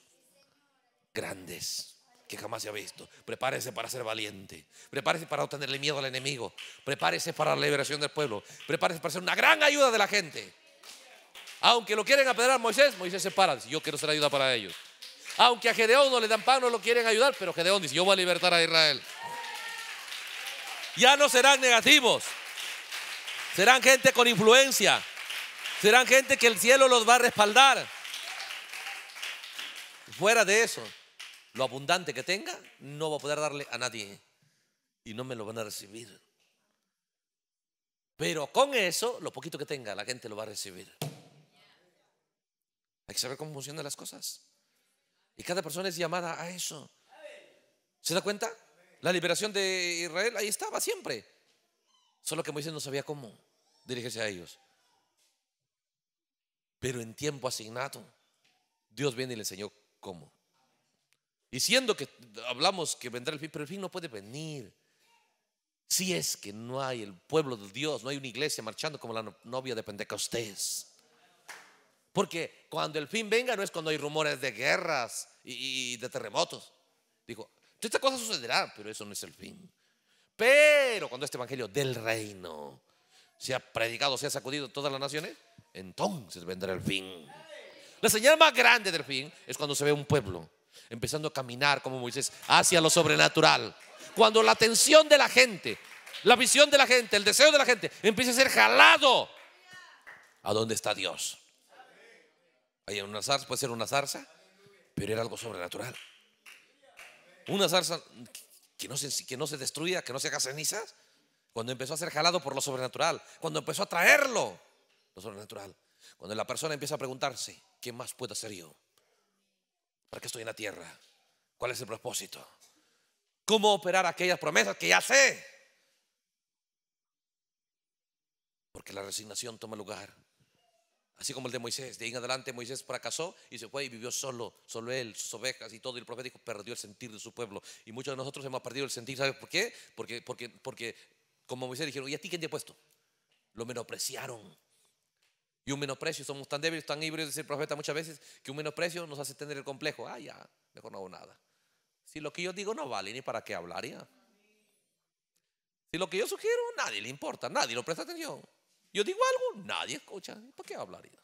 Speaker 1: grandes que jamás se ha visto. Prepárese para ser valiente. Prepárese para no tenerle miedo al enemigo. Prepárese para la liberación del pueblo. Prepárese para ser una gran ayuda de la gente. Aunque lo quieren apedrear a Moisés, Moisés se para. Dice, yo quiero ser ayuda para ellos. Aunque a Gedeón no le dan pan, no lo quieren ayudar, pero Gedeón dice, yo voy a libertar a Israel. Ya no serán negativos. Serán gente con influencia. Serán gente que el cielo los va a respaldar. Fuera de eso, lo abundante que tenga, no va a poder darle a nadie. Y no me lo van a recibir. Pero con eso, lo poquito que tenga, la gente lo va a recibir. Hay que saber cómo funcionan las cosas. Y cada persona es llamada a eso. ¿Se da cuenta? La liberación de Israel ahí estaba siempre. Solo que Moisés no sabía cómo dirigirse a ellos. Pero en tiempo asignado, Dios viene y le enseñó cómo. Diciendo que hablamos que vendrá el fin, pero el fin no puede venir. Si es que no hay el pueblo de Dios, no hay una iglesia marchando como la novia de Pentecostés. Porque cuando el fin venga no es cuando hay rumores de guerras y, de terremotos. Digo, esta cosa sucederá, pero eso no es el fin. Pero cuando este evangelio del reino sea predicado, sea sacudido todas las naciones, entonces vendrá el fin. La señal más grande del fin es cuando se ve un pueblo empezando a caminar como Moisés hacia lo sobrenatural. Cuando la atención de la gente, la visión de la gente, el deseo de la gente empieza a ser jalado, ¿a dónde está Dios? Hay una zarza, puede ser una zarza, pero era algo sobrenatural. Una zarza que no se, que no se destruya, que no se haga cenizas, cuando empezó a ser jalado por lo sobrenatural, cuando empezó a traerlo, lo sobrenatural. Cuando la persona empieza a preguntarse, ¿qué más puedo hacer yo? ¿Para qué estoy en la tierra? ¿Cuál es el propósito? ¿Cómo operar aquellas promesas que ya sé? Porque la resignación toma lugar. Así como el de Moisés. De ahí en adelante Moisés fracasó y se fue y vivió solo, solo él, sus ovejas y todo. Y el profeta perdió el sentir de su pueblo. Y muchos de nosotros hemos perdido el sentir. ¿Sabes por qué? Porque, porque, porque como Moisés dijeron, ¿y a ti quién te ha puesto? Lo menospreciaron. Y un menosprecio, somos tan débiles, tan híbridos, dice el profeta muchas veces, que un menosprecio nos hace tener el complejo. Ah, ya, mejor no hago nada. Si lo que yo digo no vale, ni para qué hablaría. Si lo que yo sugiero, nadie le importa, nadie lo presta atención. Yo digo algo, nadie escucha, ¿y para qué hablaría?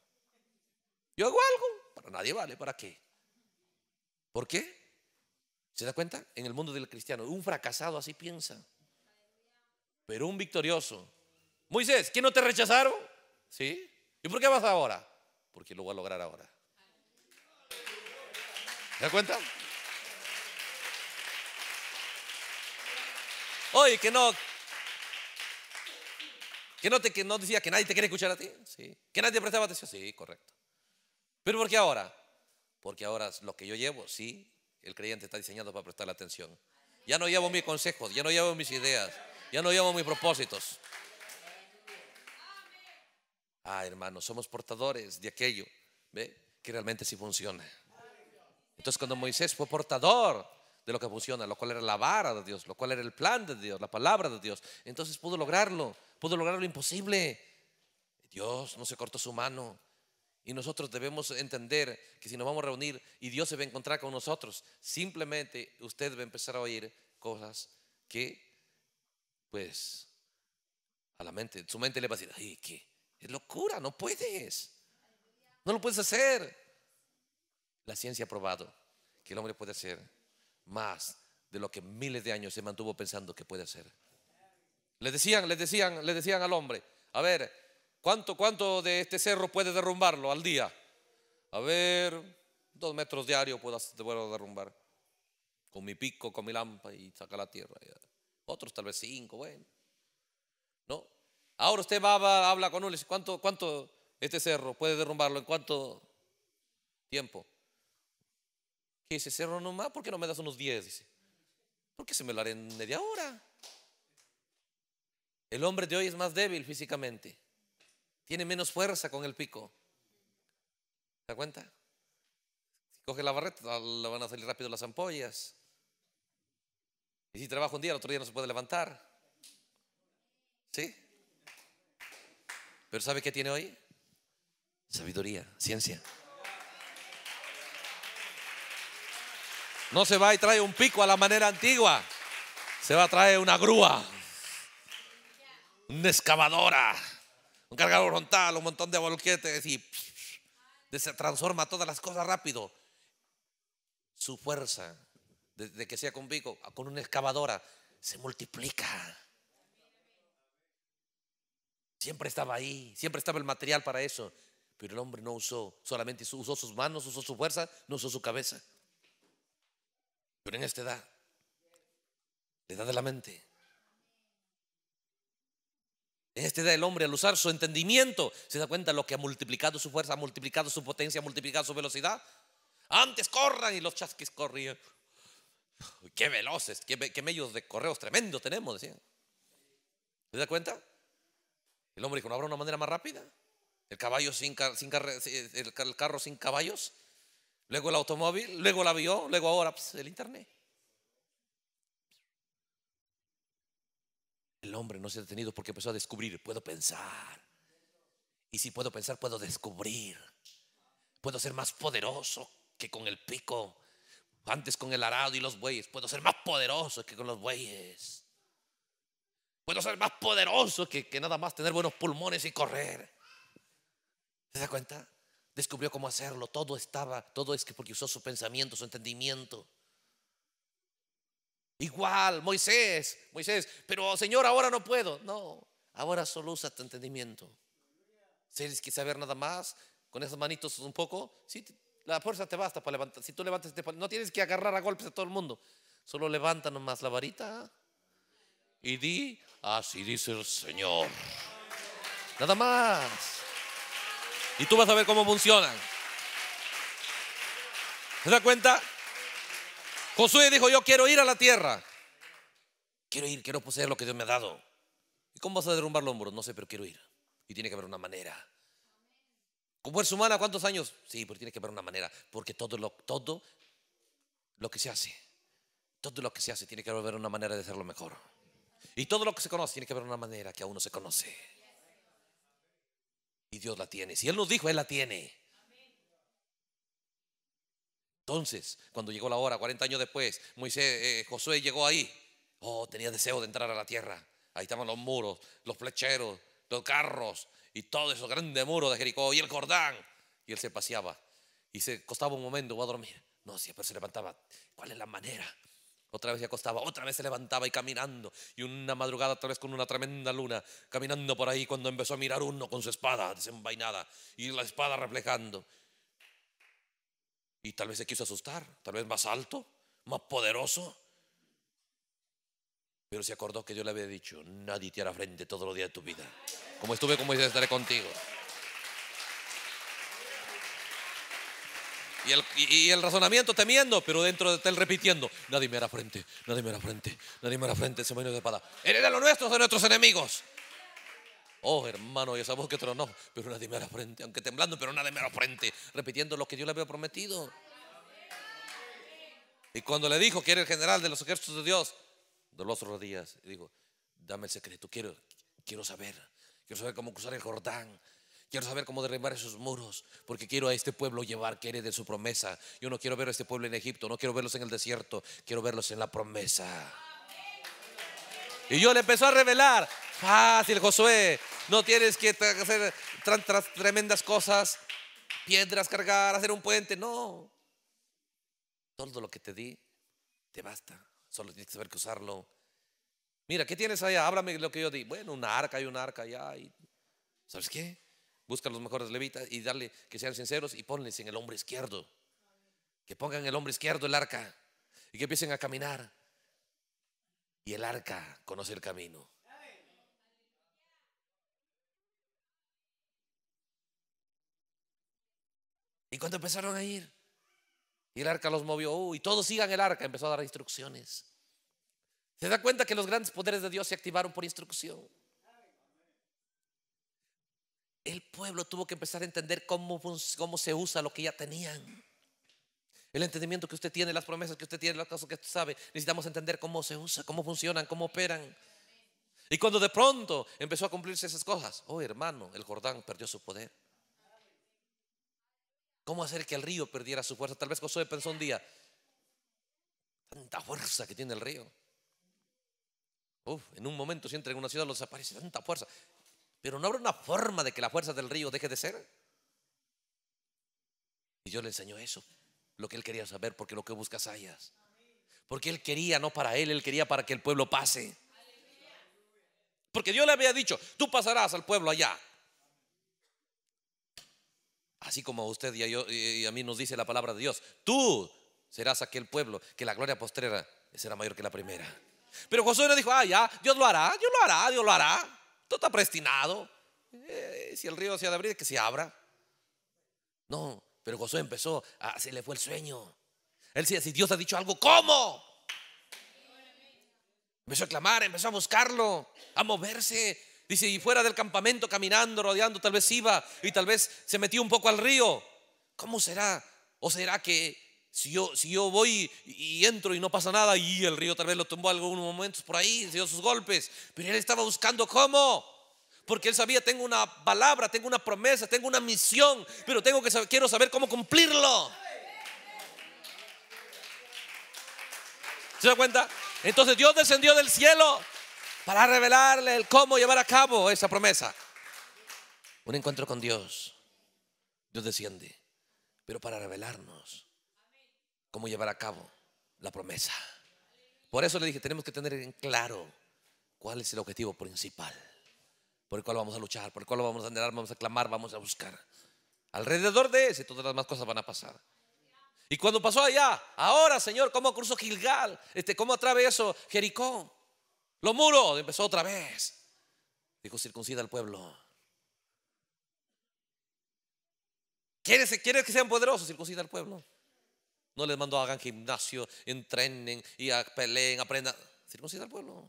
Speaker 1: Yo hago algo, para nadie vale, ¿para qué? ¿Por qué? ¿Se da cuenta? En el mundo del cristiano, un fracasado así piensa, pero un victorioso. Moisés, ¿quién no te rechazaron? Sí. ¿Y por qué vas ahora? Porque lo voy a lograr ahora. ¿Te das cuenta? Oye, que no. Que no, te, decía que nadie te quiere escuchar a ti. Sí. Que nadie te prestaba atención. Sí, correcto. Pero ¿por qué ahora? Porque ahora lo que yo llevo, sí, el creyente está diseñado para prestar la atención. Ya no llevo mis consejos, ya no llevo mis ideas, ya no llevo mis propósitos. Ah, hermano, somos portadores de aquello ¿ve? que realmente sí funciona. Entonces cuando Moisés fue portador de lo que funciona, lo cual era la vara de Dios, lo cual era el plan de Dios, la palabra de Dios, entonces pudo lograrlo, pudo lograr lo imposible. Dios no se cortó su mano. Y nosotros debemos entender que si nos vamos a reunir y Dios se va a encontrar con nosotros, simplemente usted va a empezar a oír cosas que, pues, a la mente, su mente le va a decir, ay, ¿qué? locura, no puedes. No lo puedes hacer. La ciencia ha probado que el hombre puede hacer más de lo que miles de años se mantuvo pensando que puede hacer. le decían, le decían, le decían al hombre, a ver, ¿cuánto, cuánto de este cerro puede derrumbarlo al día? A ver, dos metros diarios puedo, puedo derrumbar. Con mi pico, con mi lámpara y saca la tierra. Otros tal vez cinco, bueno. No, Ahora usted va, habla con él, y dice, ¿cuánto, este cerro puede derrumbarlo? ¿En cuánto tiempo? Que ese cerro nomás, ¿por qué no me das unos 10? Dice, ¿por qué se me lo haré en media hora? El hombre de hoy es más débil físicamente, tiene menos fuerza con el pico. ¿Se da cuenta? Si coge la barreta, ah, le van a salir rápido las ampollas. Y si trabaja un día, el otro día no se puede levantar. ¿Sí? Pero ¿sabe qué tiene hoy? Sabiduría, ciencia. No se va y trae un pico a la manera antigua. Se va a traer una grúa, una excavadora, un cargador frontal, un montón de volquetes y se transforma todas las cosas rápido. Su fuerza, desde que sea con pico, con una excavadora, se multiplica. Siempre estaba ahí, siempre estaba el material para eso. Pero el hombre no usó, solamente usó sus manos, usó su fuerza, no usó su cabeza. Pero en esta edad, la edad de la mente. En esta edad el hombre al usar su entendimiento se da cuenta de lo que ha multiplicado su fuerza, ha multiplicado su potencia, ha multiplicado su velocidad. Antes corran y los chasquis corrían. Qué veloces, qué, medios de correos tremendos tenemos, decían. ¿Se da cuenta? El hombre dijo, ¿no habrá una manera más rápida? El, caballo sin, sin el carro sin caballos, luego el automóvil, luego el avión, luego ahora pues, el internet. El hombre no se ha detenido porque empezó a descubrir, puedo pensar. Y si puedo pensar, puedo descubrir. Puedo ser más poderoso que con el pico. Antes con el arado y los bueyes. Puedo ser más poderoso que con los bueyes. Puedo ser más poderoso que, que nada más tener buenos pulmones y correr. ¿Se da cuenta? Descubrió cómo hacerlo. Todo estaba, todo es que porque usó su pensamiento, su entendimiento. Igual, Moisés, Moisés, pero Señor, ahora no puedo. No, ahora solo usa tu entendimiento. Si tienes que saber nada más, con esas manitos un poco, sí, la fuerza te basta para levantar. Si tú levantas, no tienes que agarrar a golpes a todo el mundo. Solo levanta nomás la varita y di, así dice el Señor. Nada más. Y tú vas a ver cómo funcionan. ¿Se da cuenta? Josué dijo, yo quiero ir a la tierra. Quiero ir, quiero poseer lo que Dios me ha dado. ¿Y cómo vas a derrumbar los muros? No sé, pero quiero ir. Y tiene que haber una manera. ¿Como es humana cuántos años? Sí, pero tiene que haber una manera. Porque todo lo, todo lo que se hace, todo lo que se hace, tiene que haber una manera de hacerlo mejor. Y todo lo que se conoce tiene que haber una manera que a uno se conoce. Y Dios la tiene. Si Él nos dijo, Él la tiene. Entonces, cuando llegó la hora, 40 años después, Moisés, eh, Josué llegó ahí. Oh, tenía deseo de entrar a la tierra. Ahí estaban los muros, los flecheros, los carros y todos esos grandes muros de Jericó y el Jordán. Y él se paseaba y se costaba un momento, va a dormir. No, siempre se levantaba. ¿Cuál es la manera? Otra vez se acostaba, otra vez se levantaba y caminando. Y una madrugada, tal vez con una tremenda luna, caminando por ahí cuando empezó a mirar uno con su espada desenvainada y la espada reflejando. Y tal vez se quiso asustar, tal vez más alto, más poderoso. Pero se acordó que yo le había dicho, nadie te hará frente todos los días de tu vida. Como estuve, como dice, estaré contigo. Y el, razonamiento temiendo, pero dentro de él repitiendo, nadie me hará frente, nadie me hará frente, nadie me hará frente, ese maño de espada. era lo nuestro de nuestros enemigos. Oh, hermano, y esa voz que tronó, pero nadie me hará frente, aunque temblando, pero nadie me hará frente, repitiendo lo que yo le había prometido. Y cuando le dijo que era el general de los ejércitos de Dios, De los rodillas dijo, dame el secreto, quiero, quiero saber, quiero saber cómo cruzar el Jordán, Quiero saber cómo derribar esos muros, porque quiero a este pueblo llevar que eres de su promesa. Yo no quiero ver a este pueblo en Egipto, no quiero verlos en el desierto, quiero verlos en la promesa. Y yo le empezó a revelar, fácil Josué, no tienes que hacer tremendas cosas, piedras cargar, hacer un puente, no. Todo lo que te di, te basta, solo tienes que saber que usarlo. Mira, ¿qué tienes allá? Háblame lo que yo di. Bueno, una arca y una arca allá. Y, ¿Sabes qué? Busca los mejores levitas y dale que sean sinceros y ponles en el hombre izquierdo. Que pongan el hombro izquierdo el arca y que empiecen a caminar. Y el arca conoce el camino. Y cuando empezaron a ir, y el arca los movió, y todos sigan el arca, empezó a dar instrucciones. Se da cuenta que los grandes poderes de Dios se activaron por instrucción el pueblo tuvo que empezar a entender cómo, cómo se usa lo que ya tenían. El entendimiento que usted tiene, las promesas que usted tiene, las cosas que usted sabe, necesitamos entender cómo se usa, cómo funcionan, cómo operan. Y cuando de pronto empezó a cumplirse esas cosas, oh hermano, el Jordán perdió su poder. ¿Cómo hacer que el río perdiera su fuerza? Tal vez Josué pensó un día, tanta fuerza que tiene el río. en un momento si entra en una ciudad lo desaparece, tanta fuerza. Pero no habrá una forma de que la fuerza del río deje de ser. Y yo le enseñó eso, lo que él quería saber, porque lo que buscas hayas. Porque él quería, no para él, él quería para que el pueblo pase. Porque Dios le había dicho, tú pasarás al pueblo allá. Así como a usted y a, yo, y a mí nos dice la palabra de Dios, tú serás aquel pueblo que la gloria postrera será mayor que la primera. Pero Josué no dijo, ah, ya, Dios lo hará, Dios lo hará, Dios lo hará todo está prestinado eh, si el río se ha de abrir, que se abra. No, pero Josué empezó, a, se le fue el sueño. Él decía, si Dios ha dicho algo, ¿cómo? Empezó a clamar, empezó a buscarlo, a moverse. Dice, y fuera del campamento, caminando, rodeando, tal vez iba y tal vez se metió un poco al río. ¿Cómo será? ¿O será que si yo, voy y entro y no pasa nada, y el río tal vez lo tumbó algunos momentos por ahí, dio sus golpes, pero él estaba buscando cómo. Porque él sabía, tengo una palabra, tengo una promesa, tengo una misión, pero tengo que quiero saber cómo cumplirlo. ¿Se da cuenta? Entonces Dios descendió del cielo para revelarle el cómo llevar a cabo esa promesa. Un encuentro con Dios. Dios desciende, pero para revelarnos cómo llevar a cabo la promesa. Por eso le dije, tenemos que tener en claro cuál es el objetivo principal, por el cual vamos a luchar, por el cual vamos a anhelar, vamos a clamar, vamos a buscar. Alrededor de ese, todas las más cosas van a pasar. Y cuando pasó allá, ahora Señor, ¿cómo cruzó Gilgal? Este, ¿Cómo atravesó Jericó? Los muros, empezó otra vez. Dijo, circuncida al pueblo. ¿Quieres, ¿Quieres que sean poderosos? Circuncida al pueblo. No les mandó hagan gimnasio, entrenen y peleen, aprendan. Circuncida al pueblo.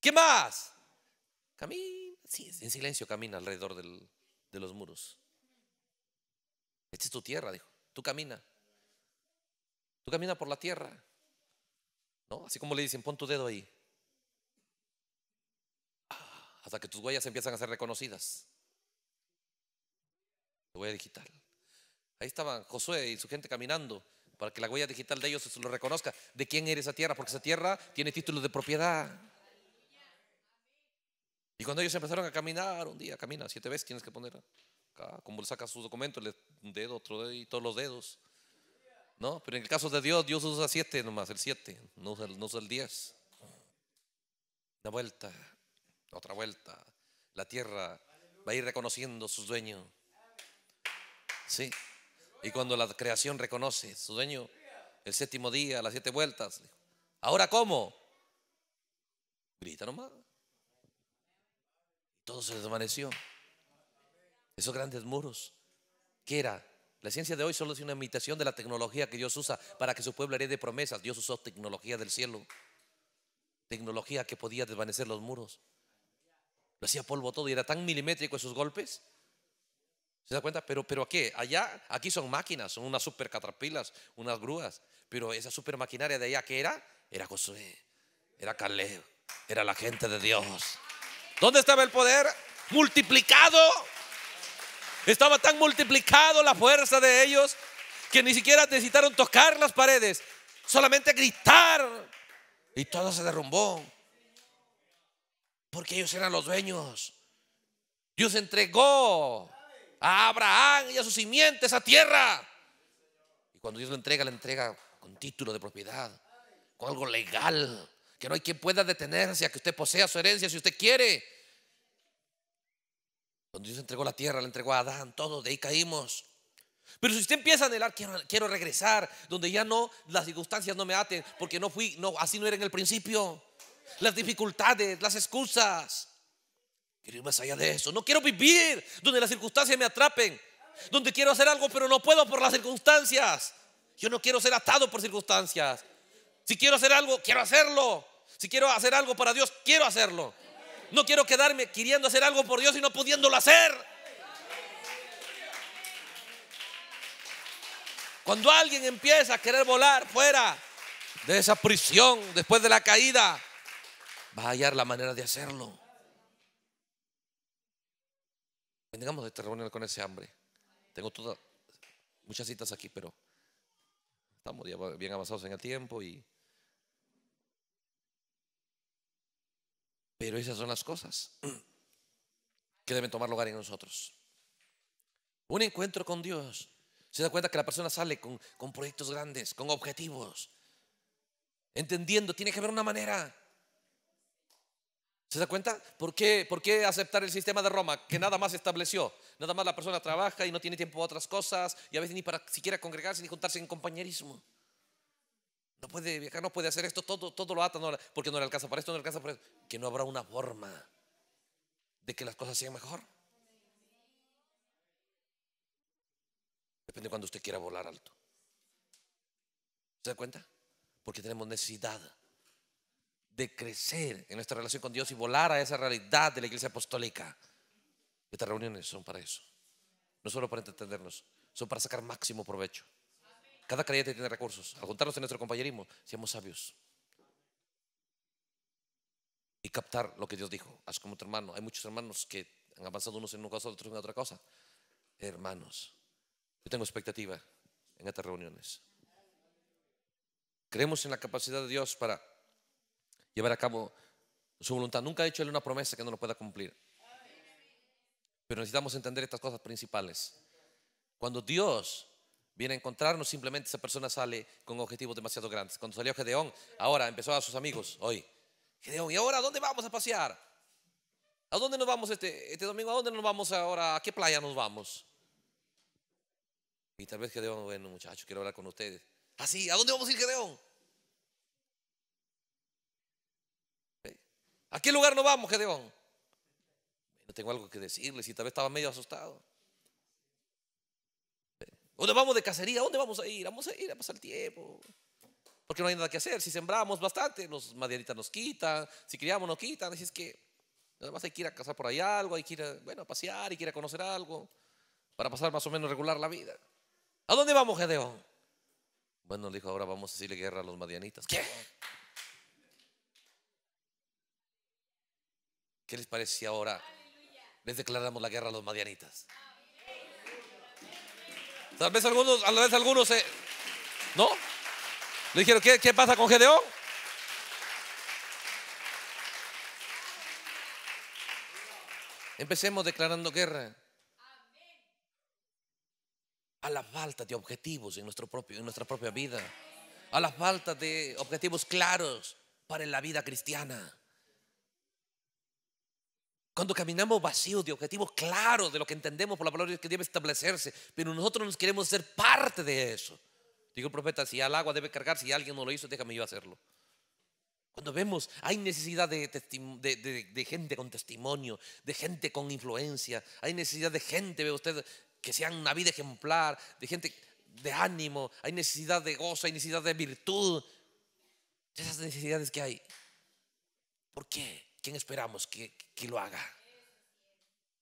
Speaker 1: ¿Qué más? Camina, sí, en silencio camina alrededor de los muros. Esta es tu tierra, dijo. Tú camina. Tú camina por la tierra. ¿No? Así como le dicen, pon tu dedo ahí. Ah, hasta que tus huellas empiezan a ser reconocidas. voy a digital. Ahí estaban Josué y su gente caminando para que la huella digital de ellos se lo reconozca. ¿De quién era esa tierra? Porque esa tierra tiene títulos de propiedad. Y cuando ellos empezaron a caminar, un día camina siete veces, tienes que poner acá, como le sacas sus documentos, un dedo, otro dedo y todos los dedos. ¿No? Pero en el caso de Dios, Dios usa siete nomás, el siete, no usa, el diez. Una vuelta, otra vuelta. La tierra va a ir reconociendo sus dueños. Sí. Y cuando la creación reconoce su dueño, el séptimo día, las siete vueltas, ¿ahora cómo? Grita nomás. Todo se desvaneció. Esos grandes muros. ¿Qué era? La ciencia de hoy solo es una imitación de la tecnología que Dios usa para que su pueblo herede promesas. Dios usó tecnología del cielo. Tecnología que podía desvanecer los muros. Lo hacía polvo todo y era tan milimétrico esos golpes ¿Se da cuenta? Pero, pero aquí, allá, aquí son máquinas, son unas super catrapilas, unas grúas. Pero esa super maquinaria de allá, ¿qué era? Era Josué, era Caleb, era la gente de Dios. ¿Dónde estaba el poder? Multiplicado. Estaba tan multiplicado la fuerza de ellos que ni siquiera necesitaron tocar las paredes, solamente gritar. Y todo se derrumbó. Porque ellos eran los dueños. Dios entregó a Abraham y a su simiente esa tierra. Y cuando Dios lo entrega, la entrega con título de propiedad, con algo legal, que no hay quien pueda detenerse a que usted posea su herencia si usted quiere. Cuando Dios entregó la tierra, la entregó a Adán, todo de ahí caímos. Pero si usted empieza a anhelar, quiero, quiero regresar, donde ya no, las circunstancias no me aten, porque no fui, no, así no era en el principio. Las dificultades, las excusas, más allá de eso. No quiero vivir donde las circunstancias me atrapen. Donde quiero hacer algo pero no puedo por las circunstancias. Yo no quiero ser atado por circunstancias. Si quiero hacer algo, quiero hacerlo. Si quiero hacer algo para Dios, quiero hacerlo. No quiero quedarme queriendo hacer algo por Dios y no pudiéndolo hacer. Cuando alguien empieza a querer volar fuera de esa prisión después de la caída, va a hallar la manera de hacerlo. Vengamos de esta con ese hambre. Tengo todas, muchas citas aquí, pero estamos bien avanzados en el tiempo Pero esas son las cosas que deben tomar lugar en nosotros. Un encuentro con Dios. Se da cuenta que la persona sale con, con proyectos grandes, con objetivos. Entendiendo, tiene que haber una manera ¿Se da cuenta? ¿Por qué, ¿Por qué aceptar el sistema de Roma que nada más estableció? Nada más la persona trabaja y no tiene tiempo para otras cosas y a veces ni para siquiera congregarse ni juntarse en compañerismo. No puede viajar, no puede hacer esto, todo, todo lo ata, porque no le alcanza para esto, no le alcanza para esto. Que no habrá una forma de que las cosas sean mejor. Depende de cuando usted quiera volar alto. ¿Se da cuenta? Porque tenemos necesidad de crecer en nuestra relación con Dios y volar a esa realidad de la iglesia apostólica. Estas reuniones son para eso. No solo para entendernos, son para sacar máximo provecho. Cada creyente tiene recursos. Al juntarnos en nuestro compañerismo, seamos sabios. Y captar lo que Dios dijo. Haz como tu hermano. Hay muchos hermanos que han avanzado unos en una cosa, otros en otra cosa. Hermanos, yo tengo expectativa en estas reuniones. Creemos en la capacidad de Dios para llevar a cabo su voluntad. Nunca ha hecho Él una promesa que no lo pueda cumplir. Pero necesitamos entender estas cosas principales. Cuando Dios viene a encontrarnos, simplemente esa persona sale con objetivos demasiado grandes. Cuando salió Gedeón, ahora empezó a sus amigos hoy. Gedeón, ¿y ahora a dónde vamos a pasear? ¿A dónde nos vamos este, este domingo? ¿A dónde nos vamos ahora? ¿A qué playa nos vamos? Y tal vez Gedeón, bueno muchachos, quiero hablar con ustedes. Así, ah, ¿a dónde vamos a ir Gedeón? ¿A qué lugar no vamos, Gedeón? No tengo algo que decirle Si tal vez estaba medio asustado. ¿Dónde vamos de cacería? ¿A ¿Dónde vamos a ir? Vamos a ir a pasar el tiempo. Porque no hay nada que hacer. Si sembramos bastante, los madianitas nos quitan. Si criamos, nos quitan. Así es que Además hay que ir a cazar por ahí algo, hay que ir a, bueno, a pasear, y quiere conocer algo para pasar más o menos regular la vida. ¿A dónde vamos, Gedeón? Bueno, le dijo, ahora vamos a decirle guerra a los madianitas. ¿Qué? ¿Qué les parece ahora les declaramos la guerra a los madianitas? Tal vez algunos, a la vez algunos eh, ¿No? Le dijeron, ¿qué, pasa con GDO? Empecemos declarando guerra a la falta de objetivos en, nuestro propio, en nuestra propia vida, a la falta de objetivos claros para la vida cristiana. Cuando caminamos vacíos de objetivos claros de lo que entendemos por la palabra que debe establecerse, pero nosotros nos queremos ser parte de eso. Digo profeta, si al agua debe cargar, si alguien no lo hizo, déjame yo hacerlo. Cuando vemos, hay necesidad de, gente con testimonio, de gente con influencia, hay necesidad de gente, ve usted, que sean una vida ejemplar, de gente de ánimo, hay necesidad de gozo, hay necesidad de virtud. Esas necesidades que hay. ¿Por qué? esperamos que, lo haga?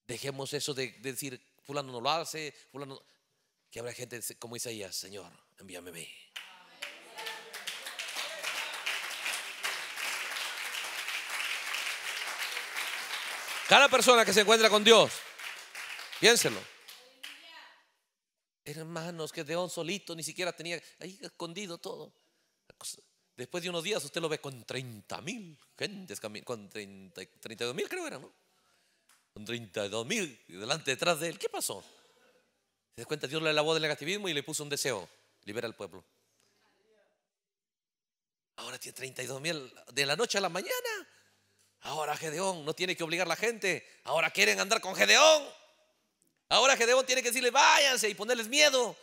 Speaker 1: Dejemos eso de, decir, fulano no lo hace, fulano... Que habrá gente como Isaías, Señor, envíame Cada persona que se encuentra con Dios, piénselo. Hermanos, que de un solito ni siquiera tenía ahí escondido todo. Después de unos días usted lo ve con 30 mil gentes, con 30, 32 mil creo era, ¿no? Con 32 mil delante, detrás de él. ¿Qué pasó? Se da cuenta, Dios le lavó del negativismo y le puso un deseo, libera al pueblo. Ahora tiene 32 mil de la noche a la mañana. Ahora Gedeón no tiene que obligar a la gente. Ahora quieren andar con Gedeón. Ahora Gedeón tiene que decirle váyanse y ponerles miedo.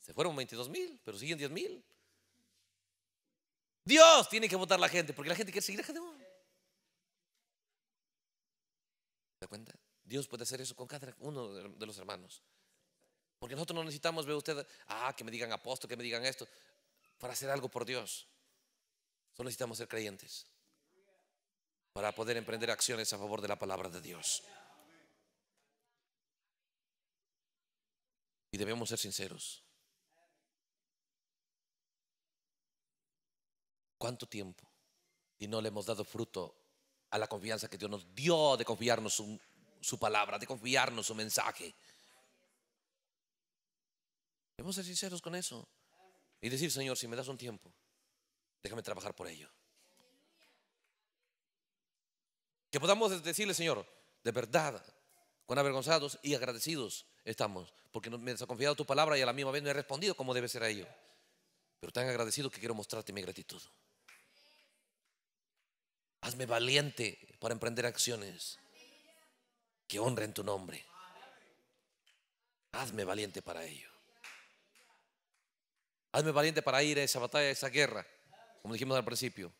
Speaker 1: Se fueron 22 mil, pero siguen 10 mil. Dios tiene que votar la gente, porque la gente quiere seguir a Gedeón. ¿Se da cuenta? Dios puede hacer eso con cada uno de los hermanos. Porque nosotros no necesitamos, ve usted, ah, que me digan apóstol, que me digan esto, para hacer algo por Dios. Solo necesitamos ser creyentes para poder emprender acciones a favor de la palabra de Dios. Y debemos ser sinceros. ¿Cuánto tiempo? Y no le hemos dado fruto a la confianza que Dios nos dio de confiarnos su, palabra, de confiarnos su mensaje. Debemos ser sinceros con eso. Y decir, Señor, si me das un tiempo, déjame trabajar por ello. Que podamos decirle, Señor, de verdad, con avergonzados y agradecidos estamos, porque me has confiado tu palabra y a la misma vez no he respondido como debe ser a ello. Pero tan agradecido que quiero mostrarte mi gratitud. Hazme valiente para emprender acciones que honren tu nombre. Hazme valiente para ello. Hazme valiente para ir a esa batalla, a esa guerra, como dijimos al principio.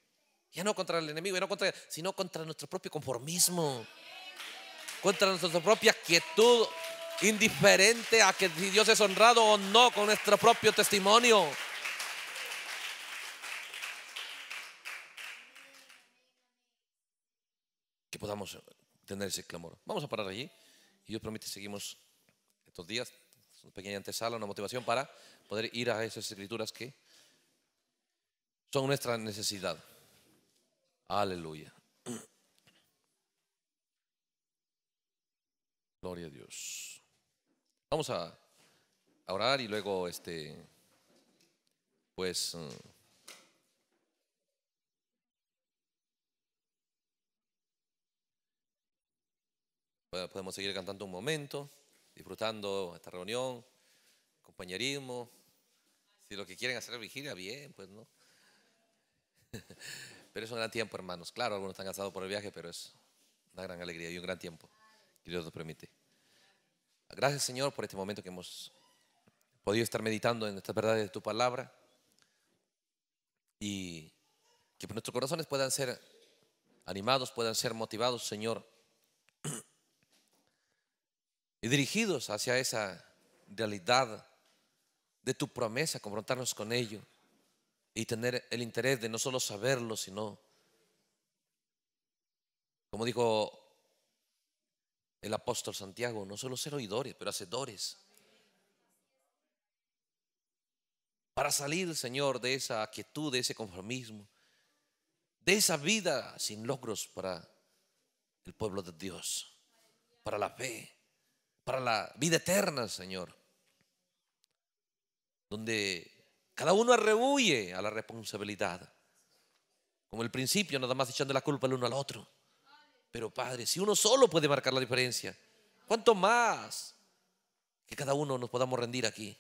Speaker 1: Ya no contra el enemigo, no contra, sino contra nuestro propio conformismo, contra nuestra propia quietud, indiferente a que Dios es honrado o no con nuestro propio testimonio. podamos tener ese clamor. Vamos a parar allí y Dios promete seguimos estos días, una pequeña antesala, una motivación para poder ir a esas escrituras que son nuestra necesidad. Aleluya. Gloria a Dios. Vamos a orar y luego este pues mm, Podemos seguir cantando un momento, disfrutando esta reunión, compañerismo. Si lo que quieren hacer es vigilia, bien, pues no. Pero es un gran tiempo, hermanos. Claro, algunos están cansados por el viaje, pero es una gran alegría y un gran tiempo que Dios nos permite. Gracias, Señor, por este momento que hemos podido estar meditando en estas verdades de tu palabra y que nuestros corazones puedan ser animados, puedan ser motivados, Señor, y dirigidos hacia esa realidad de tu promesa, confrontarnos con ello y tener el interés de no solo saberlo, sino, como dijo el apóstol Santiago, no solo ser oidores, pero hacedores. Para salir, Señor, de esa quietud, de ese conformismo, de esa vida sin logros para el pueblo de Dios, para la fe para la vida eterna, Señor. Donde cada uno Rehuye a la responsabilidad. Como el principio, nada más echando la culpa el uno al otro. Pero Padre, si uno solo puede marcar la diferencia, ¿cuánto más que cada uno nos podamos rendir aquí?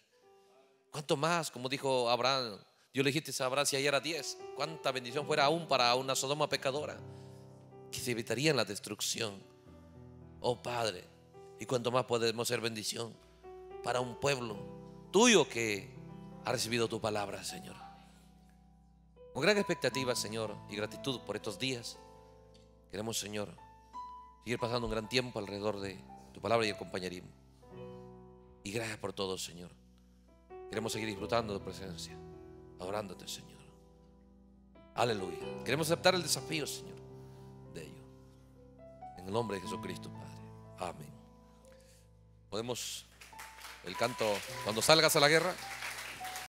Speaker 1: ¿Cuánto más, como dijo Abraham, Dios le dijiste a Abraham si ayer era 10, cuánta bendición fuera aún para una Sodoma pecadora, que se evitaría la destrucción. Oh Padre, y cuanto más podemos ser bendición para un pueblo tuyo que ha recibido tu palabra, Señor. Con gran expectativa, Señor, y gratitud por estos días, queremos, Señor, seguir pasando un gran tiempo alrededor de tu palabra y el compañerismo. Y gracias por todo, Señor. Queremos seguir disfrutando de tu presencia, adorándote, Señor. Aleluya. Queremos aceptar el desafío, Señor, de ello. En el nombre de Jesucristo, Padre. Amén. Podemos el canto cuando salgas a la guerra.